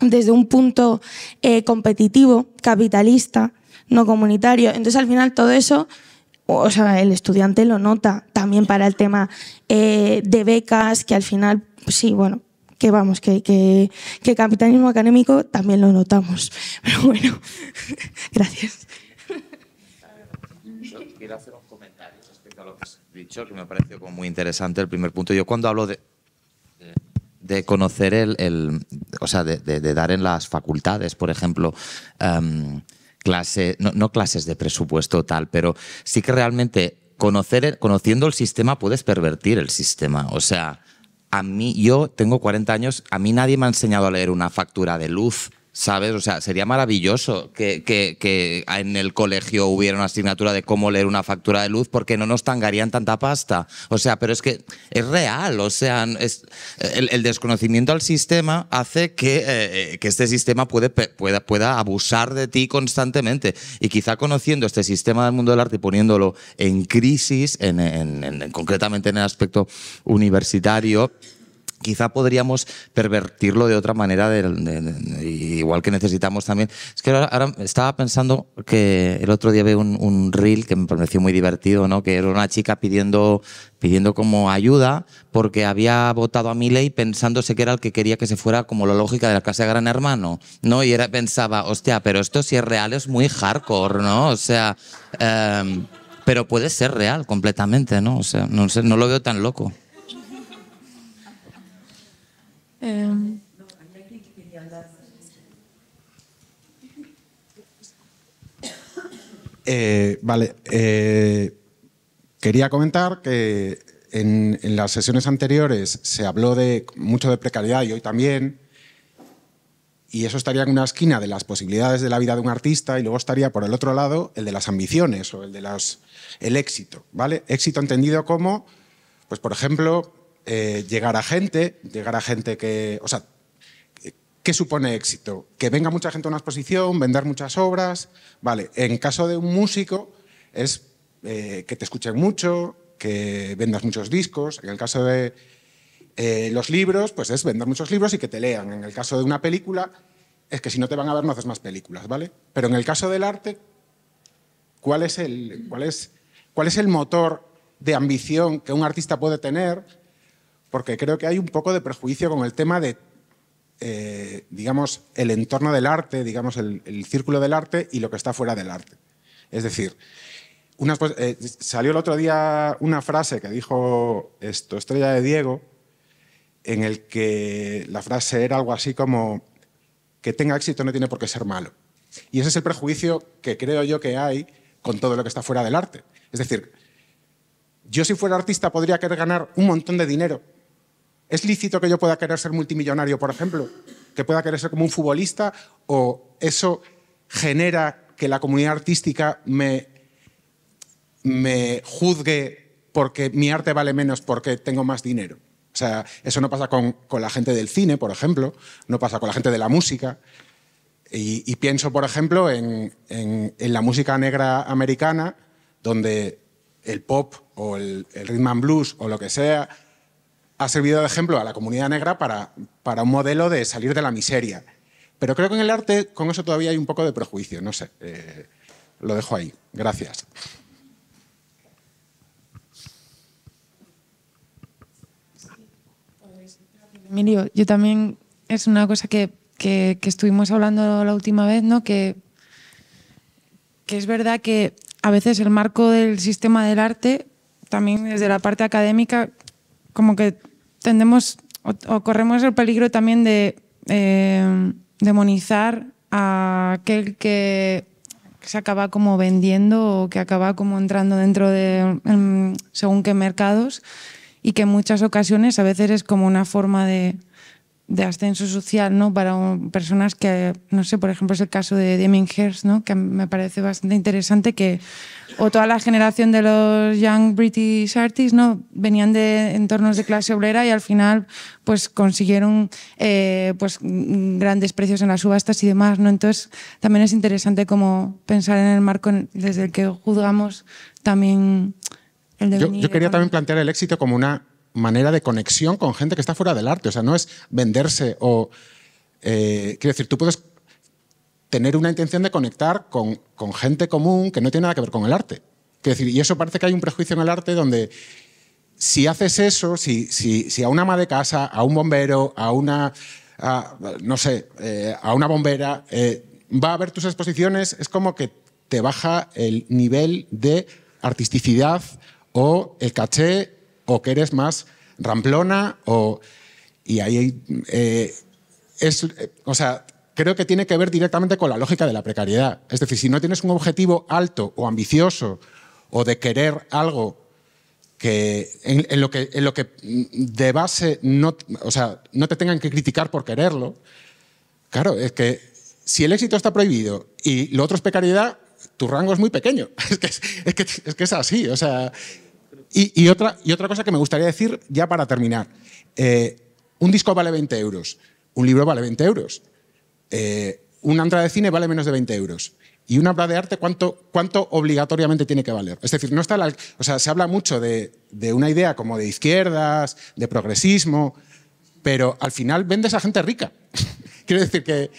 desde un punto eh, competitivo, capitalista, no comunitario. Entonces, al final, todo eso o sea, el estudiante lo nota también para el tema eh, de becas, que al final, pues sí, bueno, que vamos, que, que, que capitalismo académico también lo notamos. Pero bueno, gracias quiero hacer un comentario respecto a lo que has dicho, que me pareció como muy interesante el primer punto. Yo cuando hablo de, conocer el, o sea, de, dar en las facultades, por ejemplo, em, clase, no, clases de presupuesto tal, pero sí que realmente conocer, conociendo el sistema puedes pervertir el sistema. O sea, a mí, yo tengo 40 años, a mí nadie me ha enseñado a leer una factura de luz ¿Sabes? O sea, sería maravilloso que, que, en el colegio hubiera una asignatura de cómo leer una factura de luz porque no nos tangarían tanta pasta. O sea, pero es que es real. O sea, es, el, desconocimiento al sistema hace que, eh, eh, que este sistema puede, pueda, pueda abusar de ti constantemente. Y quizá conociendo este sistema del mundo del arte y poniéndolo en crisis, en, concretamente en el aspecto universitario, quizá podríamos pervertirlo de otra manera, igual que necesitamos también. Es que ahora, estaba pensando que el otro día vi un, reel que me pareció muy divertido, ¿no? que era una chica pidiendo, pidiendo como ayuda porque había votado a ley pensándose que era el que quería que se fuera como la lógica de la casa de Gran Hermano, ¿no? Y era, pensaba, hostia, pero esto si es real es muy hardcore, ¿no? O sea... Em, pero puede ser real completamente, ¿no? O sea, no lo veo tan loco. Eh, vale, eh, quería comentar que en, las sesiones anteriores se habló de mucho de precariedad y hoy también, y eso estaría en una esquina de las posibilidades de la vida de un artista y luego estaría por el otro lado el de las ambiciones o el de las, el éxito, ¿vale? Éxito entendido como, pues por ejemplo, eh, llegar a gente, llegar a gente que, o sea, ¿qué supone éxito? Que venga mucha gente a una exposición, vender muchas obras, vale. En caso de un músico es eh, que te escuchen mucho, que vendas muchos discos. En el caso de eh, los libros, pues es vender muchos libros y que te lean. En el caso de una película, es que si no te van a ver no haces más películas, ¿vale? Pero en el caso del arte, cuál es el motor de ambición que un artista puede tener? porque creo que hay un poco de prejuicio con el tema de, eh, digamos, el entorno del arte, digamos, el, círculo del arte y lo que está fuera del arte. Es decir, eh, salió el otro día una frase que dijo esto, Estrella de Diego, en el que la frase era algo así como que tenga éxito no tiene por qué ser malo. Y ese es el prejuicio que creo yo que hay con todo lo que está fuera del arte. Es decir, yo si fuera artista podría querer ganar un montón de dinero ¿Es lícito que yo pueda querer ser multimillonario, por ejemplo? ¿Que pueda querer ser como un futbolista? ¿O eso genera que la comunidad artística me, me juzgue porque mi arte vale menos porque tengo más dinero? O sea, eso no pasa con, con la gente del cine, por ejemplo, no pasa con la gente de la música. Y, pienso, por ejemplo, en, en, la música negra americana, donde el pop o el, el, rhythm and blues o lo que sea ha servido de ejemplo a la comunidad negra para, para un modelo de salir de la miseria. Pero creo que en el arte con eso todavía hay un poco de prejuicio, no sé. Eh, lo dejo ahí. Gracias. Emilio, yo también es una cosa que, estuvimos hablando la última vez, ¿no? Que, que es verdad que a veces el marco del sistema del arte, también desde la parte académica, como que tendemos o, corremos el peligro también de eh, demonizar a aquel que se acaba como vendiendo o que acaba como entrando dentro de según qué mercados y que en muchas ocasiones a veces es como una forma de de ascenso social ¿no? para personas que, no sé, por ejemplo, es el caso de Deming Hirst, ¿no? que me parece bastante interesante que o toda la generación de los Young British Artists ¿no? venían de entornos de clase obrera y al final pues, consiguieron eh, pues, grandes precios en las subastas y demás. ¿no? Entonces también es interesante como pensar en el marco desde el que juzgamos también el devenir. yo quería también plantear el éxito como una manera de conexión con gente que está fuera del arte. O sea, no es venderse o... Eh, quiero decir, tú puedes tener una intención de conectar con, gente común que no tiene nada que ver con el arte. Quiero decir, y eso parece que hay un prejuicio en el arte donde si haces eso, si, si, si a una ama de casa, a un bombero, a una, no sé, eh, a una bombera, eh, va a ver tus exposiciones, es como que te baja el nivel de artisticidad o el caché o que eres más ramplona o... Y ahí eh, es... Eh, o sea, creo que tiene que ver directamente con la lógica de la precariedad. Es decir, si no tienes un objetivo alto o ambicioso o de querer algo que en, lo, que, lo que de base no, o sea, no te tengan que criticar por quererlo, claro, es que si el éxito está prohibido y lo otro es precariedad, tu rango es muy pequeño. Es que es, es, que es así. O sea, y, otra, y otra cosa que me gustaría decir ya para terminar. Eh, un disco vale 20 euros, un libro vale 20 euros, eh, una entrada de cine vale menos de 20 euros. ¿Y una obra de arte cuánto, cuánto obligatoriamente tiene que valer? Es decir, no está o sea, se habla mucho de, de una idea como de izquierdas, de progresismo, pero al final vendes a gente rica. Quiero decir que...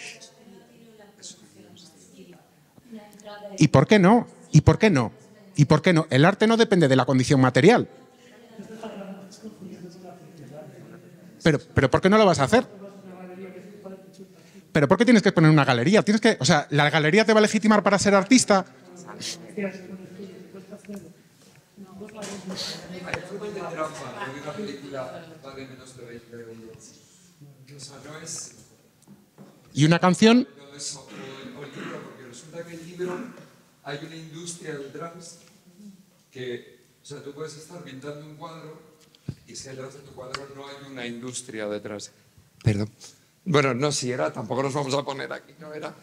¿Y por qué no? ¿Y por qué no? ¿Y por qué no? El arte no depende de la condición material. Pero, pero ¿por qué no lo vas a hacer? ¿Pero por qué tienes que poner una galería? Tienes que, ¿la galería te va a legitimar para ser artista? ¿Y una canción? hay una industria que, o sea, tú puedes estar pintando un cuadro y si detrás de tu cuadro no hay una industria detrás. Perdón. Bueno, no, si era, tampoco nos vamos a poner aquí, no era.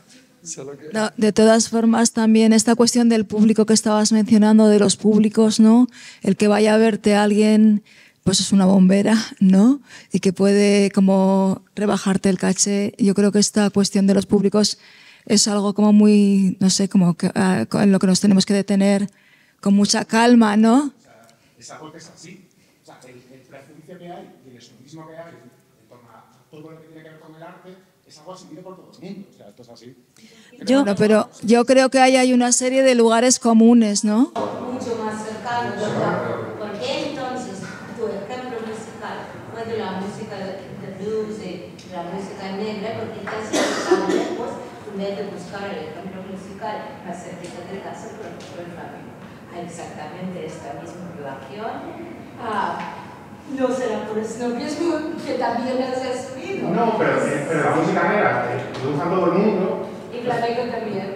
de todas formas, también esta cuestión del público que estabas mencionando, de los públicos, ¿no? El que vaya a verte alguien, pues es una bombera, ¿no? Y que puede como rebajarte el caché. Yo creo que esta cuestión de los públicos es algo como muy, no sé, como ah, en lo que nos tenemos que detener con mucha calma, ¿no? Esa que es así. O sea, el, prejuicio que hay y el estudiismo que hay en torno a todo lo que tiene que ver con el arte es algo asumido por todos el mundo. O sea, esto es así. Yo, pero yo creo que ahí hay una serie de lugares comunes, ¿no? Mucho más cercanos. no será por snobismo que también es destruido. No, pero, pero la música negra lo usa todo el mundo. Y flamenco también,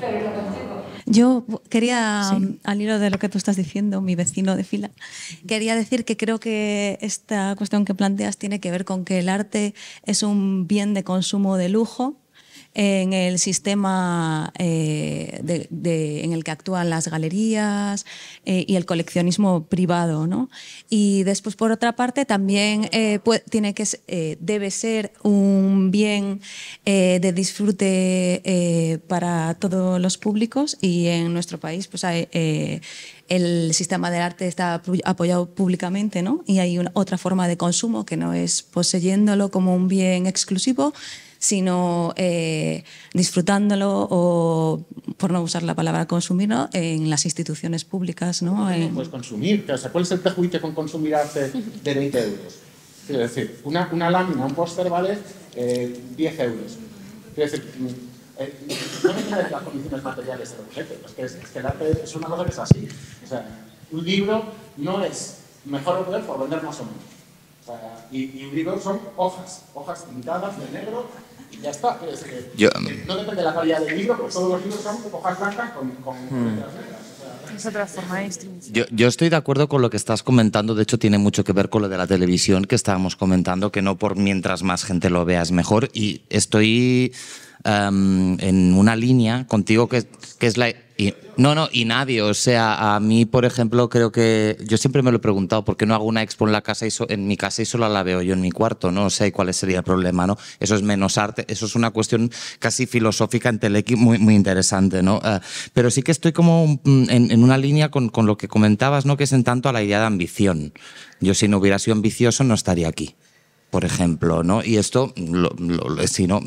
pero no contigo. Yo quería, al hilo de lo que tú estás diciendo, mi vecino de fila, quería decir que creo que esta cuestión que planteas tiene que ver con que el arte es un bien de consumo de lujo, en el sistema eh, en el que actúan las galerías eh, y el coleccionismo privado. ¿no? Y después, por otra parte, también eh, tiene que, debe ser un bien de disfrute para todos los públicos y en nuestro país pues, el sistema del arte está apoyado públicamente ¿no? y hay otra forma de consumo que no es poseyéndolo como un bien exclusivo, sino eh, disfrutándolo o, por no usar la palabra consumir, ¿no? en las instituciones públicas. ¿no? pues consumir, o sea, ¿cuál es el prejuicio con consumir arte de 20 euros? Quiero decir, una, una lámina, un póster vale 10 eh, euros. Mm, eh, no me interesa las condiciones materiales del objeto, es que, es, que, el arte es una cosa que es así. O sea, un libro no es mejor o peor por vender más o menos. O sea, y, y un libro son hojas, hojas pintadas de negro ya está. es que Yo, no depende de la calidad del libro, porque todos los libros son con, con yo, estoy de acuerdo con lo que estás comentando, de hecho tiene mucho que ver con lo de la televisión que estábamos comentando, que no por mientras más gente lo vea es mejor. Y estoy em, en una línea contigo que es la, no, no, y nadie. O sea, a mí, por ejemplo, creo que. Yo siempre me lo he preguntado, ¿por qué no hago una expo en, la casa y en mi casa y solo la veo yo en mi cuarto? ¿no? sé cuál sería el problema? ¿no? Eso es menos arte, eso es una cuestión casi filosófica en Telequi muy, muy interesante. ¿no? Ah, pero sí que estoy como en, una línea con, con, lo que comentabas, ¿no? que es en tanto a la idea de ambición. Yo, si no hubiera sido ambicioso, no estaría aquí por ejemplo, ¿no? Y esto, lo, si no,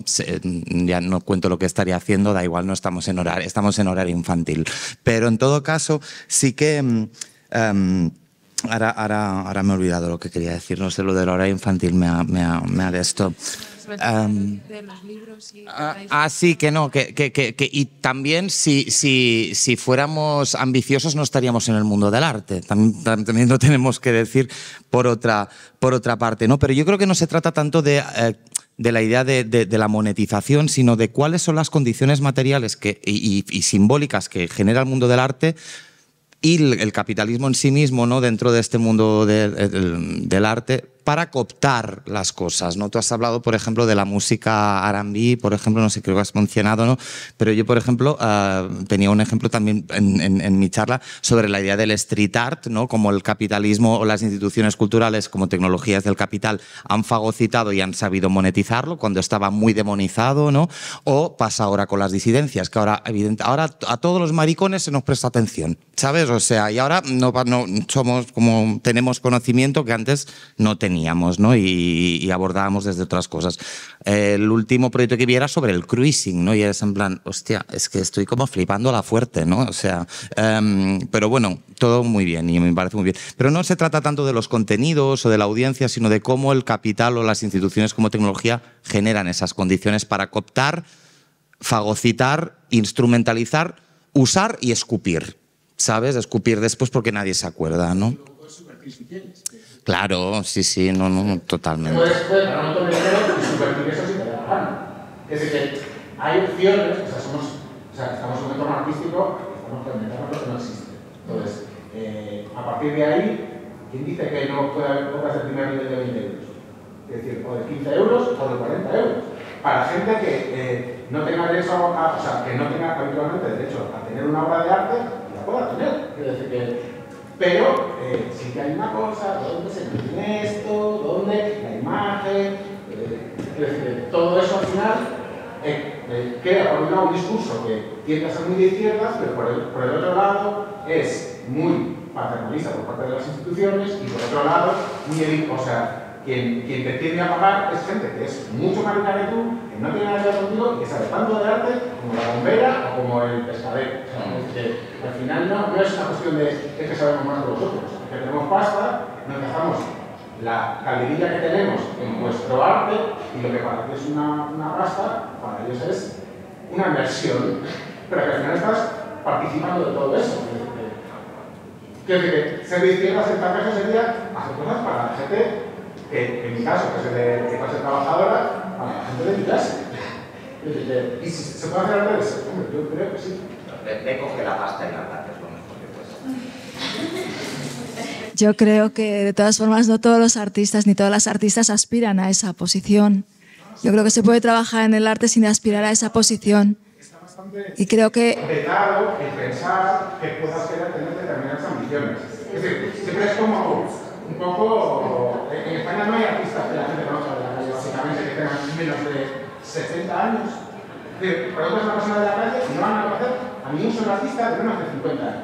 ya no cuento lo que estaría haciendo, da igual, no estamos en horario, estamos en horario infantil. Pero en todo caso, sí que... Mm, em, ahora, ahora, ahora, me he olvidado lo que quería decir, no sé, lo del horario infantil me ha, me me ha de esto de los libros y ah, sí, que no, que, que, que, y también si, si, si, fuéramos ambiciosos no estaríamos en el mundo del arte, también, lo tenemos que decir por otra, por otra parte, ¿no? Pero yo creo que no se trata tanto de... Eh, de la idea de, de, la monetización, sino de cuáles son las condiciones materiales que, y, simbólicas que genera el mundo del arte y el, capitalismo en sí mismo, ¿no? dentro de este mundo eh, del arte, para cooptar las cosas, ¿no? Tú has hablado, por ejemplo, de la música R&B, por ejemplo, no sé, creo que has mencionado, ¿no? Pero yo, por ejemplo, ah, tenía un ejemplo también en, mi charla sobre la idea del street art, ¿no? Como el capitalismo o las instituciones culturales como tecnologías del capital han fagocitado y han sabido monetizarlo cuando estaba muy demonizado, ¿no? O pasa ahora con las disidencias, que ahora, ahora a todos los maricones se nos presta atención, ¿sabes? O sea, y ahora no, no somos como tenemos conocimiento que antes no teníamos. ¿no? y, abordábamos desde otras cosas. El último proyecto que vi era sobre el cruising, ¿no? y es en plan, hostia, es que estoy como flipando a la fuerte, ¿no? o sea, em, pero bueno, todo muy bien y me parece muy bien. Pero no se trata tanto de los contenidos o de la audiencia, sino de cómo el capital o las instituciones como tecnología generan esas condiciones para cooptar, fagocitar, instrumentalizar, usar y escupir. ¿Sabes? Escupir después porque nadie se acuerda, ¿no? Claro, sí, sí, no, no, totalmente. Pues, de dinero, y supercuriosos y te la gana. Es decir, hay opciones, o sea, somos, o sea, estamos en un entorno artístico, estamos planteando lo que no existe. Entonces, eh, a partir de ahí, ¿quién dice que no puede haber compras de primer nivel de 20 euros? Es decir, o de 15 euros o de 40 euros. Para gente que eh, no tenga derecho a, o sea, que no tenga habitualmente derecho a tener una obra de arte, la pueda tener. Es decir, que pero eh, sí que hay una cosa, ¿dónde se mantiene esto? ¿Dónde? La imagen, eh, todo eso al final crea eh, eh, por un lado un discurso que tiende a ser muy de izquierdas, pero por el, por el otro lado es muy paternalista por parte de las instituciones y por otro lado, muy o sea, quien, quien te tiende a pagar es gente que es mucho más rica que tú, no tiene nada que ver contigo y que sabe tanto de arte como la bombera o como el pescadero. al final no, no, es una cuestión de es que sabemos más que nosotros. que tenemos pasta, nos dejamos la calidad que tenemos en nuestro arte y lo que para ti es una, una pasta, para ellos es una inversión, pero que al final estás participando de todo eso. Quiero que ser de izquierda, ser sería hacer cosas para la gente, que en mi caso, que soy de clase trabajadora, yo creo que de todas formas no todos los artistas ni todas las artistas aspiran a esa posición. Yo creo que se puede trabajar en el arte sin aspirar a esa posición. Y creo que tengan menos de 60 años. Es decir, por ejemplo, una persona de la calle no van a conocer a ningún solo artista de menos de 50 años.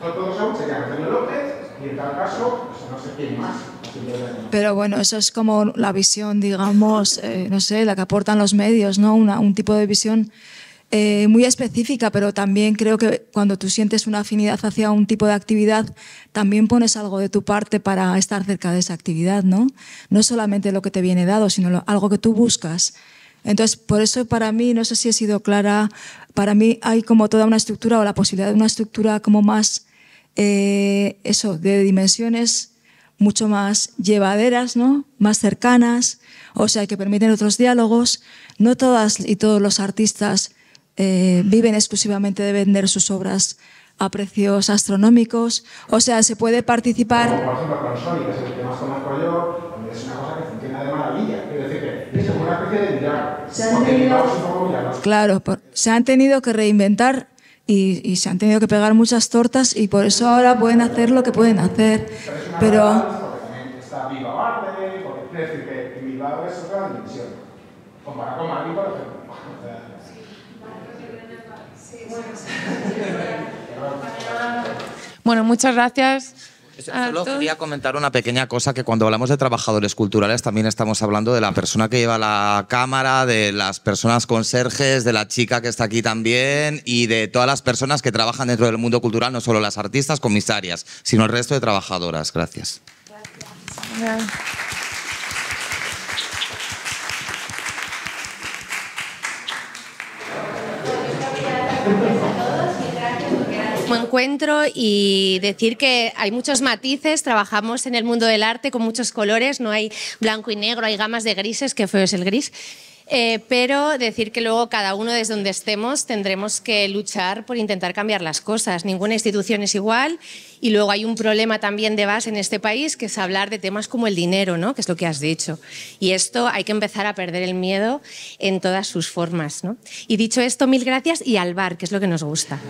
Todos son serían Antonio López y en tal caso, pues, no sé quién más. Pero bueno, eso es como la visión, digamos, eh, no sé, la que aportan los medios, ¿no? Una, un tipo de visión eh, muy específica, pero también creo que cuando tú sientes una afinidad hacia un tipo de actividad, también pones algo de tu parte para estar cerca de esa actividad, ¿no? No solamente lo que te viene dado, sino algo que tú buscas. Entonces, por eso para mí, no sé si he sido clara, para mí hay como toda una estructura o la posibilidad de una estructura como más, eh, eso, de dimensiones mucho más llevaderas, ¿no? más cercanas, o sea, que permiten otros diálogos. No todas y todos los artistas eh, viven exclusivamente de vender sus obras a precios astronómicos. O sea, se puede participar. Como, por ejemplo, con Sony, que es el que más conozco yo, es una cosa que funciona de maravilla. Quiero decir que es una especie de milagro. Se han tenido... Claro, por... se han tenido que reinventar y, y, se han tenido que pegar muchas tortas y por eso ahora pueden hacer lo que pueden hacer. Pero. Está Viva Arte, que decir que Viva es otra dimensión. Comparado con Madrid, por ejemplo. Bueno, muchas gracias. Solo quería comentar una pequeña cosa que cuando hablamos de trabajadores culturales también estamos hablando de la persona que lleva la cámara, de las personas conserjes, de la chica que está aquí también y de todas las personas que trabajan dentro del mundo cultural, no solo las artistas comisarias, sino el resto de trabajadoras. Gracias. Gracias. encuentro y decir que hay muchos matices, trabajamos en el mundo del arte con muchos colores, no hay blanco y negro, hay gamas de grises, que feo es el gris. Eh, pero decir que luego cada uno desde donde estemos tendremos que luchar por intentar cambiar las cosas. Ninguna institución es igual y luego hay un problema también de base en este país que es hablar de temas como el dinero, ¿no? que es lo que has dicho. Y esto hay que empezar a perder el miedo en todas sus formas. ¿no? Y dicho esto, mil gracias y al bar, que es lo que nos gusta.